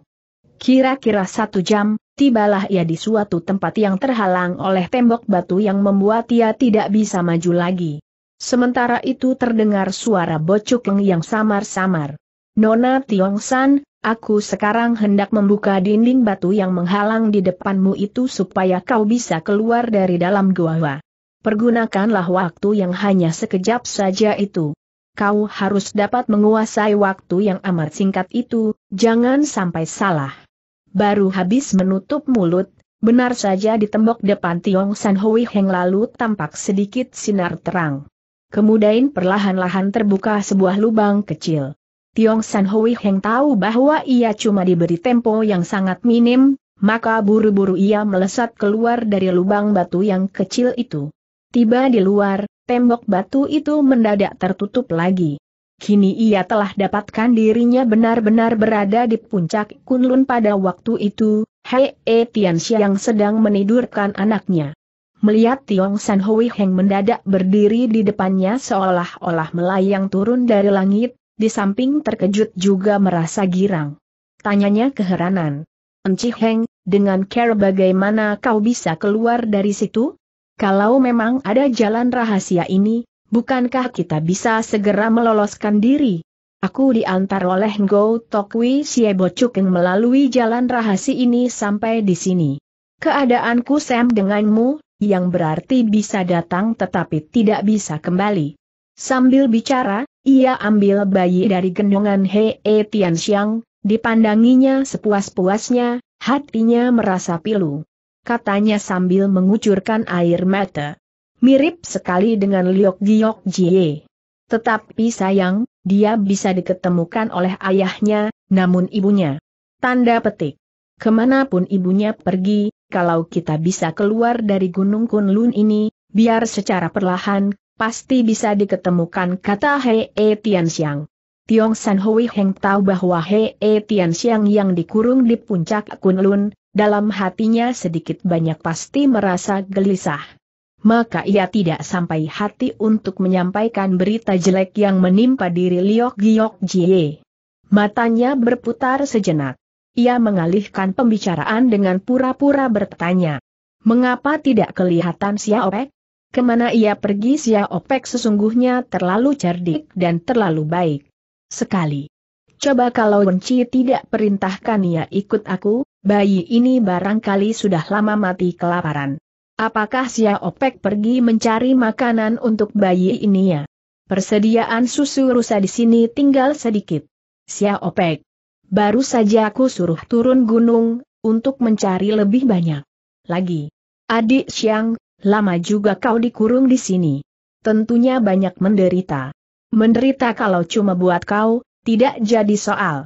Kira-kira satu jam, tibalah ia di suatu tempat yang terhalang oleh tembok batu yang membuat ia tidak bisa maju lagi. Sementara itu terdengar suara bocukeng yang samar-samar. Nona Tiong San, aku sekarang hendak membuka dinding batu yang menghalang di depanmu itu supaya kau bisa keluar dari dalam gua. Pergunakanlah waktu yang hanya sekejap saja itu. Kau harus dapat menguasai waktu yang amat singkat itu, jangan sampai salah. Baru habis menutup mulut, benar saja di tembok depan Tiong San Hui Heng lalu tampak sedikit sinar terang. Kemudian perlahan-lahan terbuka sebuah lubang kecil. Tiong San Hui Heng tahu bahwa ia cuma diberi tempo yang sangat minim, maka buru-buru ia melesat keluar dari lubang batu yang kecil itu. Tiba di luar, tembok batu itu mendadak tertutup lagi. Kini ia telah dapatkan dirinya benar-benar berada di puncak Kunlun pada waktu itu, Hei e yang sedang menidurkan anaknya. Melihat Tiong San Hui Heng mendadak berdiri di depannya seolah-olah melayang turun dari langit, di samping terkejut juga merasa girang. Tanyanya keheranan. Enci Heng, dengan care bagaimana kau bisa keluar dari situ? Kalau memang ada jalan rahasia ini, bukankah kita bisa segera meloloskan diri? Aku diantar oleh Ngo Tokwi Siebo Cukeng melalui jalan rahasia ini sampai di sini. Keadaanku Sam denganmu, yang berarti bisa datang tetapi tidak bisa kembali. Sambil bicara, ia ambil bayi dari gendongan He e Tian Xiang, dipandanginya sepuas-puasnya, hatinya merasa pilu. Katanya sambil mengucurkan air mata. Mirip sekali dengan Liok Giok Jie. Tetapi sayang, dia bisa diketemukan oleh ayahnya, namun ibunya. Tanda petik. Kemanapun ibunya pergi, kalau kita bisa keluar dari Gunung Kunlun ini, biar secara perlahan, pasti bisa diketemukan kata Hei e Tianxiang. Tiong San Hui Heng tahu bahwa Hei e Tianxiang yang dikurung di puncak Kunlun, dalam hatinya sedikit banyak pasti merasa gelisah. Maka ia tidak sampai hati untuk menyampaikan berita jelek yang menimpa diri Liok Giok Jie. Matanya berputar sejenak. Ia mengalihkan pembicaraan dengan pura-pura bertanya. Mengapa tidak kelihatan Xiaopek? Kemana ia pergi Xiaopek sesungguhnya terlalu cerdik dan terlalu baik. Sekali. Coba kalau Wenci tidak perintahkan ia ikut aku, bayi ini barangkali sudah lama mati kelaparan. Apakah Xiaopek pergi mencari makanan untuk bayi ini ya? Persediaan susu rusa di sini tinggal sedikit. Xiaopek, baru saja aku suruh turun gunung, untuk mencari lebih banyak. Lagi. Adik Siang, lama juga kau dikurung di sini. Tentunya banyak menderita. Menderita kalau cuma buat kau, tidak jadi soal.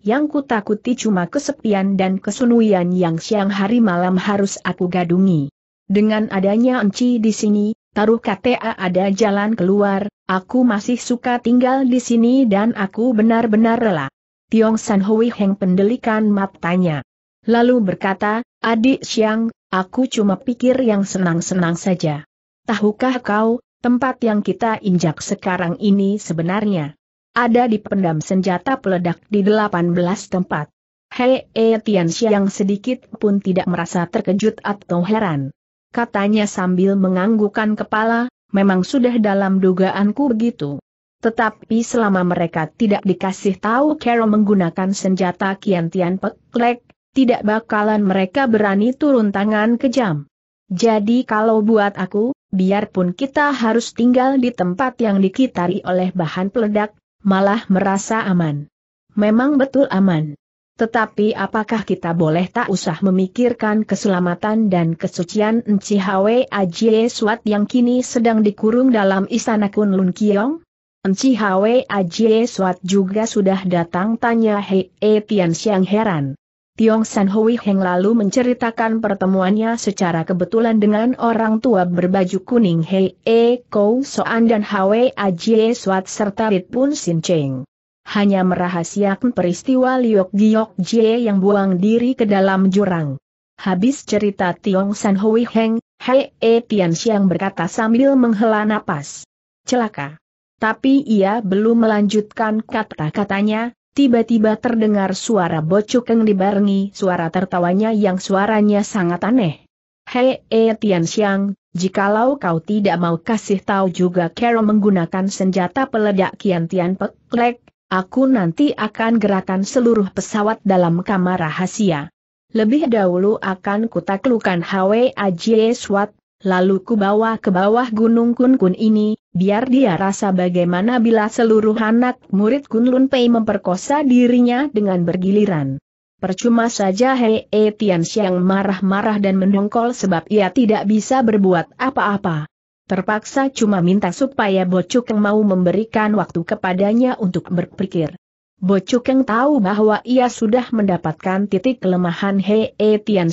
Yang kutakuti cuma kesepian dan kesunuian yang siang hari malam harus aku gadungi. Dengan adanya Enci di sini, taruh KTA ada jalan keluar, aku masih suka tinggal di sini dan aku benar-benar rela. Tiong San Hui Heng pendelikan matanya. Lalu berkata, adik Xiang, aku cuma pikir yang senang-senang saja. Tahukah kau, tempat yang kita injak sekarang ini sebenarnya? Ada di pendam senjata peledak di 18 tempat. Hei e Tian Xiang sedikit pun tidak merasa terkejut atau heran. Katanya sambil menganggukkan kepala, memang sudah dalam dugaanku begitu. Tetapi selama mereka tidak dikasih tahu Carol menggunakan senjata Kian Tian Peklek, tidak bakalan mereka berani turun tangan kejam. Jadi kalau buat aku, biarpun kita harus tinggal di tempat yang dikitari oleh bahan peledak, malah merasa aman. Memang betul aman. Tetapi apakah kita boleh tak usah memikirkan keselamatan dan kesucian Enci Hwe Ajie Suat yang kini sedang dikurung dalam istana Kunlun Kiong? Enci Hwe Ajie Suat juga sudah datang tanya Hei e Tian Xiang heran. Tiong San Hui Heng lalu menceritakan pertemuannya secara kebetulan dengan orang tua berbaju kuning Hei E Kou Soan dan Hwe Ajie Suat serta Rit Pun Sin Cheng. Hanya merahasiakan peristiwa Liok Giok Jie yang buang diri ke dalam jurang. Habis cerita Tiong San Hui Heng, Hei E Tian Xiang berkata sambil menghela napas. Celaka. Tapi ia belum melanjutkan kata-katanya, tiba-tiba terdengar suara bocukeng dibarengi suara tertawanya yang suaranya sangat aneh. Hei, e eh, Tian Xiang, jikalau kau tidak mau kasih tahu juga Carol menggunakan senjata peledak Kian Tian Peklek, aku nanti akan gerakan seluruh pesawat dalam kamar rahasia. Lebih dahulu akan kutaklukan Hwe Ajie Swat, lalu kubawa ke bawah gunung Kun Kun ini, Biar dia rasa bagaimana bila seluruh anak murid Kunlun Pei memperkosa dirinya dengan bergiliran. Percuma saja Hei e Tian marah-marah dan mendongkol sebab ia tidak bisa berbuat apa-apa. Terpaksa cuma minta supaya Bocukeng mau memberikan waktu kepadanya untuk berpikir. Bocukeng tahu bahwa ia sudah mendapatkan titik kelemahan Hei e Tian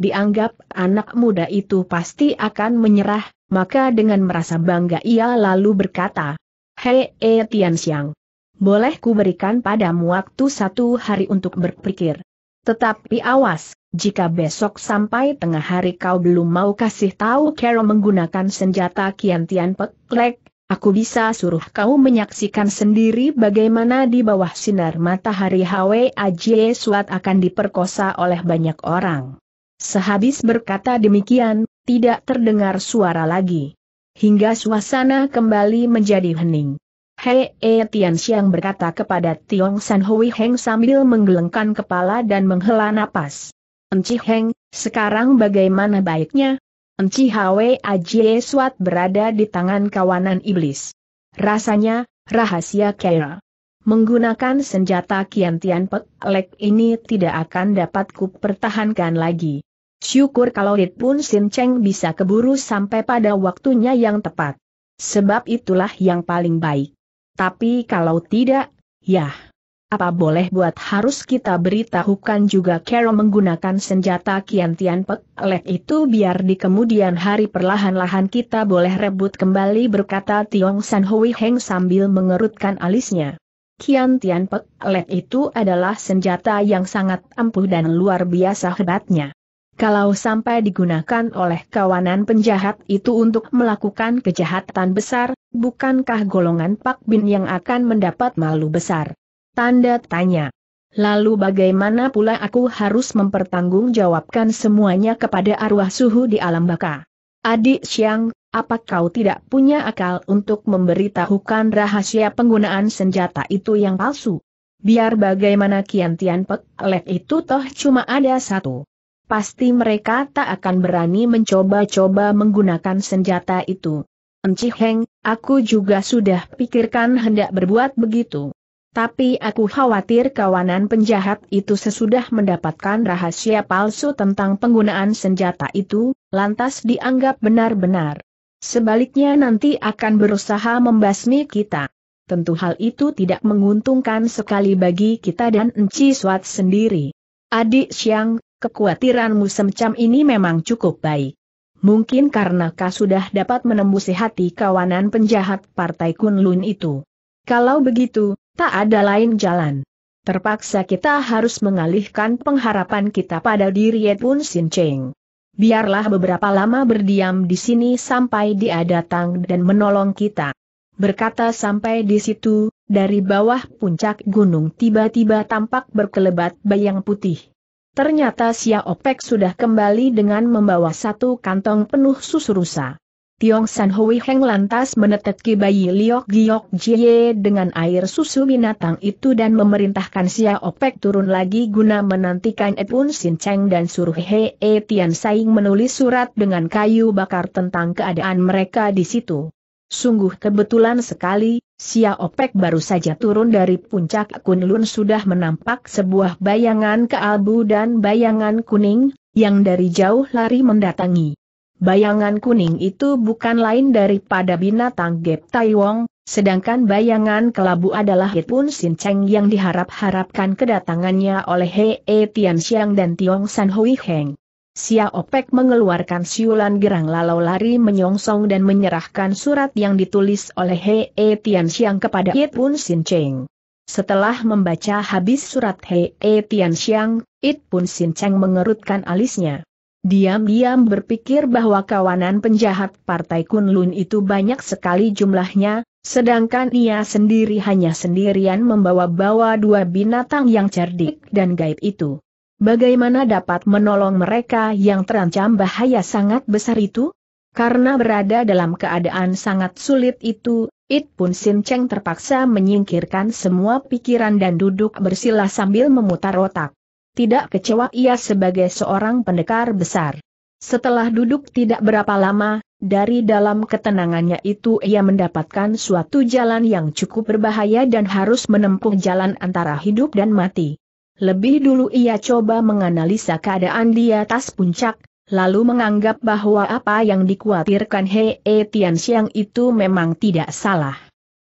Dianggap anak muda itu pasti akan menyerah, maka dengan merasa bangga ia lalu berkata, Hei E Tian Xiang, boleh ku berikan padamu waktu satu hari untuk berpikir. Tetapi awas, jika besok sampai tengah hari kau belum mau kasih tahu Carol menggunakan senjata Kian Tian Peklek, Aku bisa suruh kau menyaksikan sendiri bagaimana di bawah sinar matahari Hwe Ajie Suat akan diperkosa oleh banyak orang. Sehabis berkata demikian, tidak terdengar suara lagi. Hingga suasana kembali menjadi hening. Hei E Tian Xiang berkata kepada Tiong San Hui Heng sambil menggelengkan kepala dan menghela napas. Enci Heng, sekarang bagaimana baiknya? Enci Hwe Ajie Suat berada di tangan kawanan iblis. Rasanya, rahasia Kera. Menggunakan senjata Kian Tian Pek Lek ini tidak akan dapat kupertahankan lagi. Syukur kalau Dit Pun Sin Cheng bisa keburu sampai pada waktunya yang tepat. Sebab itulah yang paling baik. Tapi kalau tidak, yah. Apa boleh buat harus kita beritahukan juga Carol menggunakan senjata Kian Tian Pek Lek itu biar di kemudian hari perlahan-lahan kita boleh rebut kembali berkata Tiong San Hui Heng sambil mengerutkan alisnya. Kian Tian Pek Lek itu adalah senjata yang sangat ampuh dan luar biasa hebatnya. Kalau sampai digunakan oleh kawanan penjahat itu untuk melakukan kejahatan besar, bukankah golongan Pak Bin yang akan mendapat malu besar? Tanda tanya. Lalu bagaimana pula aku harus mempertanggungjawabkan semuanya kepada arwah suhu di alam baka? Adik Siang, apa kau tidak punya akal untuk memberitahukan rahasia penggunaan senjata itu yang palsu? Biar bagaimana Kian Tian Pek Lek itu toh cuma ada satu pasti mereka tak akan berani mencoba-coba menggunakan senjata itu. Enci Heng, aku juga sudah pikirkan hendak berbuat begitu. Tapi aku khawatir kawanan penjahat itu sesudah mendapatkan rahasia palsu tentang penggunaan senjata itu, lantas dianggap benar-benar. Sebaliknya nanti akan berusaha membasmi kita. Tentu hal itu tidak menguntungkan sekali bagi kita dan Enci Swat sendiri. Adik Siang, kekhawatiranmu semacam ini memang cukup baik. Mungkin karena kau sudah dapat menembusi hati kawanan penjahat Partai Kunlun itu. Kalau begitu, tak ada lain jalan. Terpaksa kita harus mengalihkan pengharapan kita pada diri Yetun Sin Cheng. Biarlah beberapa lama berdiam di sini sampai dia datang dan menolong kita. Berkata sampai di situ, dari bawah puncak gunung tiba-tiba tampak berkelebat bayang putih. Ternyata Xia Opek sudah kembali dengan membawa satu kantong penuh susu rusa. Tiong San Hui Heng lantas meneteki bayi Liok Giok Jie dengan air susu binatang itu dan memerintahkan Xia Opek turun lagi guna menantikan Edun Sin Cheng dan suruh He E Tian Saing menulis surat dengan kayu bakar tentang keadaan mereka di situ. Sungguh kebetulan sekali, Sia Opek baru saja turun dari puncak Kunlun sudah menampak sebuah bayangan kealbu dan bayangan kuning, yang dari jauh lari mendatangi. Bayangan kuning itu bukan lain daripada binatang Gep Taiwong, sedangkan bayangan kelabu adalah Pun Sin Cheng yang diharap-harapkan kedatangannya oleh E Tian Xiang dan Tiong San Hui Heng. Sia Opek mengeluarkan siulan gerang lalu lari menyongsong dan menyerahkan surat yang ditulis oleh He e Tian Xiang kepada Yit Pun Sin Cheng. Setelah membaca habis surat He e Tian Xiang, It Pun Sin Cheng mengerutkan alisnya. Diam-diam berpikir bahwa kawanan penjahat Partai Kunlun itu banyak sekali jumlahnya, sedangkan ia sendiri hanya sendirian membawa-bawa dua binatang yang cerdik dan gaib itu. Bagaimana dapat menolong mereka yang terancam bahaya sangat besar itu? Karena berada dalam keadaan sangat sulit itu, It pun Sin Cheng terpaksa menyingkirkan semua pikiran dan duduk bersila sambil memutar otak. Tidak kecewa ia sebagai seorang pendekar besar. Setelah duduk tidak berapa lama, dari dalam ketenangannya itu ia mendapatkan suatu jalan yang cukup berbahaya dan harus menempuh jalan antara hidup dan mati. Lebih dulu ia coba menganalisa keadaan di atas puncak, lalu menganggap bahwa apa yang dikhawatirkan Hei e Tian Xiang itu memang tidak salah.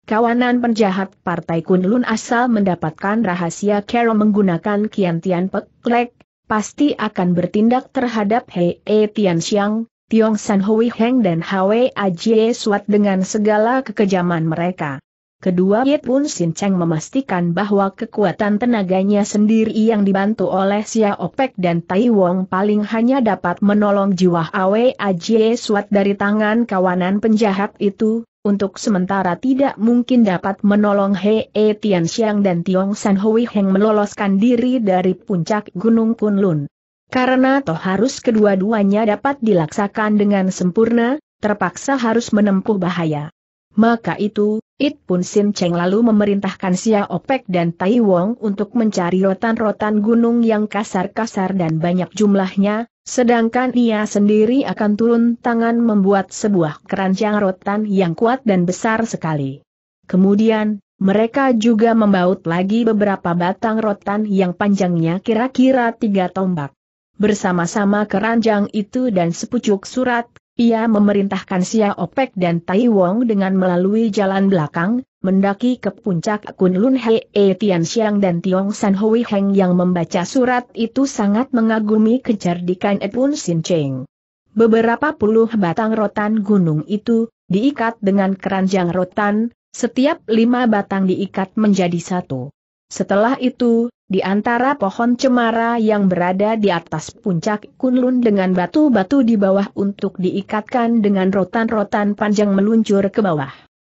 Kawanan penjahat Partai Kunlun asal mendapatkan rahasia Carol menggunakan Kian Tian Peklek, pasti akan bertindak terhadap Hei e Tian Xiang, Tiong San Hui Heng dan Hwe Ajie Suat dengan segala kekejaman mereka. Kedua Ye Pun Sin Cheng memastikan bahwa kekuatan tenaganya sendiri yang dibantu oleh Xia Opek dan Tai Wong paling hanya dapat menolong jiwa Awe Ajie Suat dari tangan kawanan penjahat itu, untuk sementara tidak mungkin dapat menolong He E Tian Xiang dan Tiong San Hui Heng meloloskan diri dari puncak Gunung Kunlun. Karena toh harus kedua-duanya dapat dilaksanakan dengan sempurna, terpaksa harus menempuh bahaya. Maka itu, It pun Sim Cheng lalu memerintahkan Xia Opek dan Tai Wong untuk mencari rotan-rotan gunung yang kasar-kasar dan banyak jumlahnya, sedangkan ia sendiri akan turun tangan membuat sebuah keranjang rotan yang kuat dan besar sekali. Kemudian, mereka juga membaut lagi beberapa batang rotan yang panjangnya kira-kira tiga tombak. Bersama-sama keranjang itu dan sepucuk surat, ia memerintahkan Sia Opek dan Tai Wong dengan melalui jalan belakang, mendaki ke puncak Kunlun Hei e Tian Xiang dan Tiong San Hui Heng yang membaca surat itu sangat mengagumi kecerdikan Edwin Sin Cheng. Beberapa puluh batang rotan gunung itu, diikat dengan keranjang rotan, setiap lima batang diikat menjadi satu. Setelah itu, di antara pohon cemara yang berada di atas puncak Kunlun dengan batu-batu di bawah untuk diikatkan dengan rotan-rotan panjang meluncur ke bawah.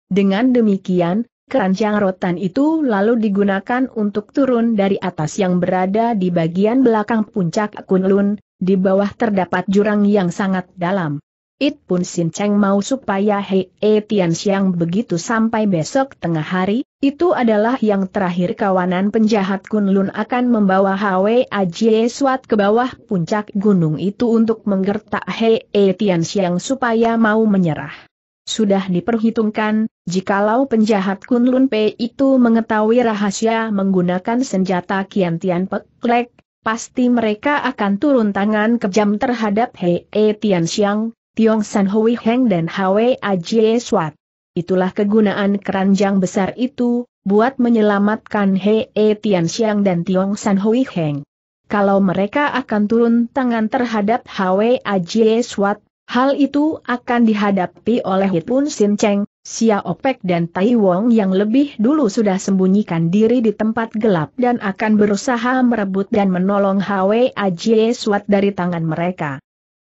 Dengan demikian, keranjang rotan itu lalu digunakan untuk turun dari atas yang berada di bagian belakang puncak Kunlun, di bawah terdapat jurang yang sangat dalam. It pun Sin Cheng mau supaya Hei E Tian Xiang begitu sampai besok tengah hari, itu adalah yang terakhir kawanan penjahat Kunlun akan membawa Hwe Ajie Suat ke bawah puncak gunung itu untuk menggertak Hei E Tian Xiang supaya mau menyerah. Sudah diperhitungkan, jikalau penjahat Kunlun P itu mengetahui rahasia menggunakan senjata Kian Tian Pek pasti mereka akan turun tangan kejam terhadap Hei E Tian Xiang, Tiong San Hui Heng dan Hwe Ajie Swat. Itulah kegunaan keranjang besar itu, buat menyelamatkan He e Tian Xiang dan Tiong San Hui Heng. Kalau mereka akan turun tangan terhadap Hwe Ajie Swat, hal itu akan dihadapi oleh Hitun Sin Cheng, Xia Opek dan Tai Wong yang lebih dulu sudah sembunyikan diri di tempat gelap dan akan berusaha merebut dan menolong Hwe Ajie Swat dari tangan mereka.